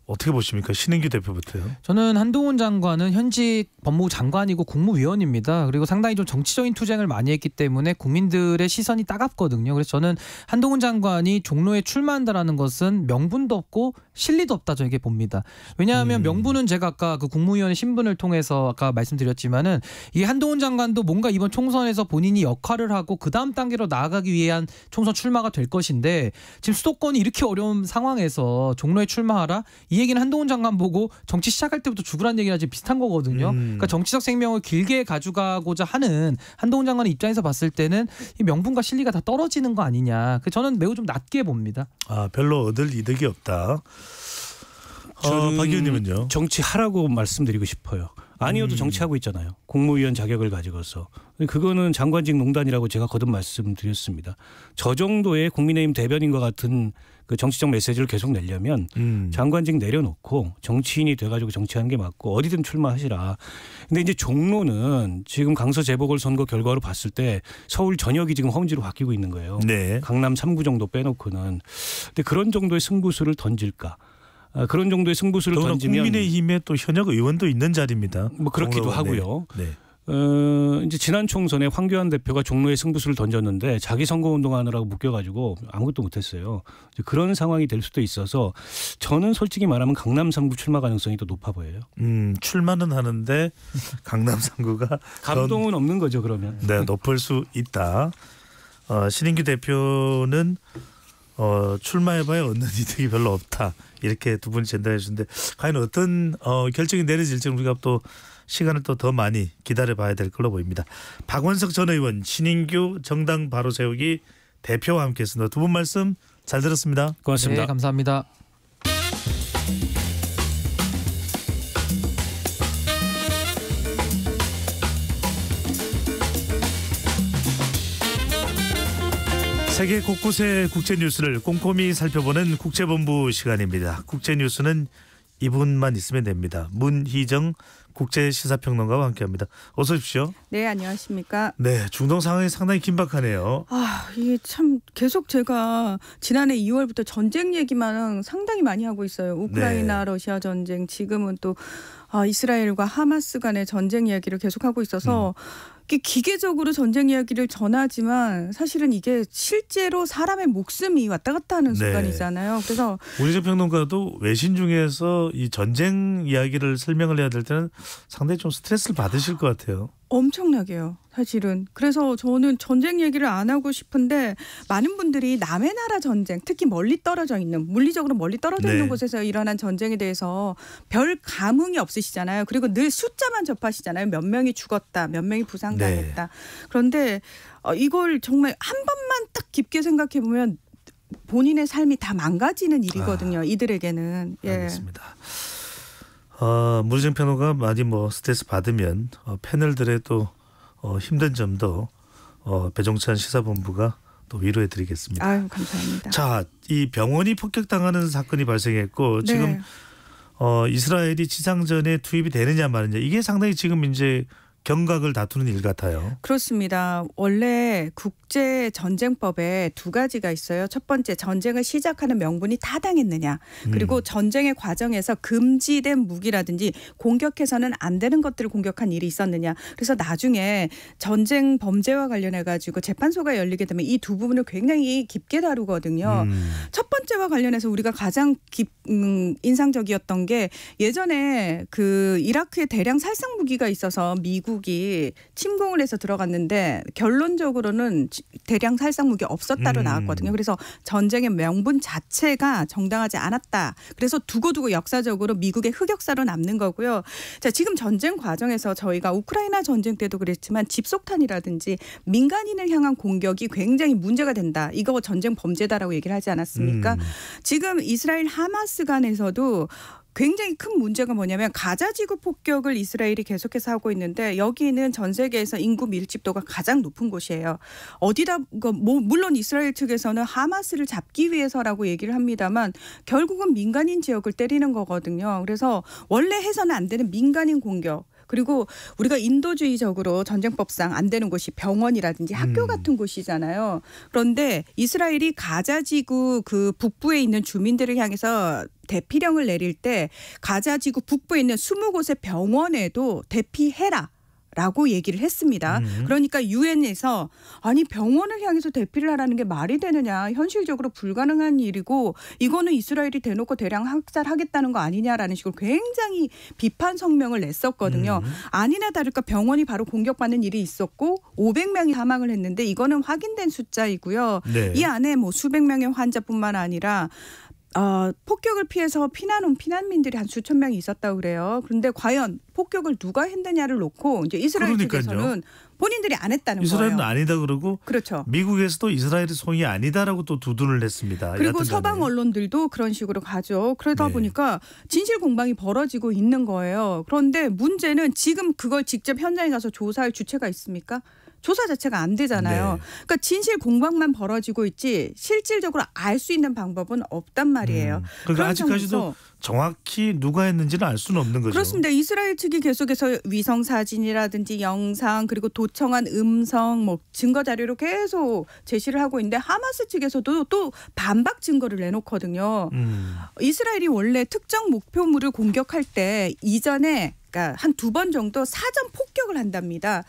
어떻게 보십니까? 신인규 대표부터요. 저는 한동훈 장관은 현직 법무부 장관이고 국무위원입니다. 그리고 상당히 좀 정치적인 투쟁을 많이 했기 때문에 국민들의 시선이 따갑거든요. 그래서 저는 한동훈 장관이 종로에 출마한다라는 것은 명분도 없고 실리도 없다 저에게 봅니다. 왜냐하면 음. 명분은 제가 아까 그 국무위원의 신분을 통해서 아까 말씀드렸지만은 이 한동훈 장관도 뭔가 이번 총선에서 본인이 역할을 하고 그 다음 단계로 나아가기 위한 총선 출마가 될 것인데 지금 수도권이 이렇게 어려운 상황에서 종로에 출마하라 이 얘기는 한동훈 장관 보고 정치 시작할 때부터 죽으란 얘기랑 지금 비슷한 거거든요. 음. 그러니까 정치적 생명을 길게 가져가고자 하는 한동훈 장관의 입장에서 봤을 때는 이 명분과 실리가 다 떨어지는 거 아니냐. 그 저는 매우 좀 낮게 봅니다. 아 별로 얻을 이득이 없다. 전 어, 박 의원님은요? 정치하라고 말씀드리고 싶어요. 아니어도 음. 정치하고 있잖아요. 공무위원 자격을 가지고서 그거는 장관직 농단이라고 제가 거듭 말씀드렸습니다. 저 정도의 국민의힘 대변인과 같은 그 정치적 메시지를 계속 내려면 음. 장관직 내려놓고 정치인이 돼가지고 정치하는 게 맞고 어디든 출마하시라. 근데 이제 종로는 지금 강서 재보궐 선거 결과로 봤을 때 서울 전역이 지금 험지로 바뀌고 있는 거예요. 네. 강남 3구 정도 빼놓고는. 근데 그런 정도의 승부수를 던질까? 어, 그런 정도의 승부수를 던지면 국민의힘에또 현역 의원도 있는 자리입니다. 뭐 그렇기도 하고요. 네. 어, 이제 지난 총선에 황교안 대표가 종로에 승부수를 던졌는데 자기 선거운동 하느라고 묶여가지고 아무것도 못했어요. 그런 상황이 될 수도 있어서 저는 솔직히 말하면 강남 3구 출마 가능성이 더 높아 보여요. 음, 출마는 하는데 강남 3구가 감동은 넌... 없는 거죠 그러면. 네, 높을 수 있다. 어, 신인규 대표는 어, 출마해봐야 얻는 이득이 별로 없다. 이렇게 두 분이 전달해 주는데 과연 어떤 어, 결정이 내려질지 우리가 또 시간을 또 더 많이 기다려 봐야 될 걸로 보입니다. 박원석 전 의원, 신인규 정당 바로 세우기 대표와 함께했습니다. 두 분 말씀 잘 들었습니다. 고맙습니다. 네, 감사합니다. 세계 곳곳의 국제 뉴스를 꼼꼼히 살펴보는 국제본부 시간입니다. 국제 뉴스는 이분만 있으면 됩니다. 문희정 국제 시사평론가와 함께합니다. 어서 오십시오. 네, 안녕하십니까. 네, 중동 상황이 상당히 긴박하네요. 아, 이게 참 계속 제가 지난해 2월부터 전쟁 얘기만 상당히 많이 하고 있어요. 우크라이나 네. 러시아 전쟁, 지금은 또 아, 이스라엘과 하마스 간의 전쟁 이야기를 계속하고 있어서 음. 이렇게 기계적으로 전쟁 이야기를 전하지만 사실은 이게 실제로 사람의 목숨이 왔다 갔다 하는 네. 순간이잖아요. 그래서 오재정 평론가도 외신 중에서 이 전쟁 이야기를 설명을 해야 될 때는 상당히 좀 스트레스를 받으실 것 같아요. 엄청나게요. 사실은 그래서 저는 전쟁 얘기를 안 하고 싶은데 많은 분들이 남의 나라 전쟁 특히 멀리 떨어져 있는 물리적으로 멀리 떨어져 있는 네. 곳에서 일어난 전쟁에 대해서 별 감흥이 없으시잖아요 그리고 늘 숫자만 접하시잖아요 몇 명이 죽었다 몇 명이 부상당했다 네. 그런데 어, 이걸 정말 한 번만 딱 깊게 생각해 보면 본인의 삶이 다 망가지는 아, 일이거든요 아, 이들에게는 예. 알겠습니다. 어, 문희정 평호가 많이 뭐 스트레스 받으면 어, 패널들의 또 어, 힘든 점도 어, 배종찬 시사본부가 또 위로해 드리겠습니다. 아유, 감사합니다. 자, 이 병원이 폭격당하는 사건이 발생했고 네. 지금 어, 이스라엘이 지상전에 투입이 되느냐 말느냐 이게 상당히 지금 이제 경각을 다투는 일 같아요. 그렇습니다. 원래 국제 전쟁법에 두 가지가 있어요. 첫 번째 전쟁을 시작하는 명분이 타당했느냐, 음. 그리고 음. 전쟁의 과정에서 금지된 무기라든지 공격해서는 안 되는 것들을 공격한 일이 있었느냐. 그래서 나중에 전쟁 범죄와 관련해 가지고 재판소가 열리게 되면 이 두 부분을 굉장히 깊게 다루거든요. 음. 첫 번째와 관련해서 우리가 가장 깊, 음, 인상적이었던 게 예전에 그 이라크에 대량 살상 무기가 있어서 미국 미국이 침공을 해서 들어갔는데 결론적으로는 대량 살상 무기 없었다로 음. 나왔거든요. 그래서 전쟁의 명분 자체가 정당하지 않았다. 그래서 두고두고 역사적으로 미국의 흑역사로 남는 거고요. 자, 지금 전쟁 과정에서 저희가 우크라이나 전쟁 때도 그랬지만 집속탄이라든지 민간인을 향한 공격이 굉장히 문제가 된다. 이거 전쟁 범죄다라고 얘기를 하지 않았습니까? 음. 지금 이스라엘 하마스 간에서도 굉장히 큰 문제가 뭐냐면 가자 지구 폭격을 이스라엘이 계속해서 하고 있는데 여기는 전 세계에서 인구 밀집도가 가장 높은 곳이에요. 어디다 그 뭐 물론 이스라엘 측에서는 하마스를 잡기 위해서라고 얘기를 합니다만 결국은 민간인 지역을 때리는 거거든요. 그래서 원래 해서는 안 되는 민간인 공격 그리고 우리가 인도주의적으로 전쟁법상 안 되는 곳이 병원이라든지 학교 음. 같은 곳이잖아요. 그런데 이스라엘이 가자지구 그 북부에 있는 주민들을 향해서 대피령을 내릴 때 가자지구 북부에 있는 20곳의 병원에도 대피해라 라고 얘기를 했습니다. 음. 그러니까 유엔에서 아니 병원을 향해서 대피를 하라는 게 말이 되느냐 현실적으로 불가능한 일이고 이거는 이스라엘이 대놓고 대량 학살하겠다는 거 아니냐라는 식으로 굉장히 비판 성명을 냈었거든요. 음. 아니나 다를까 병원이 바로 공격받는 일이 있었고 500명이 사망을 했는데 이거는 확인된 숫자이고요. 네. 이 안에 뭐 수백 명의 환자뿐만 아니라 어, 폭격을 피해서 피난 온 피난민들이 한 수천 명이 있었다고 그래요. 그런데 과연 폭격을 누가 했느냐를 놓고 이제 이스라엘 그러니까요. 측에서는 본인들이 안 했다는 이스라엘은 거예요. 이스라엘은 아니다 그러고 그렇죠. 미국에서도 이스라엘의 송이 아니다라고 또 두둔을 했습니다. 그리고 서방 언론들도 그런 식으로 가죠. 그러다 네. 보니까 진실 공방이 벌어지고 있는 거예요. 그런데 문제는 지금 그걸 직접 현장에 가서 조사할 주체가 있습니까? 조사 자체가 안 되잖아요. 네. 그러니까 진실 공방만 벌어지고 있지 실질적으로 알 수 있는 방법은 없단 말이에요. 음. 그러니까 아직까지도 정확히 누가 했는지는 알 수는 없는 거죠. 그렇습니다. 이스라엘 측이 계속해서 위성 사진이라든지 영상 그리고 도청한 음성 뭐 증거 자료로 계속 제시를 하고 있는데 하마스 측에서도 또 반박 증거를 내놓거든요. 음. 이스라엘이 원래 특정 목표물을 공격할 때 이전에 그러니까 한 두 번 정도 사전 폭격을 한답니다.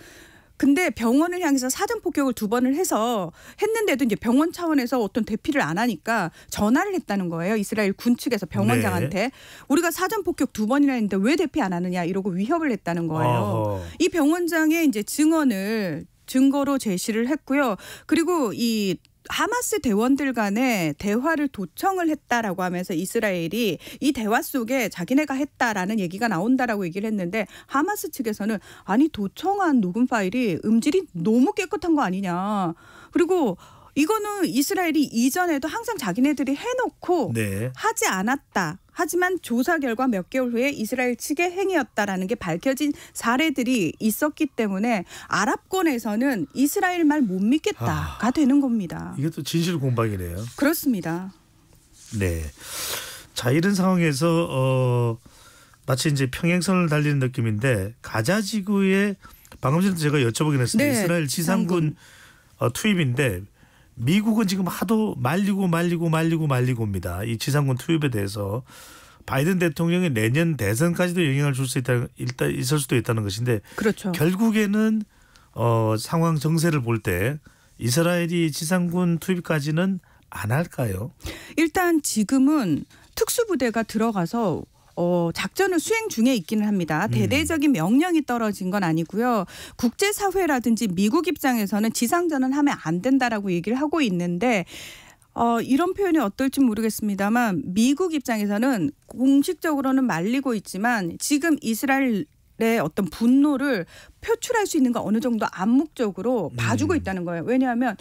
근데 병원을 향해서 사전 폭격을 두 번을 해서 했는데도 이제 병원 차원에서 어떤 대피를 안 하니까 전화를 했다는 거예요. 이스라엘 군 측에서 병원장한테 네. 우리가 사전 폭격 두 번이나 했는데 왜 대피 안 하느냐 이러고 위협을 했다는 거예요. 어허. 이 병원장의 이제 증언을 증거로 제시를 했고요. 그리고 이 하마스 대원들 간에 대화를 도청을 했다라고 하면서 이스라엘이 이 대화 속에 자기네가 했다라는 얘기가 나온다라고 얘기를 했는데 하마스 측에서는 아니 도청한 녹음 파일이 음질이 너무 깨끗한 거 아니냐. 그리고 이거는 이스라엘이 이전에도 항상 자기네들이 해놓고 네. 하지 않았다. 하지만 조사 결과 몇 개월 후에 이스라엘 측의 행위였다라는 게 밝혀진 사례들이 있었기 때문에 아랍권에서는 이스라엘 말 못 믿겠다가 아, 되는 겁니다. 이게 또 진실 공방이네요. 그렇습니다. 네. 자 이런 상황에서 어, 마치 이제 평행선을 달리는 느낌인데 가자 지구에 방금 전에 제가 여쭤보긴 했습니다. 네, 이스라엘 지상군, 지상군. 어, 투입인데 미국은 지금 하도 말리고 말리고 말리고 말리고입니다. 이 지상군 투입에 대해서 바이든 대통령이 내년 대선까지도 영향을 줄 수 있다 일단 있을 수도 있다는 것인데 그렇죠. 결국에는 어 상황 정세를 볼 때 이스라엘이 지상군 투입까지는 안 할까요? 일단 지금은 특수부대가 들어가서 어, 작전을 수행 중에 있기는 합니다. 음. 대대적인 명령이 떨어진 건 아니고요. 국제사회라든지 미국 입장에서는 지상전은 하면 안 된다라고 얘기를 하고 있는데 어, 이런 표현이 어떨지 모르겠습니다만 미국 입장에서는 공식적으로는 말리고 있지만 지금 이스라엘 의 어떤 분노를 표출할 수 있는 거 어느 정도 암묵적으로 봐주고 음. 있다는 거예요. 왜냐하면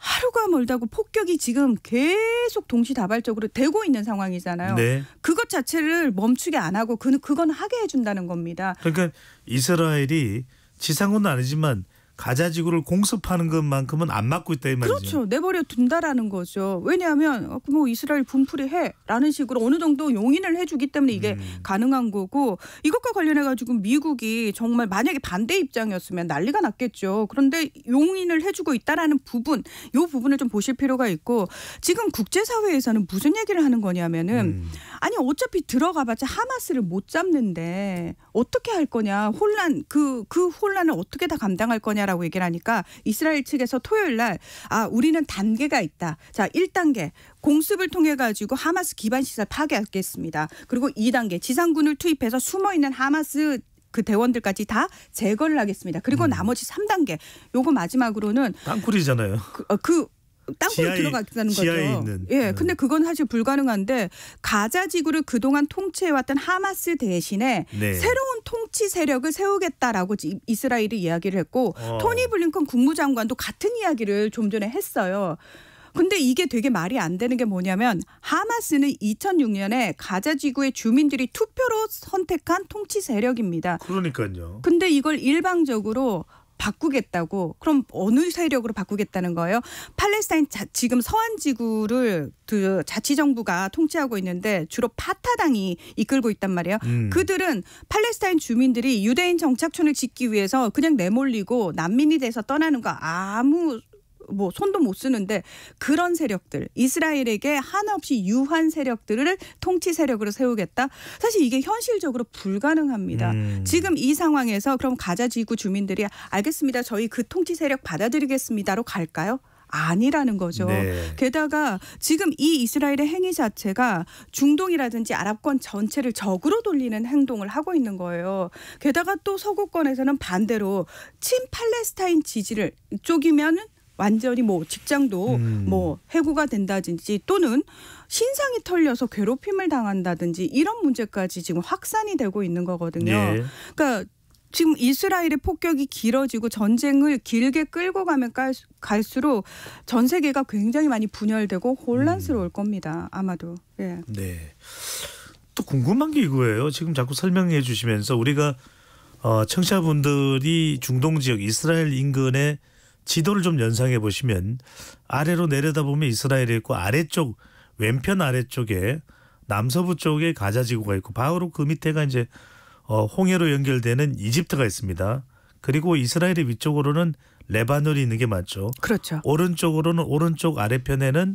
하루가 멀다고 폭격이 지금 계속 동시다발적으로 되고 있는 상황이잖아요. 네. 그것 자체를 멈추게 안 하고 그, 그건 하게 해준다는 겁니다. 그러니까 이스라엘이 지상은 아니지만 가자지구를 공습하는 것만큼은 안맞고 있다 이 말이죠. 그렇죠. 내버려 둔다라는 거죠. 왜냐하면 어, 뭐 이스라엘 분풀이 해라는 식으로 어느 정도 용인을 해주기 때문에 이게 음. 가능한 거고 이것과 관련해 가지고 미국이 정말 만약에 반대 입장이었으면 난리가 났겠죠. 그런데 용인을 해주고 있다라는 부분, 요 부분을 좀 보실 필요가 있고 지금 국제사회에서는 무슨 얘기를 하는 거냐면은 음. 아니 어차피 들어가봤자 하마스를 못 잡는데 어떻게 할 거냐 혼란 그그 그 혼란을 어떻게 다 감당할 거냐. 있다라고 얘기를 하니까 이스라엘 측에서 토요일 날 아, 우리는 단계가 있다. 자, 1단계 공습을 통해 가지고 하마스 기반 시설 파괴하겠습니다. 그리고 2단계 지상군을 투입해서 숨어 있는 하마스 그 대원들까지 다 제거를 하겠습니다. 그리고 음. 나머지 3단계 요거 마지막으로는 땅굴이잖아요. 그, 그 땅으로 들어갔다는 지하에 거죠. 있는. 예, 네. 근데 그건 사실 불가능한데 가자 지구를 그동안 통치해왔던 하마스 대신에 네. 새로운 통치 세력을 세우겠다라고 이스라엘이 이야기를 했고 어. 토니 블링컨 국무장관도 같은 이야기를 좀 전에 했어요. 근데 이게 되게 말이 안 되는 게 뭐냐면 하마스는 2006년에 가자 지구의 주민들이 투표로 선택한 통치 세력입니다. 그러니까요. 근데 이걸 일방적으로 바꾸겠다고 그럼 어느 세력으로 바꾸겠다는 거예요? 팔레스타인 자, 지금 서한 지구를 그 자치 정부가 통치하고 있는데 주로 파타당이 이끌고 있단 말이에요. 음. 그들은 팔레스타인 주민들이 유대인 정착촌을 짓기 위해서 그냥 내몰리고 난민이 돼서 떠나는 거 아무 뭐 손도 못 쓰는데 그런 세력들 이스라엘에게 한없이 유한 세력들을 통치 세력으로 세우겠다. 사실 이게 현실적으로 불가능합니다. 음. 지금 이 상황에서 그럼 가자 지구 주민들이 알겠습니다. 저희 그 통치 세력 받아들이겠습니다로 갈까요? 아니라는 거죠. 네. 게다가 지금 이 이스라엘의 행위 자체가 중동이라든지 아랍권 전체를 적으로 돌리는 행동을 하고 있는 거예요. 게다가 또 서구권에서는 반대로 친팔레스타인 지지를 쪽이면은 완전히 뭐 직장도 음. 뭐 해고가 된다든지 또는 신상이 털려서 괴롭힘을 당한다든지 이런 문제까지 지금 확산이 되고 있는 거거든요. 예. 그러니까 지금 이스라엘의 폭격이 길어지고 전쟁을 길게 끌고 가면 갈수록 전 세계가 굉장히 많이 분열되고 혼란스러울 음. 겁니다. 아마도. 예. 네. 또 궁금한 게 이거예요. 지금 자꾸 설명해 주시면서 우리가 어, 청취자분들이 중동 지역 이스라엘 인근에 지도를 좀 연상해 보시면 아래로 내려다보면 이스라엘이 있고 아래쪽 왼편 아래쪽에 남서부 쪽에 가자 지구가 있고 바로 그 밑에가 이제 어, 홍해로 연결되는 이집트가 있습니다. 그리고 이스라엘의 위쪽으로는 레바논이 있는 게 맞죠. 그렇죠. 오른쪽으로는 오른쪽 아래편에는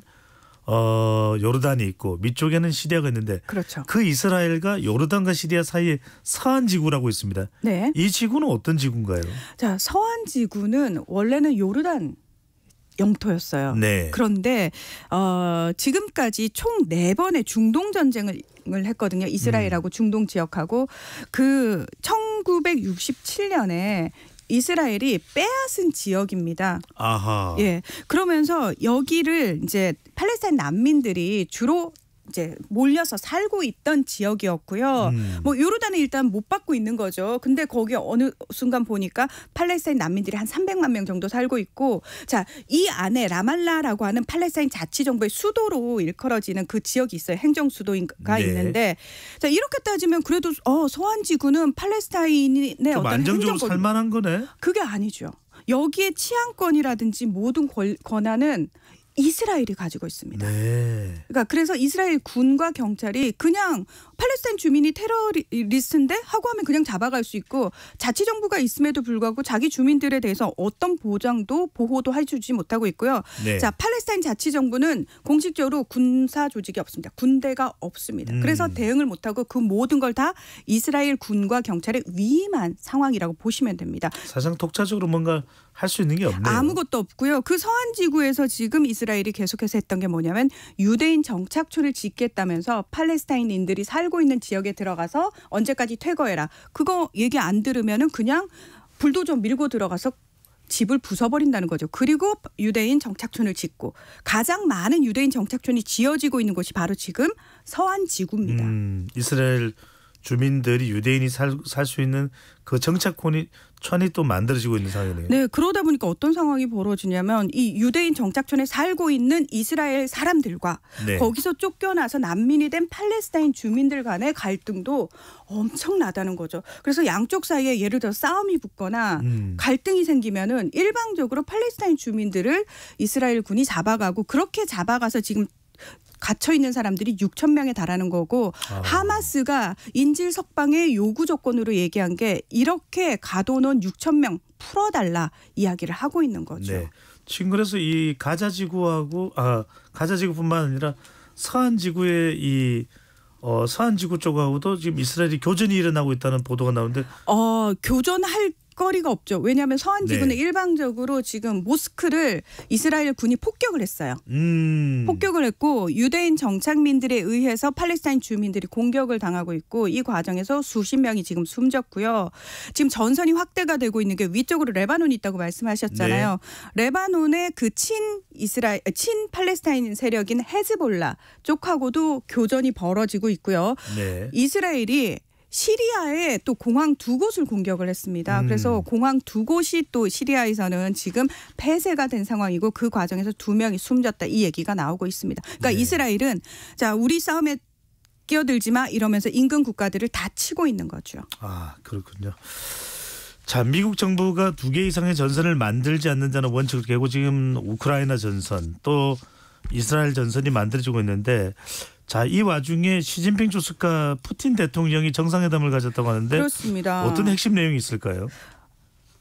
어, 요르단이 있고 밑쪽에는 시리아가 있는데 그렇죠. 그 이스라엘과 요르단과 시리아 사이에 서한 지구라고 있습니다. 네. 이 지구는 어떤 지구인가요? 자, 서한 지구는 원래는 요르단 영토였어요. 네. 그런데 어, 지금까지 총 네번의 중동 전쟁을 했거든요. 이스라엘하고 음. 중동 지역하고 그 1967년에 이스라엘이 빼앗은 지역입니다. 아하. 예. 그러면서 여기를 이제 팔레스타인 난민들이 주로 이제 몰려서 살고 있던 지역이었고요. 음. 뭐 요르단은 일단 못 받고 있는 거죠. 근데 거기 어느 순간 보니까 팔레스타인 난민들이 한 300만 명 정도 살고 있고 자, 이 안에 라말라라고 하는 팔레스타인 자치 정부의 수도로 일컬어지는 그 지역이 있어요. 행정 수도가 네. 있는데 자, 이렇게 따지면 그래도 어, 소환 지구는 팔레스타인의 어떤 안정적으로 행정권, 살만한 거네. 그게 아니죠. 여기에 치안권이라든지 모든 권한은 이스라엘이 가지고 있습니다. 네. 그러니까 그래서 이스라엘 군과 경찰이 그냥 팔레스타인 주민이 테러리스트인데 하고 하면 그냥 잡아갈 수 있고 자치 정부가 있음에도 불구하고 자기 주민들에 대해서 어떤 보장도 보호도 해주지 못하고 있고요. 네. 자 팔레스타인 자치 정부는 공식적으로 군사 조직이 없습니다. 군대가 없습니다. 음. 그래서 대응을 못하고 그 모든 걸 다 이스라엘 군과 경찰의 위임한 상황이라고 보시면 됩니다. 사상 독자적으로 뭔가 할수 있는 게 없네요. 아무것도 없고요. 그 서한 지구에서 지금 이스라엘이 계속해서 했던 게 뭐냐면 유대인 정착촌을 짓겠다면서 팔레스타인인들이 살고 있는 지역에 들어가서 언제까지 퇴거해라. 그거 얘기 안 들으면은 그냥 불도좀 밀고 들어가서 집을 부숴버린다는 거죠. 그리고 유대인 정착촌을 짓고 가장 많은 유대인 정착촌이 지어지고 있는 곳이 바로 지금 서한 지구입니다. 음, 이스라엘 주민들이 유대인이 살 수 있는 그 정착촌이 천이 또 만들어지고 있는 상황이네요. 네, 그러다 보니까 어떤 상황이 벌어지냐면 이 유대인 정착촌에 살고 있는 이스라엘 사람들과 네. 거기서 쫓겨나서 난민이 된 팔레스타인 주민들 간의 갈등도 엄청나다는 거죠. 그래서 양쪽 사이에 예를 들어 싸움이 붙거나 음. 갈등이 생기면은 일방적으로 팔레스타인 주민들을 이스라엘 군이 잡아가고 그렇게 잡아가서 지금 갇혀 있는 사람들이 6천 명에 달하는 거고 아. 하마스가 인질 석방의 요구 조건으로 얘기한 게 이렇게 가둬놓은 6천 명 풀어달라 이야기를 하고 있는 거죠. 네. 지금 그래서 이 가자 지구하고 아 가자 지구뿐만 아니라 서한 지구의 이 어, 서한 지구 쪽하고도 지금 이스라엘이 교전이 일어나고 있다는 보도가 나오는데 어 교전할 거리가 없죠. 왜냐하면 서한 지구는 네. 일방적으로 지금 모스크를 이스라엘 군이 폭격을 했어요. 음. 폭격을 했고 유대인 정착민들에 의해서 팔레스타인 주민들이 공격을 당하고 있고 이 과정에서 수십 명이 지금 숨졌고요. 지금 전선이 확대가 되고 있는 게 위쪽으로 레바논이 있다고 말씀하셨잖아요. 네. 레바논의 그 친 이스라엘 친 팔레스타인 세력인 헤즈볼라 쪽하고도 교전이 벌어지고 있고요. 네. 이스라엘이 시리아에또 공항 두 곳을 공격을 했습니다. 음. 그래서 공항 두 곳이 또 시리아에서는 지금 폐쇄가 된 상황이고 그 과정에서 두 명이 숨졌다 이 얘기가 나오고 있습니다. 그러니까 네. 이스라엘은 자 우리 싸움에 끼어들지 마 이러면서 인근 국가들을 다 치고 있는 거죠. 아 그렇군요. 자, 미국 정부가 두 개 이상의 전선을 만들지 않는다는 원칙을 깨고 지금 우크라이나 전선 또 이스라엘 전선이 만들어지고 있는데 자, 이 와중에 시진핑 주석과 푸틴 대통령이 정상회담을 가졌다고 하는데 그렇습니다. 어떤 핵심 내용이 있을까요?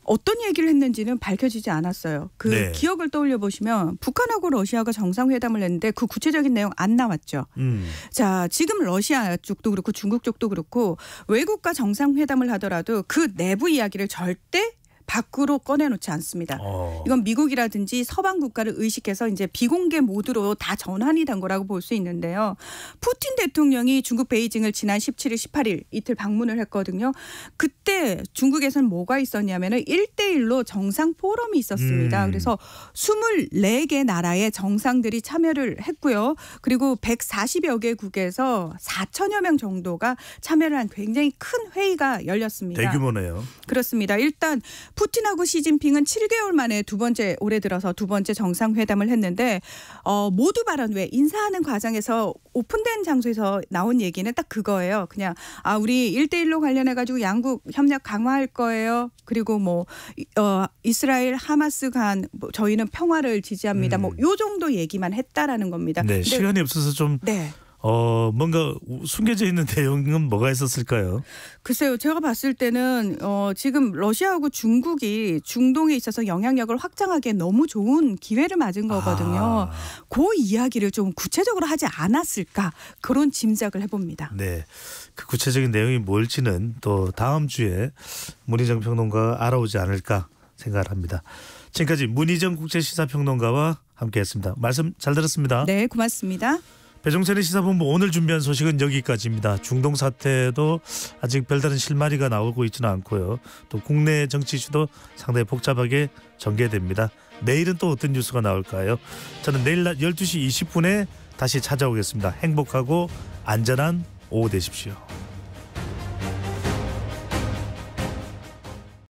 어떤 얘기를 했는지는 밝혀지지 않았어요. 그 네. 기억을 떠올려 보시면 북한하고 러시아가 정상회담을 했는데 그 구체적인 내용 안 나왔죠. 음. 자, 지금 러시아 쪽도 그렇고 중국 쪽도 그렇고 외국과 정상회담을 하더라도 그 내부 이야기를 절대 밖으로 꺼내놓지 않습니다. 어. 이건 미국이라든지 서방 국가를 의식해서 이제 비공개 모드로 다 전환이 된 거라고 볼 수 있는데요. 푸틴 대통령이 중국 베이징을 지난 17일, 18일 이틀 방문을 했거든요. 그때 중국에서는 뭐가 있었냐면은 1대1로 정상 포럼이 있었습니다. 음. 그래서 24개 나라의 정상들이 참여를 했고요. 그리고 140여 개국에서 4천여 명 정도가 참여를 한 굉장히 큰 회의가 열렸습니다. 대규모네요. 그렇습니다. 일단 푸틴하고 시진핑은 7개월 만에 두 번째 올해 들어서 두 번째 정상회담을 했는데 어, 모두 발언 외 인사하는 과정에서 오픈된 장소에서 나온 얘기는 딱 그거예요. 그냥 아 우리 1대1로 관련해 가지고 양국 협력 강화할 거예요. 그리고 뭐 어, 이스라엘 하마스 간 뭐, 저희는 평화를 지지합니다. 뭐 음. 뭐요 정도 얘기만 했다라는 겁니다. 네, 시간이 없어서 좀 네. 어 뭔가 숨겨져 있는 내용은 뭐가 있었을까요? 글쎄요, 제가 봤을 때는 어, 지금 러시아하고 중국이 중동에 있어서 영향력을 확장하기에 너무 좋은 기회를 맞은 거거든요. 아. 그 이야기를 좀 구체적으로 하지 않았을까 그런 짐작을 해봅니다. 네, 그 구체적인 내용이 뭘지는 또 다음 주에 문희정 평론가 알아오지 않을까 생각합니다. 지금까지 문희정 국제시사평론가와 함께했습니다. 말씀 잘 들었습니다. 네, 고맙습니다. 배종찬의 시사본부 오늘 준비한 소식은 여기까지입니다. 중동 사태도 아직 별다른 실마리가 나오고 있지는 않고요. 또 국내 정치 이슈도 상당히 복잡하게 전개됩니다. 내일은 또 어떤 뉴스가 나올까요? 저는 내일 낮 12시 20분에 다시 찾아오겠습니다. 행복하고 안전한 오후 되십시오.